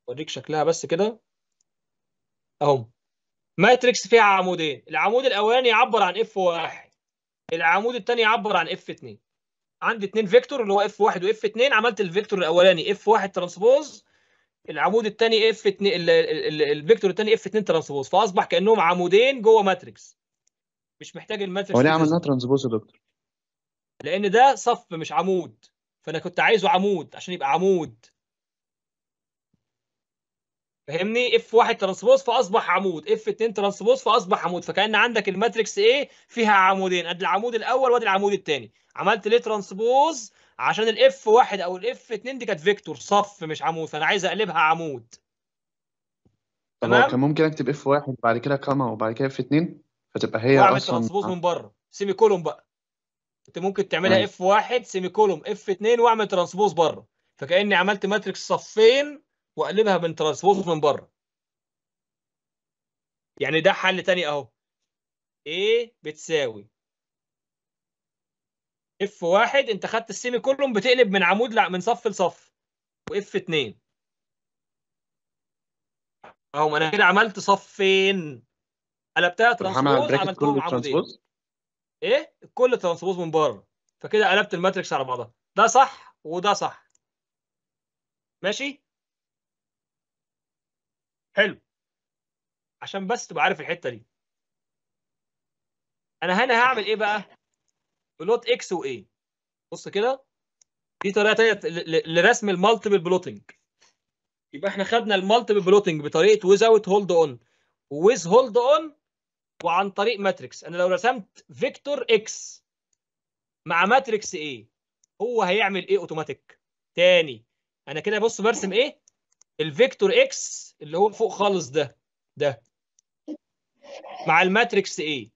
اوريك شكلها بس كده اهم ماتريكس فيها عمودين العمود الاولاني يعبر عن اف 1 العمود الثاني يعبر عن اف 2 عندي اثنين فيكتور اللي هو اف 1 واف 2 عملت الفيكتور الاولاني اف 1 ترانسبوز العمود الثاني اف 2 الفيكتور الثاني اف 2 ترانسبوز فاصبح كانهم عمودين جوه ماتريكس مش محتاج الماتريكس هو ليه عملناها ترانسبوز يا دكتور؟ لان ده صف مش عمود فانا كنت عايزه عمود عشان يبقى عمود فهمني اف 1 ترانسبوز فاصبح عمود اف 2 ترانسبوز فاصبح عمود فكان عندك الماتريكس ايه فيها عمودين ادي العمود الاول وادي العمود الثاني عملت ليه ترانسبوز عشان الاف 1 او الاف 2 دي كانت فيكتور صف مش عمود فانا عايز اقلبها عمود طب تمام كان ممكن اكتب اف 1 بعد كده كاما وبعد كده اف 2 فتبقى هي اصلا ترانسبوز من بره سيمي كولوم بقى انت ممكن تعملها أيوة. اف 1 سيمي كولوم اف 2 واعمل ترانسبوز بره فكاني عملت ماتريكس صفين واقلبها من ترانسبوز من بره يعني ده حل تاني اهو ايه بتساوي اف 1 انت خدت السيمي كولوم بتقلب من عمود لا من صف لصف واف 2 اهو انا كده عملت صفين قلبتها ترانسبوز عملت لهم عمودين ايه كل ترانسبوز من بره فكده قلبت الماتريكس على بعضها ده صح وده صح ماشي حلو عشان بس تبقى عارف الحته دي انا هنا هعمل ايه بقى بلوت اكس وايه بص كده دي طريقه ثانيه لرسم المالتيبل بلوتنج يبقى احنا خدنا المالتيبل بلوتنج بطريقه ويز اوت هولد اون ويز هولد اون وعن طريق ماتريكس انا لو رسمت فيكتور اكس مع ماتريكس ايه هو هيعمل ايه اوتوماتيك تاني انا كده بص برسم ايه الفيكتور اكس اللي هو فوق خالص ده ده مع الماتريكس ايه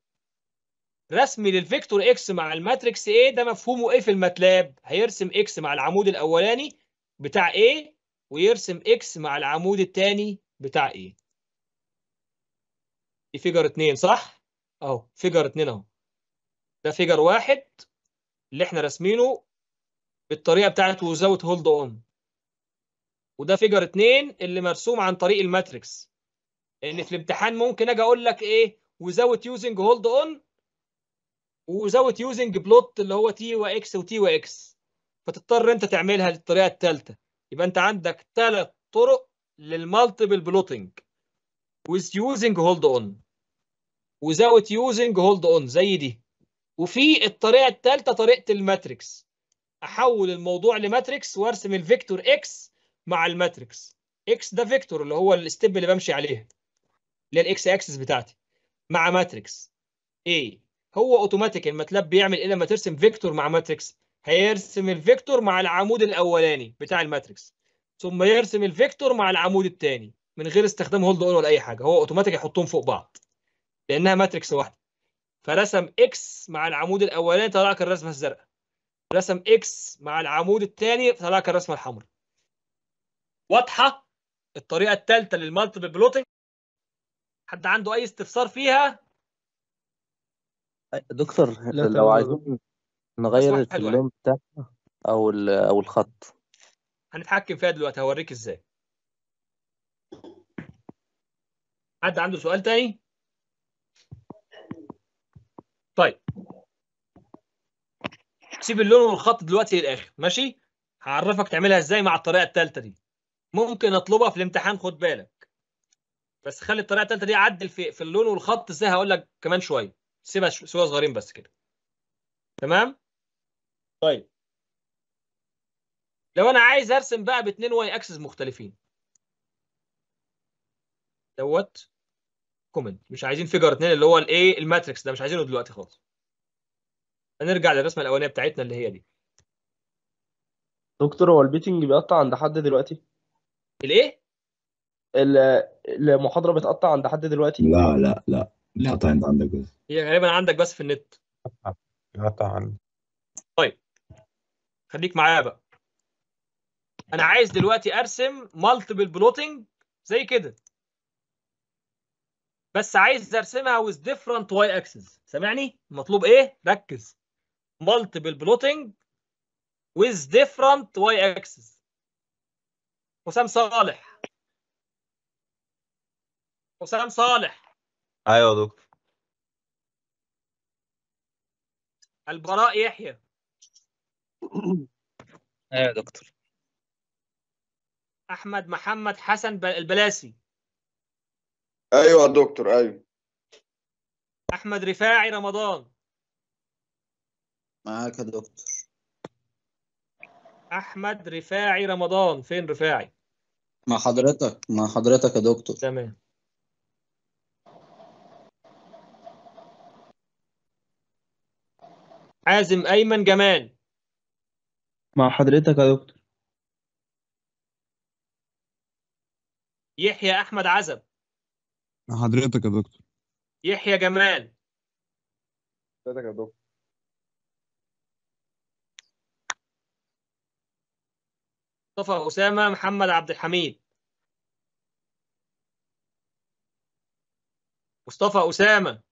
رسمي للفيكتور اكس مع الماتريكس ايه ده مفهومه ايه في الماتلاب هيرسم اكس مع العمود الاولاني بتاع ايه ويرسم اكس مع العمود الثاني بتاع ايه دي فيجر 2 صح اهو فيجر 2 اهو ده فيجر واحد اللي احنا راسمينه بالطريقه بتاعت وزاوت هولد اون وده فيجر 2 اللي مرسوم عن طريق الماتريكس لان في الامتحان ممكن اجي اقول لك ايه وزاوت يوزنج هولد اون وزاوت يوزنج بلوت اللي هو تي واكس وتي واكس فتضطر انت تعملها للطريقه الثالثه يبقى انت عندك ثلاث طرق للمالتيبل بلوتنج ويز يوزنج هولد اون without using hold on زي دي وفي الطريقه الثالثه طريقه الماتريكس احول الموضوع لماتريكس وارسم الفيكتور اكس مع الماتريكس اكس ده فيكتور اللي هو الستيب اللي بمشي عليها اللي هي الاكس اكسس بتاعتي مع ماتريكس اي هو اوتوماتيك الماتلاب بيعمل ايه لما ترسم فيكتور مع ماتريكس هيرسم الفيكتور مع العمود الاولاني بتاع الماتريكس ثم يرسم الفيكتور مع العمود الثاني من غير استخدام هولد اون ولا اي حاجه هو اوتوماتيك يحطهم فوق بعض لانها ماتريكس واحده فرسم اكس مع العمود الاولاني طلع لك الرسمه الزرقاء رسم اكس مع العمود الثاني طلع لك الرسمه الحمراء واضحه الطريقه الثالثه للمالتيبل بلوتنج حد عنده اي استفسار فيها دكتور لو عايزين نغير اللون بتاعنا او او الخط هنتحكم فيها دلوقتي هوريك ازاي حد عنده سؤال تاني طيب سيب اللون والخط دلوقتي للاخر ماشي هعرفك تعملها ازاي مع الطريقه الثالثه دي ممكن اطلبها في الامتحان خد بالك بس خلي الطريقه الثالثه دي عدل في في اللون والخط ازاي هقول لك كمان شويه سيبها سوا صغيرين بس كده تمام طيب لو انا عايز ارسم بقى باثنين واي اكسس مختلفين دوت كومنت مش عايزين فيجر 2 اللي هو الايه الماتريكس ده مش عايزينه دلوقتي خالص هنرجع للرسمه الاولانيه بتاعتنا اللي هي دي دكتور هو البيتنج بيقطع عند حد دلوقتي الايه المحاضره بتقطع عند حد دلوقتي لا لا لا لا عند عندك بس هي غالبا عندك بس في النت بيقطع عندك طيب خليك معايا بقى انا عايز دلوقتي ارسم مالتيبل بلوتنج زي كده بس عايز ارسمها with different y axis سامعني المطلوب ايه ركز multiple plotting with different y axis حسام صالح حسام صالح ايوه يا دكتور البراء يحيى ايوه يا دكتور احمد محمد حسن البلاسي ايوه يا دكتور ايوه احمد رفاعي رمضان معاك يا دكتور احمد رفاعي رمضان فين رفاعي مع حضرتك مع حضرتك يا دكتور تمام عازم ايمن جمال مع حضرتك يا دكتور يحيى احمد عزب حضرتك يا دكتور يحيى جمال حضرتك يا دكتور مصطفى أسامة محمد عبد الحميد مصطفى أسامة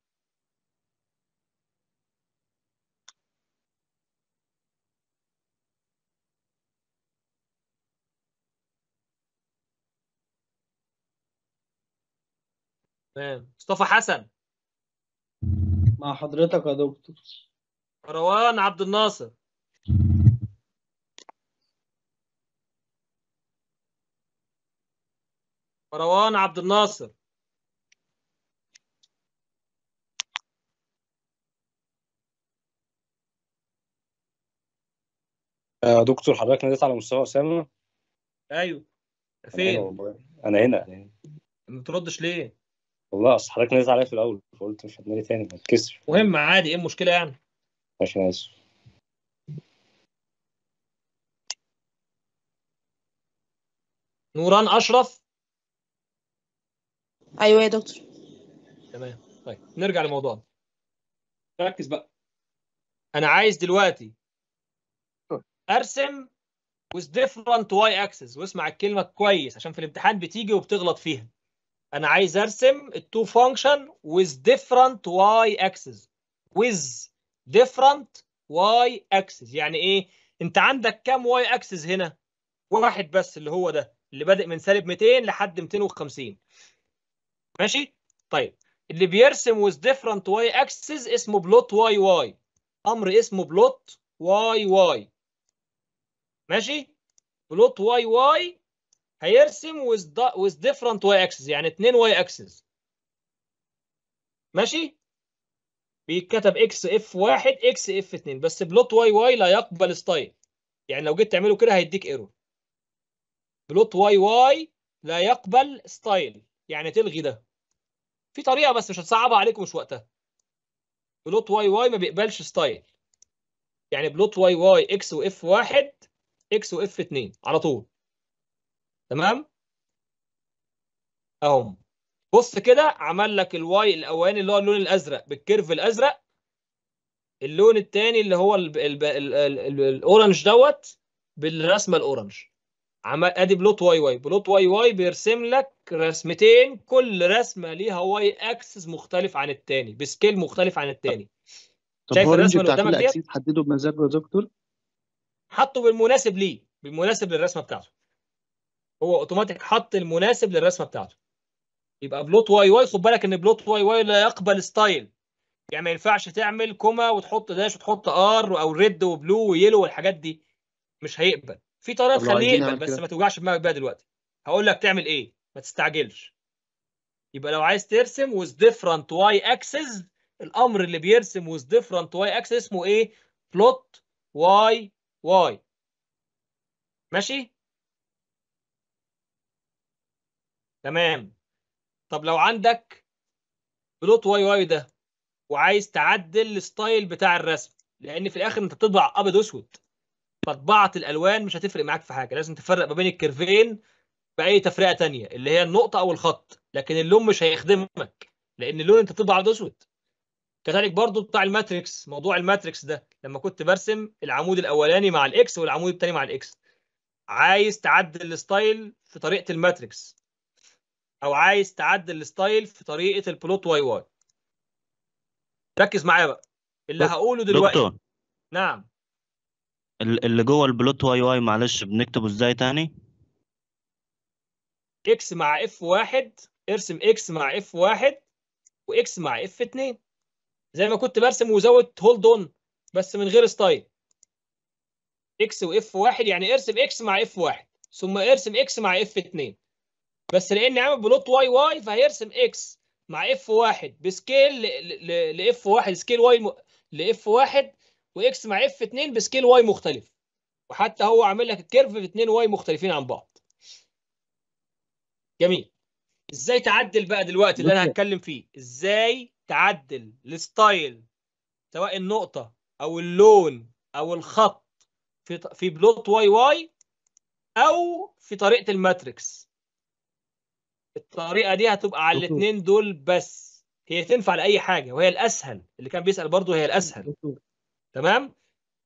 مصطفى حسن مع حضرتك يا دكتور روان عبد الناصر مروان عبد الناصر يا آه، دكتور حضرتك ناديت على مستوى اسامه ايوه فين انا هنا ما تردش ليه والله اصل حضرتك نزلت عليا في الاول فقلت مش هتنادي تاني ما تكسر مهم عادي ايه المشكله يعني ماشي انا اسف نوران اشرف ايوه يا دكتور تمام طيب نرجع لموضوعنا ركز بقى انا عايز دلوقتي ارسم with different y axis واسمع الكلمه كويس عشان في الامتحان بتيجي وبتغلط فيها انا عايز ارسم التو فانكشن with different y axis with different y axis يعني ايه انت عندك كام y axis هنا واحد بس اللي هو ده اللي بادئ من سالب 200 لحد 250 ماشي طيب اللي بيرسم with different y axis اسمه بلوت واي واي امر اسمه بلوت واي واي ماشي بلوت واي واي هيرسم with different y axis يعني اتنين y axis ماشي بيتكتب اكس اف واحد اكس اف اتنين بس بلوت واي واي لا يقبل ستايل يعني لو جيت تعمله كده هيديك ايرور بلوت واي واي لا يقبل ستايل يعني تلغي ده في طريقه بس مش هتصعبها عليكم مش وقتها بلوت واي واي ما بيقبلش ستايل يعني بلوت واي واي اكس واف واحد اكس f اثنين على طول تمام اهم بص كده عمل لك الواي الاولاني اللي هو اللون الازرق بالكيرف الازرق اللون الثاني اللي هو الاورنج دوت بالرسمه الاورنج عمل ادي بلوت واي واي بلوت واي واي بيرسم لك رسمتين كل رسمه ليها واي اكسس مختلف عن الثاني بسكيل مختلف عن الثاني شايف الرسمه اللي قدامك دي حدده بمزاجه يا دكتور حطه بالمناسب ليه بالمناسب للرسمه بتاعته هو اوتوماتيك حط المناسب للرسمه بتاعته يبقى بلوت واي واي خد بالك ان بلوت واي واي لا يقبل ستايل يعني ما ينفعش تعمل كوما وتحط داش وتحط ار او ريد وبلو ويلو والحاجات دي مش هيقبل في طريقه تخليه يقبل بس ما توجعش دماغك بقى دلوقتي هقول لك تعمل ايه ما تستعجلش يبقى لو عايز ترسم with different y axis الامر اللي بيرسم with different y axis اسمه ايه plot y y ماشي تمام طب لو عندك بلوت واي واي ده وعايز تعدل الستايل بتاع الرسم لان في الاخر انت بتطبع ابيض واسود فطبعت الالوان مش هتفرق معاك في حاجه لازم تفرق ما بين الكيرفين باي تفرقه تانية اللي هي النقطه او الخط لكن اللون مش هيخدمك لان اللون انت بتطبع ابيض واسود كذلك برضو بتاع الماتريكس موضوع الماتريكس ده لما كنت برسم العمود الاولاني مع الاكس والعمود الثاني مع الاكس عايز تعدل الستايل في طريقه الماتريكس او عايز تعدل الستايل في طريقه البلوت واي واي ركز معايا بقى اللي هقوله دلوقتي دكتور. نعم اللي جوه البلوت واي واي معلش بنكتبه ازاي تاني اكس مع اف واحد ارسم اكس مع اف واحد واكس مع اف اتنين زي ما كنت برسم وزود هولد اون بس من غير ستايل اكس واف واحد يعني ارسم اكس مع اف واحد ثم ارسم اكس مع اف اتنين بس لان عامل بلوت واي واي فهيرسم اكس مع اف واحد بسكيل لاف واحد سكيل واي م... لاف واحد واكس مع اف اتنين بسكيل واي مختلف وحتى هو عامل لك الكيرف في واي مختلفين عن بعض جميل ازاي تعدل بقى دلوقتي اللي انا هتكلم فيه ازاي تعدل الستايل سواء النقطه او اللون او الخط في في بلوت واي واي او في طريقه الماتريكس الطريقه دي هتبقى على الاثنين دول بس هي تنفع لاي حاجه وهي الاسهل اللي كان بيسال برضه هي الاسهل تمام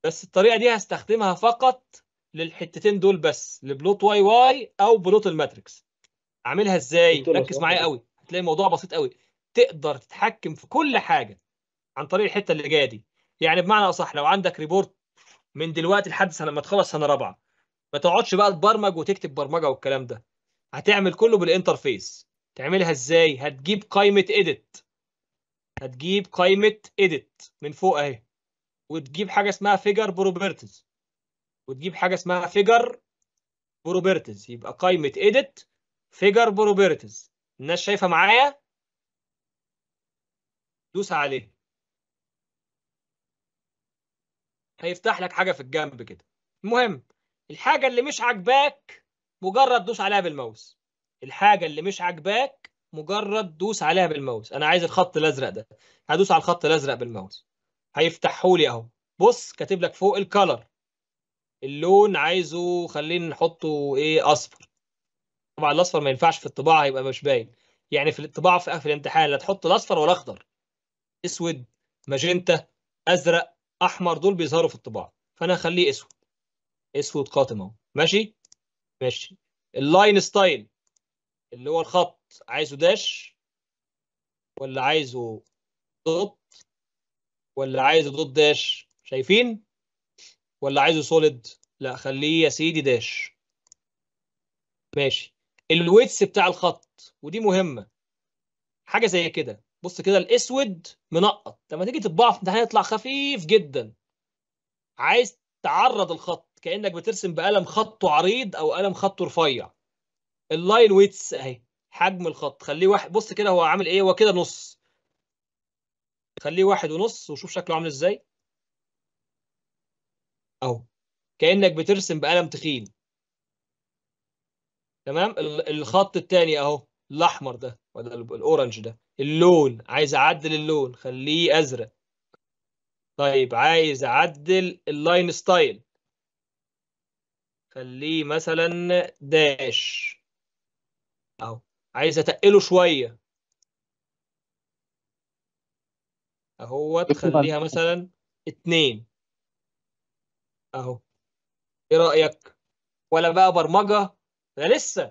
بس الطريقه دي هستخدمها فقط للحتتين دول بس لبلوت واي واي او بلوت الماتريكس اعملها ازاي ركز معايا قوي هتلاقي الموضوع بسيط قوي تقدر تتحكم في كل حاجه عن طريق الحته اللي جايه دي يعني بمعنى اصح لو عندك ريبورت من دلوقتي لحد سنه ما تخلص سنه رابعه ما تقعدش بقى تبرمج وتكتب برمجه والكلام ده هتعمل كله بالانترفيس تعملها ازاي هتجيب قائمه اديت هتجيب قائمه اديت من فوق اهي وتجيب حاجه اسمها فيجر بروبرتيز وتجيب حاجه اسمها فيجر بروبرتيز يبقى قائمه اديت فيجر بروبرتيز الناس شايفه معايا دوس عليه هيفتح لك حاجه في الجنب كده المهم الحاجه اللي مش عاجباك مجرد دوس عليها بالماوس الحاجه اللي مش عاجباك مجرد دوس عليها بالماوس انا عايز الخط الازرق ده هدوس على الخط الازرق بالماوس هيفتحهولي اهو بص كاتب لك فوق الكالر اللون عايزه خلينا نحطه ايه اصفر طبعا الاصفر ما ينفعش في الطباعه هيبقى مش باين يعني في الطباعه في اخر الامتحان لا تحط الاصفر ولا اخضر اسود ماجنتا ازرق احمر دول بيظهروا في الطباعه فانا هخليه اسود اسود قاتم اهو ماشي ماشي اللاين ستايل اللي هو الخط عايزه داش ولا عايزه دوت ولا عايزه دوت داش شايفين ولا عايزه سوليد لا خليه يا سيدي داش ماشي الويتس بتاع الخط ودي مهمه حاجه زي كده بص كده الاسود منقط لما تيجي تطبعه في امتحان يطلع خفيف جدا عايز تعرض الخط كانك بترسم بقلم خطه عريض او قلم خطه رفيع اللاين ويتس اهي حجم الخط خليه واحد بص كده هو عامل ايه هو كده نص خليه واحد ونص وشوف شكله عامل ازاي اهو كانك بترسم بقلم تخين تمام الخط الثاني اهو الاحمر ده ولا الاورنج ده اللون عايز اعدل اللون خليه ازرق طيب عايز اعدل اللاين ستايل خليه مثلا داش اهو عايز اتقله شويه اهو تخليها مثلا اتنين اهو ايه رايك ولا بقى برمجه ده لسه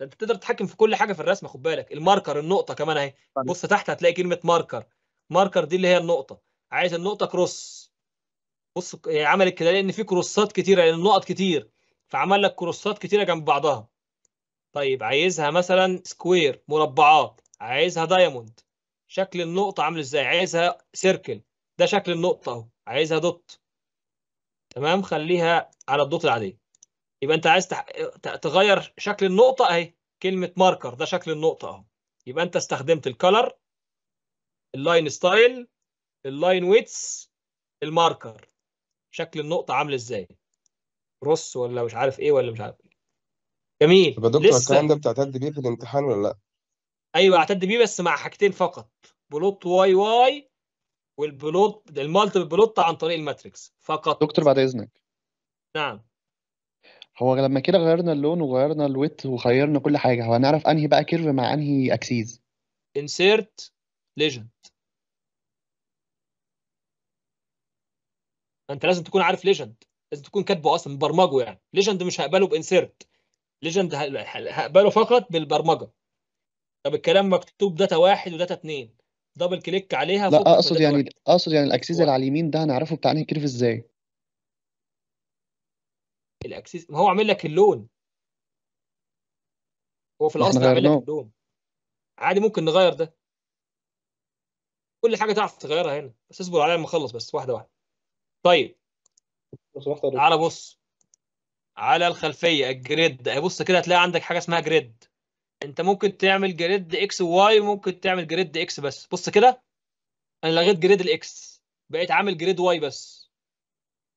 ده انت تقدر تتحكم في كل حاجه في الرسمه خد بالك الماركر النقطه كمان اهي طيب. بص تحت هتلاقي كلمه ماركر ماركر دي اللي هي النقطه عايز النقطه كروس بص هي عملت كده لان في كروسات كتيره لان النقط كتير فعمل لك كروسات كتيره جنب بعضها طيب عايزها مثلا سكوير مربعات عايزها دايموند شكل النقطه عامل ازاي عايزها سيركل ده شكل النقطه اهو عايزها دوت تمام خليها على الدوت العاديه يبقى انت عايز تح... تغير شكل النقطه اهي كلمه ماركر ده شكل النقطه اهو يبقى انت استخدمت الكلر اللاين ستايل اللاين ويتس الماركر شكل النقطه عامل ازاي روس ولا مش عارف ايه ولا مش عارف ايه جميل طب يا دكتور لسه... الكلام ده بتعتد بيه في الامتحان ولا لا؟ ايوه اعتد بيه بس مع حاجتين فقط بلوت واي واي والبلوت المالتيبل بلوت عن طريق الماتريكس فقط دكتور بعد اذنك نعم هو لما كده غيرنا اللون وغيرنا الويت وغيرنا كل حاجه هو هنعرف انهي بقى كيرف مع انهي اكسيز انسيرت ليجند انت لازم تكون عارف ليجند لازم تكون كاتبه اصلا مبرمجه يعني ليجند مش هقبله بانسيرت ليجند هقبله فقط بالبرمجه طب الكلام مكتوب داتا واحد وداتا اثنين دبل كليك عليها لا اقصد يعني اقصد يعني الاكسيز اللي على اليمين ده هنعرفه بتاع انهي كيرف ازاي الاكسيز ما هو عامل لك اللون هو في الاصل عامل لك اللون عادي ممكن نغير ده كل حاجه تعرف تغيرها هنا بس اصبر عليا لما اخلص بس واحده واحده طيب لو سمحت تعالى بص على الخلفيه الجريد بص كده هتلاقي عندك حاجه اسمها جريد انت ممكن تعمل جريد اكس وواي وممكن تعمل جريد اكس بس بص كده انا لغيت جريد الاكس بقيت عامل جريد واي بس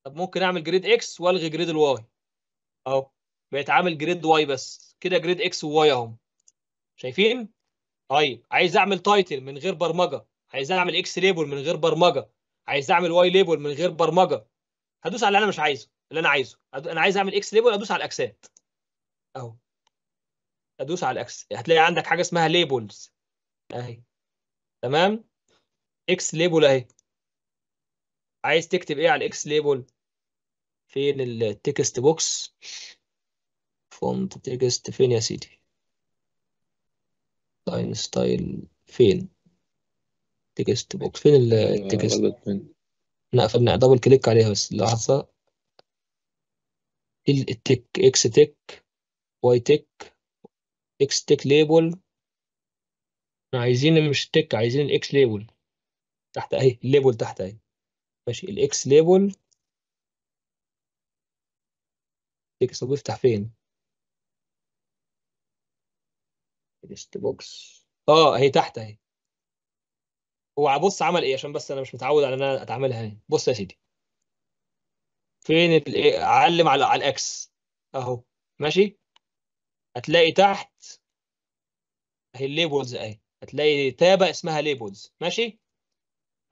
طب ممكن اعمل جريد اكس والغي جريد الواي اهو بقيت عامل جريد واي بس كده جريد اكس وواي اهم شايفين طيب عايز اعمل تايتل من غير برمجه عايز اعمل اكس ليبل من غير برمجه عايز اعمل واي ليبل من غير برمجه هدوس على اللي انا مش عايزه اللي انا عايزه انا عايز اعمل اكس ليبل ادوس على الاكسات اهو ادوس على الاكس هتلاقي عندك حاجه اسمها ليبلز اهي تمام اكس ليبل اهي عايز تكتب ايه على الاكس ليبل فين التكست بوكس فونت تكست فين يا سيدي لاين ستايل فين تكست بوكس فين آه، التكست احنا قفلناها دبل كليك عليها بس لحظة التك اكس تك واي تك اكس تك ليبل احنا عايزين مش تك عايزين الاكس ليبل تحت اهي الليبل تحت اهي ماشي الاكس ليبل طب بيفتح فين تكست بوكس اه اهي تحت اهي هو بص عمل ايه عشان بس انا مش متعود على ان انا اتعاملها يعني بص يا سيدي فين الايه اعلم على على الاكس اهو ماشي هتلاقي تحت اهي الليبلز اهي هتلاقي تابه اسمها ليبلز ماشي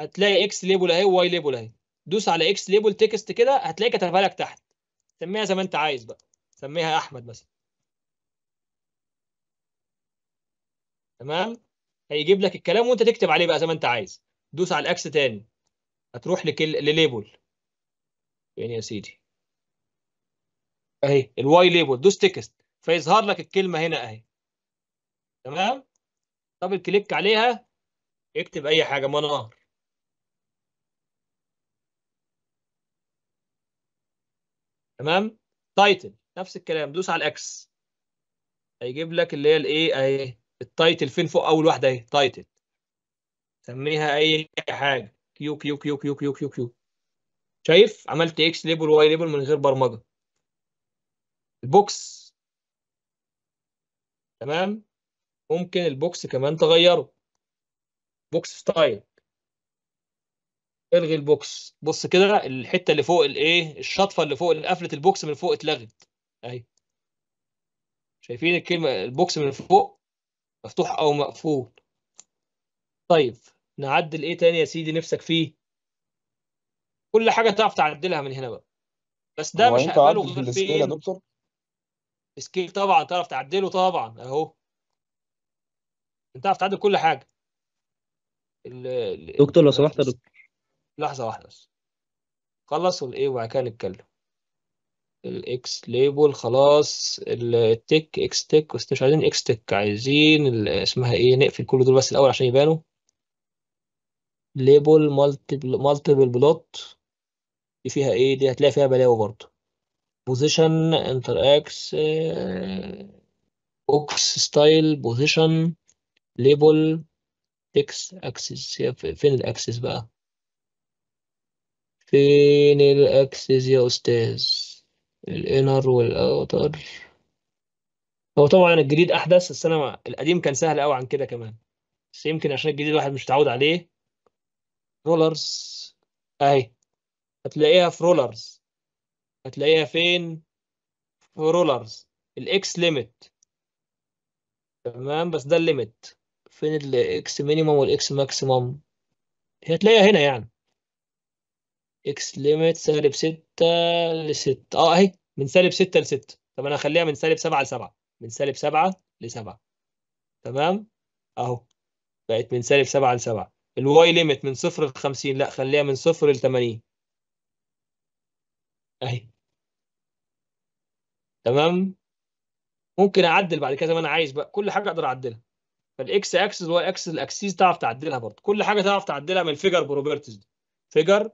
هتلاقي اكس ليبل اهي وواي ليبل اهي دوس على اكس ليبل تكست كده هتلاقي كتبها لك تحت سميها زي ما انت عايز بقى سميها احمد مثلا تمام هيجيب لك الكلام وانت تكتب عليه بقى زي ما انت عايز دوس على الاكس تاني هتروح لكل لليبل فين يعني يا سيدي اهي الواي ليبل دوس تكست فيظهر لك الكلمه هنا اهي تمام دبل كليك عليها اكتب اي حاجه منار تمام تايتل نفس الكلام دوس على الاكس هيجيب لك اللي هي الايه اهي التايتل فين فوق اول واحده اهي تايتل سميها اي حاجه كيو كيو كيو كيو كيو كيو كيو شايف عملت اكس ليبل واي ليبل من غير برمجه البوكس تمام ممكن البوكس كمان تغيره بوكس ستايل الغي البوكس بص كده الحته اللي فوق الايه الشطفه اللي فوق اللي قفلت البوكس من فوق اتلغت اهي شايفين الكلمه البوكس من فوق مفتوح او مقفول طيب نعدل ايه تاني يا سيدي نفسك فيه كل حاجه تعرف تعدلها من هنا بقى بس ده مش هقبله غير في ايه دكتور سكيل طبعا تعرف تعدله طبعا اهو انت تعرف تعدل كل حاجه ال دكتور لو سمحت يا دكتور لحظه واحده بس خلصوا الايه وبعد كده نتكلم الاكس ليبل خلاص التك اكس تك بس مش عايزين اكس تك عايزين اسمها ايه نقفل كل دول بس الاول عشان يبانوا ليبل مالتيبل بلوت دي فيها ايه دي هتلاقي فيها بلاوي برضو بوزيشن انتر اكس آه، اوكس ستايل بوزيشن ليبل اكس اكسس فين الاكسس بقى فين الاكسس يا استاذ الانر والاوتر هو طبعا الجديد احدث بس انا القديم كان سهل قوي عن كده كمان بس يمكن عشان الجديد الواحد مش متعود عليه رولرز اهي هتلاقيها في رولرز هتلاقيها فين في رولرز الاكس ليميت تمام بس ده الليميت فين الاكس مينيموم والاكس ماكسيموم هتلاقيها هنا يعني اكس ليميت سالب 6 ل 6 اه اهي من سالب 6 ل 6 طب انا هخليها من سالب 7 ل 7 من سالب 7 ل 7 تمام اهو بقت من سالب 7 ل 7 الواي ليميت من 0 ل 50 لا خليها من 0 ل 80 اهي تمام ممكن اعدل بعد كده زي ما انا عايز بقى كل حاجه اقدر اعدلها فالاكس اكسس اكسس الاكسيز تعرف تعدلها برضه كل حاجه تعرف تعدلها من الفيجر بروبرتيز دي فيجر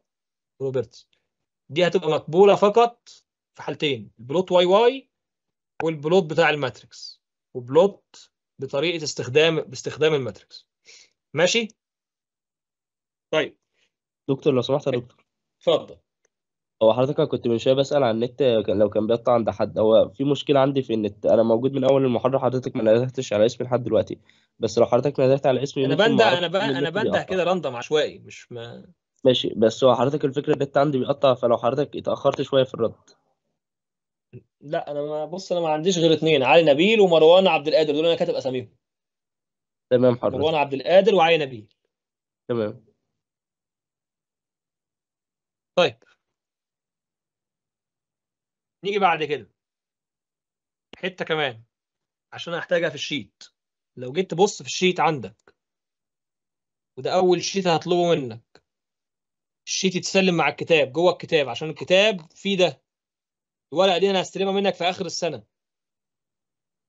روبرتس دي هتبقى مقبوله فقط في حالتين البلوت واي واي والبلوت بتاع الماتريكس وبلوت بطريقه استخدام باستخدام الماتريكس ماشي طيب دكتور لو سمحت يا طيب. دكتور اتفضل هو حضرتك كنت من شويه بسال عن النت لو كان بيقطع عند حد هو في مشكله عندي في النت انا موجود من اول المحاضره حضرتك ما نزلتش على اسمي لحد دلوقتي بس لو حضرتك نزلت على اسمي انا بنده انا بنده انا بنده كده راندم عشوائي مش ما ماشي بس هو حضرتك الفكرة النت عندي بيقطع فلو حضرتك اتأخرت شوية في الرد لا انا ما بص انا ما عنديش غير اثنين علي نبيل ومروان عبد القادر دول انا كاتب اساميهم تمام حضرتك مروان عبد القادر وعلي نبيل تمام طيب نيجي بعد كده حته كمان عشان احتاجها في الشيت لو جيت تبص في الشيت عندك وده اول شيت هطلبه منك الشيت يتسلم مع الكتاب جوه الكتاب عشان الكتاب فيه ده الورقه دي انا هستلمها منك في اخر السنه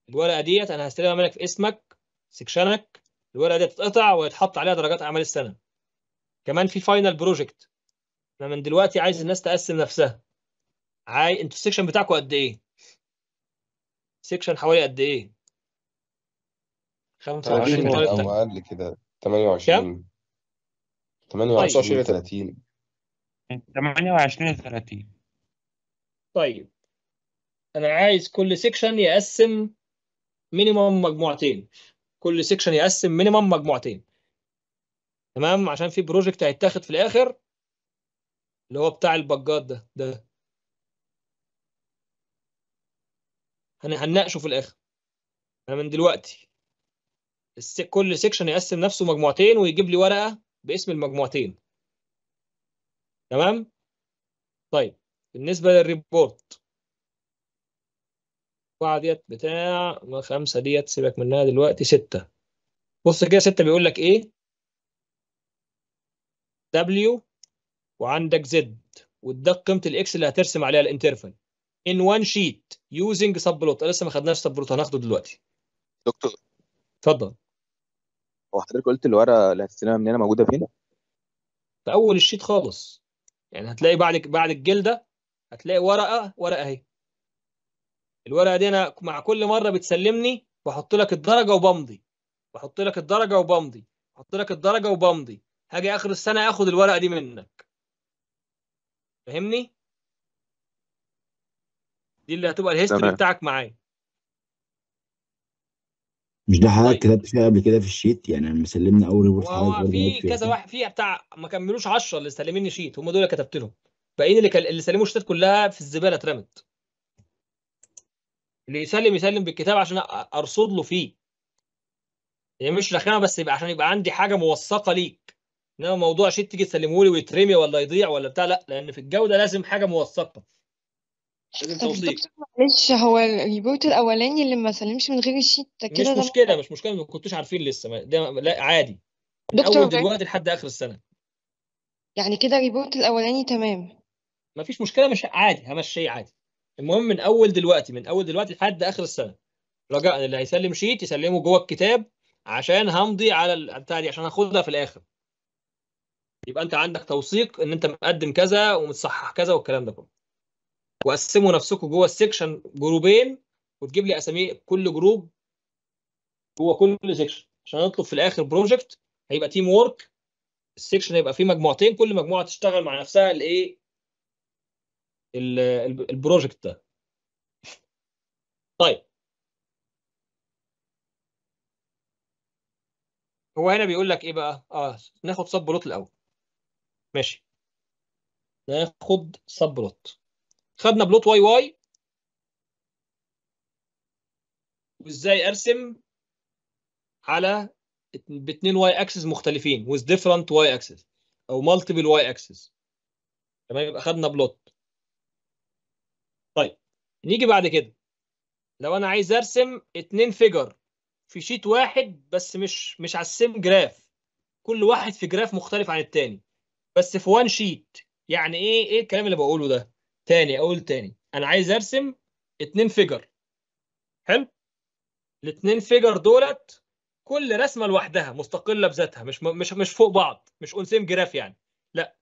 الورقه ديت انا هستلمها منك في اسمك سكشنك الورقه دي تتقطع ويتحط عليها درجات اعمال السنه كمان في فاينل بروجكت انا من دلوقتي عايز الناس تقسم نفسها عاي انتوا السكشن بتاعكم قد ايه سكشن حوالي قد ايه 25 او اقل كده 28 كم 28 30 من 28 ل 30 طيب انا عايز كل سيكشن يقسم مينيمم مجموعتين كل سيكشن يقسم مينيمم مجموعتين تمام عشان في بروجكت هيتاخد في الاخر اللي هو بتاع البجات ده ده هنناقشه في الاخر انا من دلوقتي كل سيكشن يقسم نفسه مجموعتين ويجيب لي ورقه باسم المجموعتين تمام طيب بالنسبه للريبورت القاعه ديت بتاع خمسة ديت سيبك منها دلوقتي ستة بص كده ستة بيقول لك ايه W وعندك زد وده قيمة الاكس اللي هترسم عليها الانترفال وان شيت يوزنج سب بلوت لسه ما خدناش سب بلوت هناخده دلوقتي دكتور اتفضل هو حضرتك قلت الورقة اللي هتستلمها مننا موجودة فين؟ في أول الشيت خالص يعني هتلاقي بعد بعد الجلده هتلاقي ورقه ورقه اهي الورقه دي انا مع كل مره بتسلمني بحط لك الدرجه وبمضي بحط لك الدرجه وبمضي بحط لك الدرجه وبمضي هاجي اخر السنه اخد الورقه دي منك فاهمني دي اللي هتبقى الهيستوري بتاعك معايا مش ده حضرتك طيب. كتبت فيها قبل كده في الشيت يعني لما سلمنا اول ريبورت حضرتك قلت في كذا يعني واحد فيها بتاع ما كملوش 10 اللي سلميني شيت هم دول اللي كتبت لهم باقيين اللي كان- اللي سلموا الشيتات كلها في الزباله اترمت اللي يسلم يسلم بالكتاب عشان ارصد له فيه يعني مش رخامه بس يبقى عشان يبقى عندي حاجه موثقه ليك انما موضوع شيت تيجي تسلمه لي ويترمي ولا يضيع ولا بتاع لا لان في الجوده لازم حاجه موثقه لازم معلش هو الريبورت الاولاني اللي ما سلمش من غير الشيت ده مش كده مشكله مش مشكله ما كنتوش عارفين لسه ده لا عادي من دكتور اول دلوقتي لحد اخر السنه يعني كده الريبورت الاولاني تمام ما فيش مشكله مش عادي همشيه عادي المهم من اول دلوقتي من اول دلوقتي لحد اخر السنه رجاء اللي هيسلم شيت يسلمه جوه الكتاب عشان همضي على البتاع دي عشان هاخدها في الاخر يبقى انت عندك توثيق ان انت مقدم كذا ومتصحح كذا والكلام ده كله وقسموا نفسكم جوه السكشن جروبين وتجيب لي اسامي كل جروب جوه كل سكشن عشان نطلب في الاخر بروجكت هيبقى تيم وورك السكشن هيبقى فيه مجموعتين كل مجموعه تشتغل مع نفسها الايه البروجكت ده طيب هو هنا بيقول لك ايه بقى اه ناخد سب بلوت الاول ماشي ناخد سب بلوت خدنا بلوت واي واي وازاي ارسم على باتنين واي اكسس مختلفين with different واي اكسس او multiple واي اكسس تمام يبقى خدنا بلوت طيب نيجي بعد كده لو انا عايز ارسم اتنين فيجر في شيت واحد بس مش مش على السيم جراف كل واحد في جراف مختلف عن التاني بس في وان شيت يعني ايه ايه الكلام اللي بقوله ده تاني اقول تاني انا عايز ارسم اتنين فيجر حلو الاتنين فيجر دولت كل رسمه لوحدها مستقله بذاتها مش مش مش فوق بعض مش اون سيم جراف يعني لا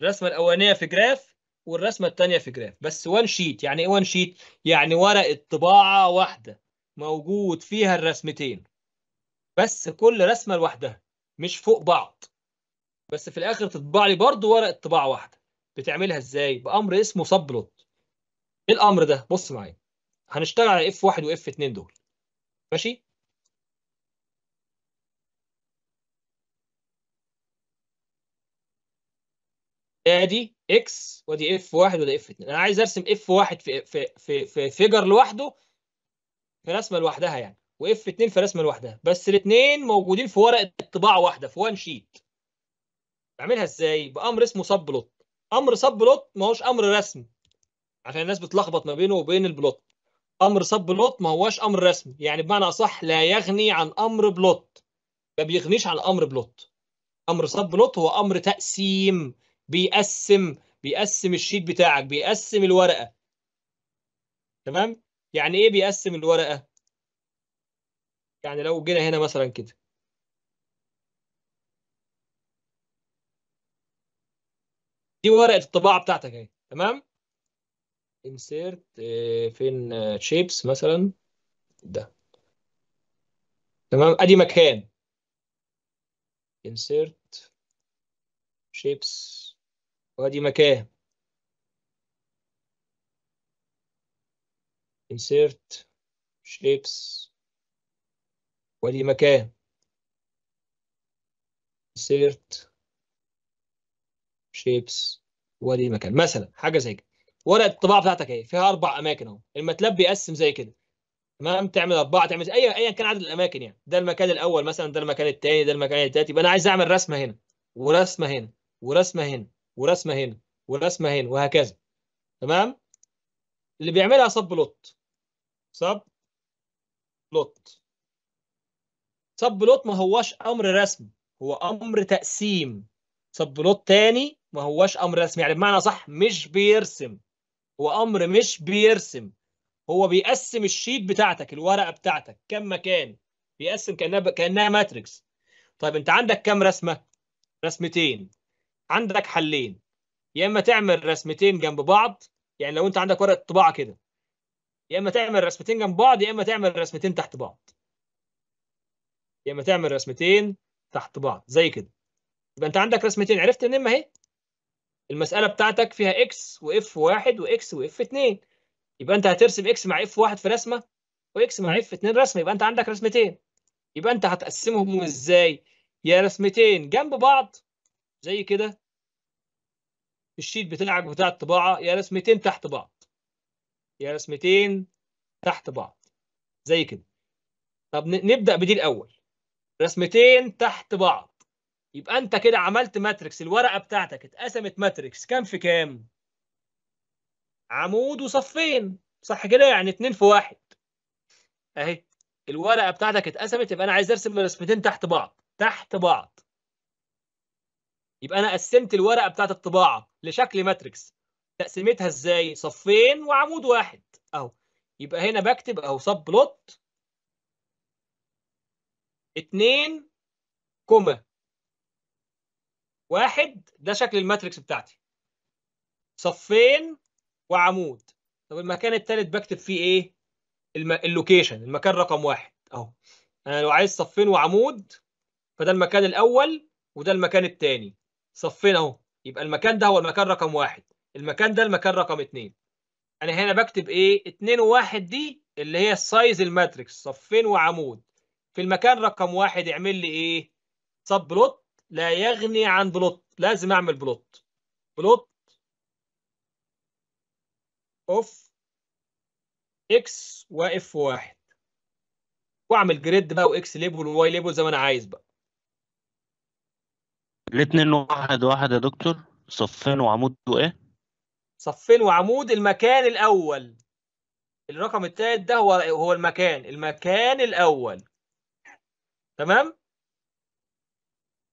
الرسمه الاولانيه في جراف والرسمه الثانيه في جراف بس وان شيت يعني ايه وان شيت يعني ورقه طباعه واحده موجود فيها الرسمتين بس كل رسمه لوحدها مش فوق بعض بس في الاخر تطبع لي برضه ورقه طباعه واحده بتعملها ازاي بامر اسمه سب بلوت ايه الامر ده بص معايا هنشتغل على اف 1 واف 2 دول ماشي ادي اكس وادي اف 1 وادي اف 2 انا عايز ارسم اف 1 في في في في فيجر لوحده في رسمه لوحدها يعني واف 2 في رسمه لوحدها بس الاثنين موجودين في ورقه طباعه واحده في وان شيت بعملها ازاي بامر اسمه سب بلوت امر سب بلوت ما هوش امر رسمي عشان الناس بتلخبط ما بينه وبين البلوت امر سب بلوت ما هوش امر رسمي يعني بمعنى اصح لا يغني عن امر بلوت ما بيغنيش عن امر بلوت امر سب بلوت هو امر تقسيم بيقسم بيقسم الشيت بتاعك بيقسم الورقه تمام يعني ايه بيقسم الورقه يعني لو جينا هنا مثلا كده دي ورقه الطباعه بتاعتك اهي تمام انسيرت آه، فين شيبس آه، مثلا ده تمام ادي مكان انسيرت شيبس وادي مكان انسيرت شيبس وادي مكان insert شيبس ودي مكان مثلا حاجه زي كده ورقه الطباعه بتاعتك اهي فيها اربع اماكن اهو الماتلاب بيقسم زي كده تمام تعمل اربعه تعمل اي ايا كان عدد الاماكن يعني ده المكان الاول مثلا ده المكان الثاني ده المكان الثالث يبقى انا عايز اعمل رسمه هنا ورسمه هنا ورسمه هنا ورسمه هنا ورسمه هنا وهكذا تمام اللي بيعملها صب لوت صب لوت صب لوت ما هوش امر رسم هو امر تقسيم صب لوت تاني ما هواش امر رسمي يعني بمعنى صح مش بيرسم هو امر مش بيرسم هو بيقسم الشيت بتاعتك الورقه بتاعتك كم مكان بيقسم كانها ب... كانها ماتريكس طيب انت عندك كام رسمه رسمتين عندك حلين يا اما تعمل رسمتين جنب بعض يعني لو انت عندك ورقه طباعه كده يا اما تعمل رسمتين جنب بعض يا اما تعمل رسمتين تحت بعض يا اما تعمل رسمتين تحت بعض زي كده يبقى انت عندك رسمتين عرفت ان اما اهي المساله بتاعتك فيها اكس واف واحد واكس واف اثنين يبقى انت هترسم اكس مع اف واحد في رسمه واكس مع اف اثنين رسمه يبقى انت عندك رسمتين يبقى انت هتقسمهم ازاي يا رسمتين جنب بعض زي كده في الشيت بتاعك بتاع الطباعه يا رسمتين تحت بعض يا رسمتين تحت بعض زي كده طب نبدا بدي الاول رسمتين تحت بعض يبقى انت كده عملت ماتريكس الورقه بتاعتك اتقسمت ماتريكس كام في كام عمود وصفين صح كده يعني اتنين في واحد اهي الورقه بتاعتك اتقسمت يبقى انا عايز ارسم الرسمتين تحت بعض تحت بعض يبقى انا قسمت الورقه بتاعت الطباعه لشكل ماتريكس تقسيمتها ازاي صفين وعمود واحد اهو يبقى هنا بكتب اهو سب بلوت 2 كومه واحد ده شكل الماتريكس بتاعتي صفين وعمود طب المكان الثالث بكتب فيه ايه اللوكيشن المكان رقم واحد اهو انا لو عايز صفين وعمود فده المكان الاول وده المكان الثاني صفين اهو يبقى المكان ده هو المكان رقم واحد المكان ده المكان رقم اثنين انا هنا بكتب ايه اثنين وواحد دي اللي هي السايز الماتريكس صفين وعمود في المكان رقم واحد اعمل لي ايه سب بلوت لا يغني عن بلوت لازم اعمل بلوت بلوت اوف اكس واف واحد واعمل جريد بقى واكس ليبل وواي ليبل زي ما انا عايز بقى الاتنين واحد واحد يا دكتور صفين وعمود وايه صفين وعمود المكان الاول الرقم الثالث ده هو هو المكان المكان الاول تمام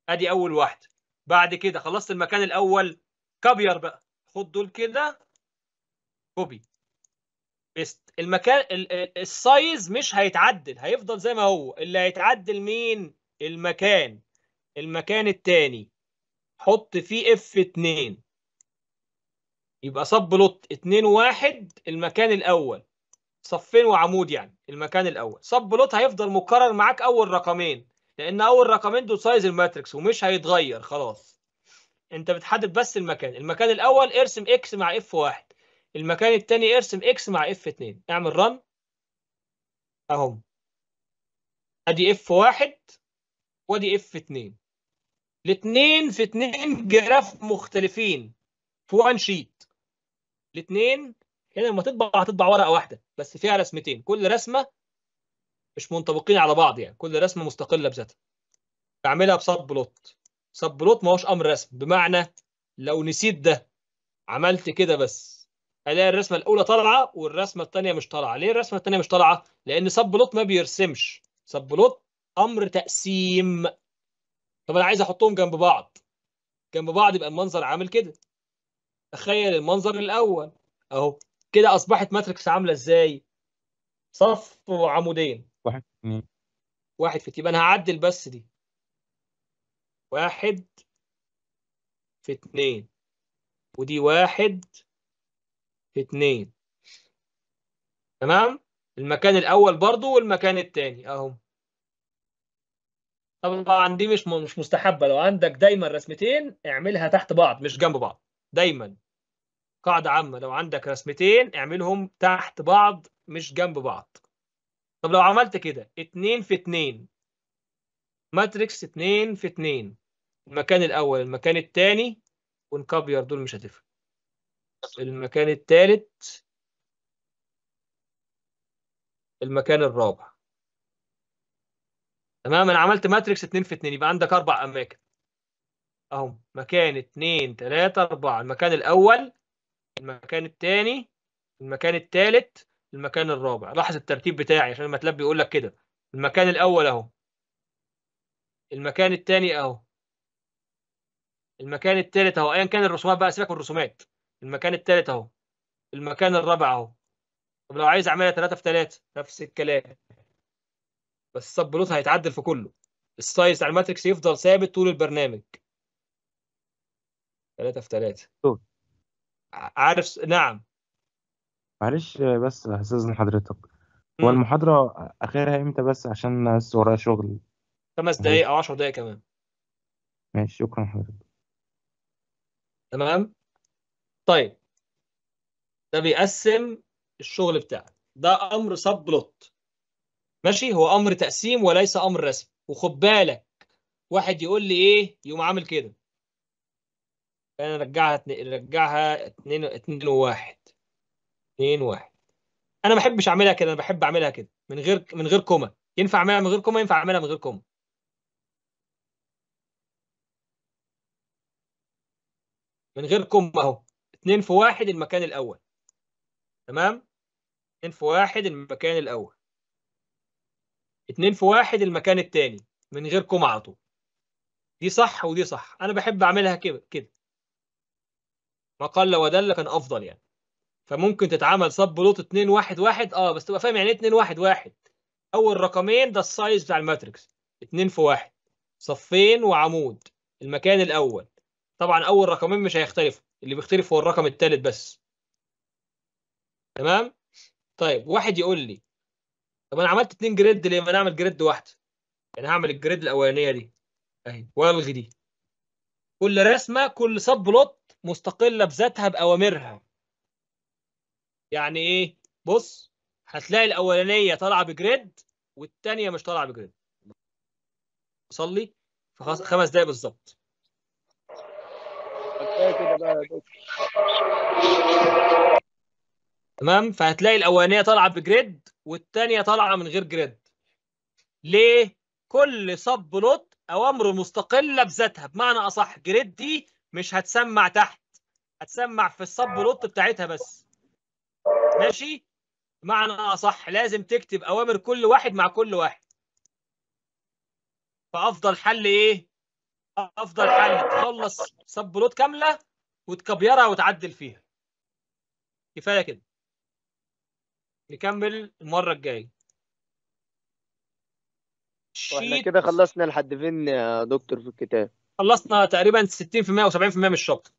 ادي اول واحده بعد كده خلصت المكان الاول كابير بقى خد دول كده كوبي بيست المكان السايز مش هيتعدل هيفضل زي ما هو اللي هيتعدل مين المكان المكان الثاني حط فيه اف 2 يبقى صب لوت 2 1 المكان الاول صفين وعمود يعني المكان الاول صب لوت هيفضل مكرر معاك اول رقمين لان اول رقمين دول سايز الماتريكس ومش هيتغير خلاص انت بتحدد بس المكان المكان الاول ارسم اكس مع اف واحد المكان الثاني ارسم اكس مع اف اتنين اعمل رن اهم ادي اف واحد وادي اف اتنين الاثنين في اثنين جراف مختلفين في وان شيت الاثنين هنا لما تطبع هتطبع ورقه واحده بس فيها رسمتين كل رسمه مش منطبقين على بعض يعني كل رسمه مستقله بذاتها بعملها بسب بلوت سب بلوت ما هوش امر رسم بمعنى لو نسيت ده عملت كده بس الاقي الرسمه الاولى طالعه والرسمه الثانيه مش طالعه ليه الرسمه الثانيه مش طالعه لان سب بلوت ما بيرسمش سب بلوت امر تقسيم طب انا عايز احطهم جنب بعض جنب بعض يبقى المنظر عامل كده تخيل المنظر الاول اهو كده اصبحت ماتريكس عامله ازاي صف وعمودين واحد في اتنين يبقى انا هعدل بس دي واحد في اتنين ودي واحد في اتنين تمام المكان الاول برضو والمكان التاني اهو طبعا دي مش مش مستحبه لو عندك دايما رسمتين اعملها تحت بعض مش جنب بعض دايما قاعده عامه لو عندك رسمتين اعملهم تحت بعض مش جنب بعض طب لو عملت كده 2 في 2 ماتريكس 2 في 2 المكان الاول المكان الثاني والكابير دول مش هتفرق المكان الثالث المكان الرابع تمام انا عملت ماتريكس 2 في 2 يبقى عندك اربع اماكن اهو مكان 2 3 4 المكان الاول المكان الثاني المكان الثالث المكان الرابع لاحظ الترتيب بتاعي عشان ما تلبي يقول لك كده المكان الاول اهو المكان الثاني اهو المكان الثالث اهو ايا كان الرسومات بقى سيبك من الرسومات المكان الثالث اهو المكان الرابع اهو طب لو عايز اعملها 3 في 3 نفس الكلام بس السب بلوت هيتعدل في كله السايز على الماتريكس يفضل ثابت طول البرنامج 3 في 3 عارف نعم معلش بس هستأذن حضرتك هو المحاضرة آخرها إمتى بس عشان بس ورايا شغل خمس دقايق أو عشر دقايق كمان ماشي شكرا حضرتك تمام طيب ده بيقسم الشغل بتاعك ده أمر سب بلوت ماشي هو أمر تقسيم وليس أمر رسم وخد بالك واحد يقول لي إيه يقوم عامل كده أنا رجعها رجعها اتنين اتنين وواحد 2 1 انا ما بحبش اعملها كده انا بحب اعملها كده من غير من غير كوما ينفع اعملها من غير كوما ينفع اعملها من غير كوما من غير كوما اهو 2 في 1 المكان الاول تمام 2 في 1 المكان الاول 2 في 1 المكان الثاني من غير كوما على طول دي صح ودي صح انا بحب اعملها كده كده ما قل ودل كان افضل يعني فممكن تتعمل سب بلوت 2 1 1 اه بس تبقى فاهم يعني ايه 2 1 1 اول رقمين ده السايز بتاع الماتريكس 2 في 1 صفين وعمود المكان الاول طبعا اول رقمين مش هيختلفوا اللي بيختلف هو الرقم الثالث بس تمام طيب واحد يقول لي طب انا عملت 2 جريد ليه ما نعمل جريد واحده يعني هعمل الجريد الاولانيه دي اهي والغي دي كل رسمه كل سب بلوت مستقله بذاتها باوامرها يعني ايه بص هتلاقي الاولانيه طالعه بجريد والثانيه مش طالعه بجريد صلي في خمس دقايق بالظبط تمام فهتلاقي الاولانيه طالعه بجريد والثانيه طالعه من غير جريد ليه كل سب بلوت اوامره مستقله بذاتها بمعنى اصح جريد دي مش هتسمع تحت هتسمع في السب بلوت بتاعتها بس ماشي معنى اصح لازم تكتب اوامر كل واحد مع كل واحد فافضل حل ايه افضل حل تخلص سبلوت كامله وتكبيرها وتعدل فيها كفايه كده نكمل المره الجايه احنا كده خلصنا لحد فين يا دكتور في الكتاب خلصنا تقريبا 60% او 70% من الشطر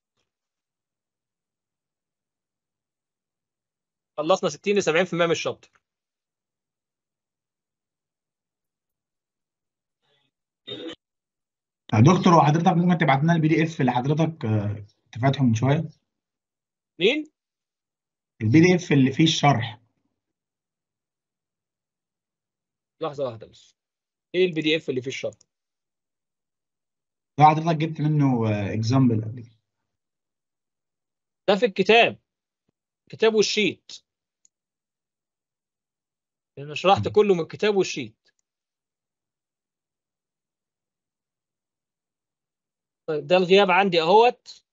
خلصنا 60 ل 70% من الشابتر يا دكتور وحضرتك ممكن تبعت لنا البي دي اف اللي حضرتك كنت آه، فاتحه من شويه مين البي دي اف اللي فيه الشرح لحظه واحده بس ايه البي دي اف اللي فيه الشرح ده حضرتك جبت منه اكزامبل آه، قبل كده ده في الكتاب كتاب والشيت لأن شرحت كله من الكتاب والشيت طيب ده الغياب عندي اهوت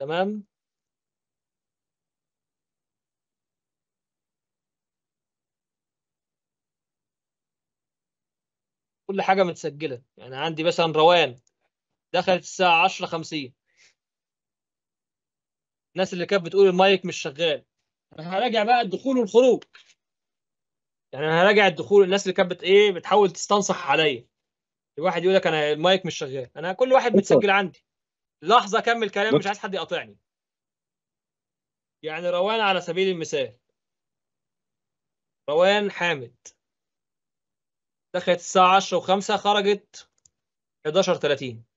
تمام كل حاجة متسجلة يعني عندي مثلا روان دخلت الساعة 10:50 الناس اللي كانت بتقول المايك مش شغال هراجع بقى الدخول والخروج يعني انا هراجع الدخول الناس اللي كانت ايه بتحاول تستنصح عليا الواحد يقول لك انا المايك مش شغال انا كل واحد متسجل عندي لحظه اكمل كلام مش عايز حد يقاطعني يعني روان على سبيل المثال روان حامد دخلت الساعة 10 و5 خرجت 11 30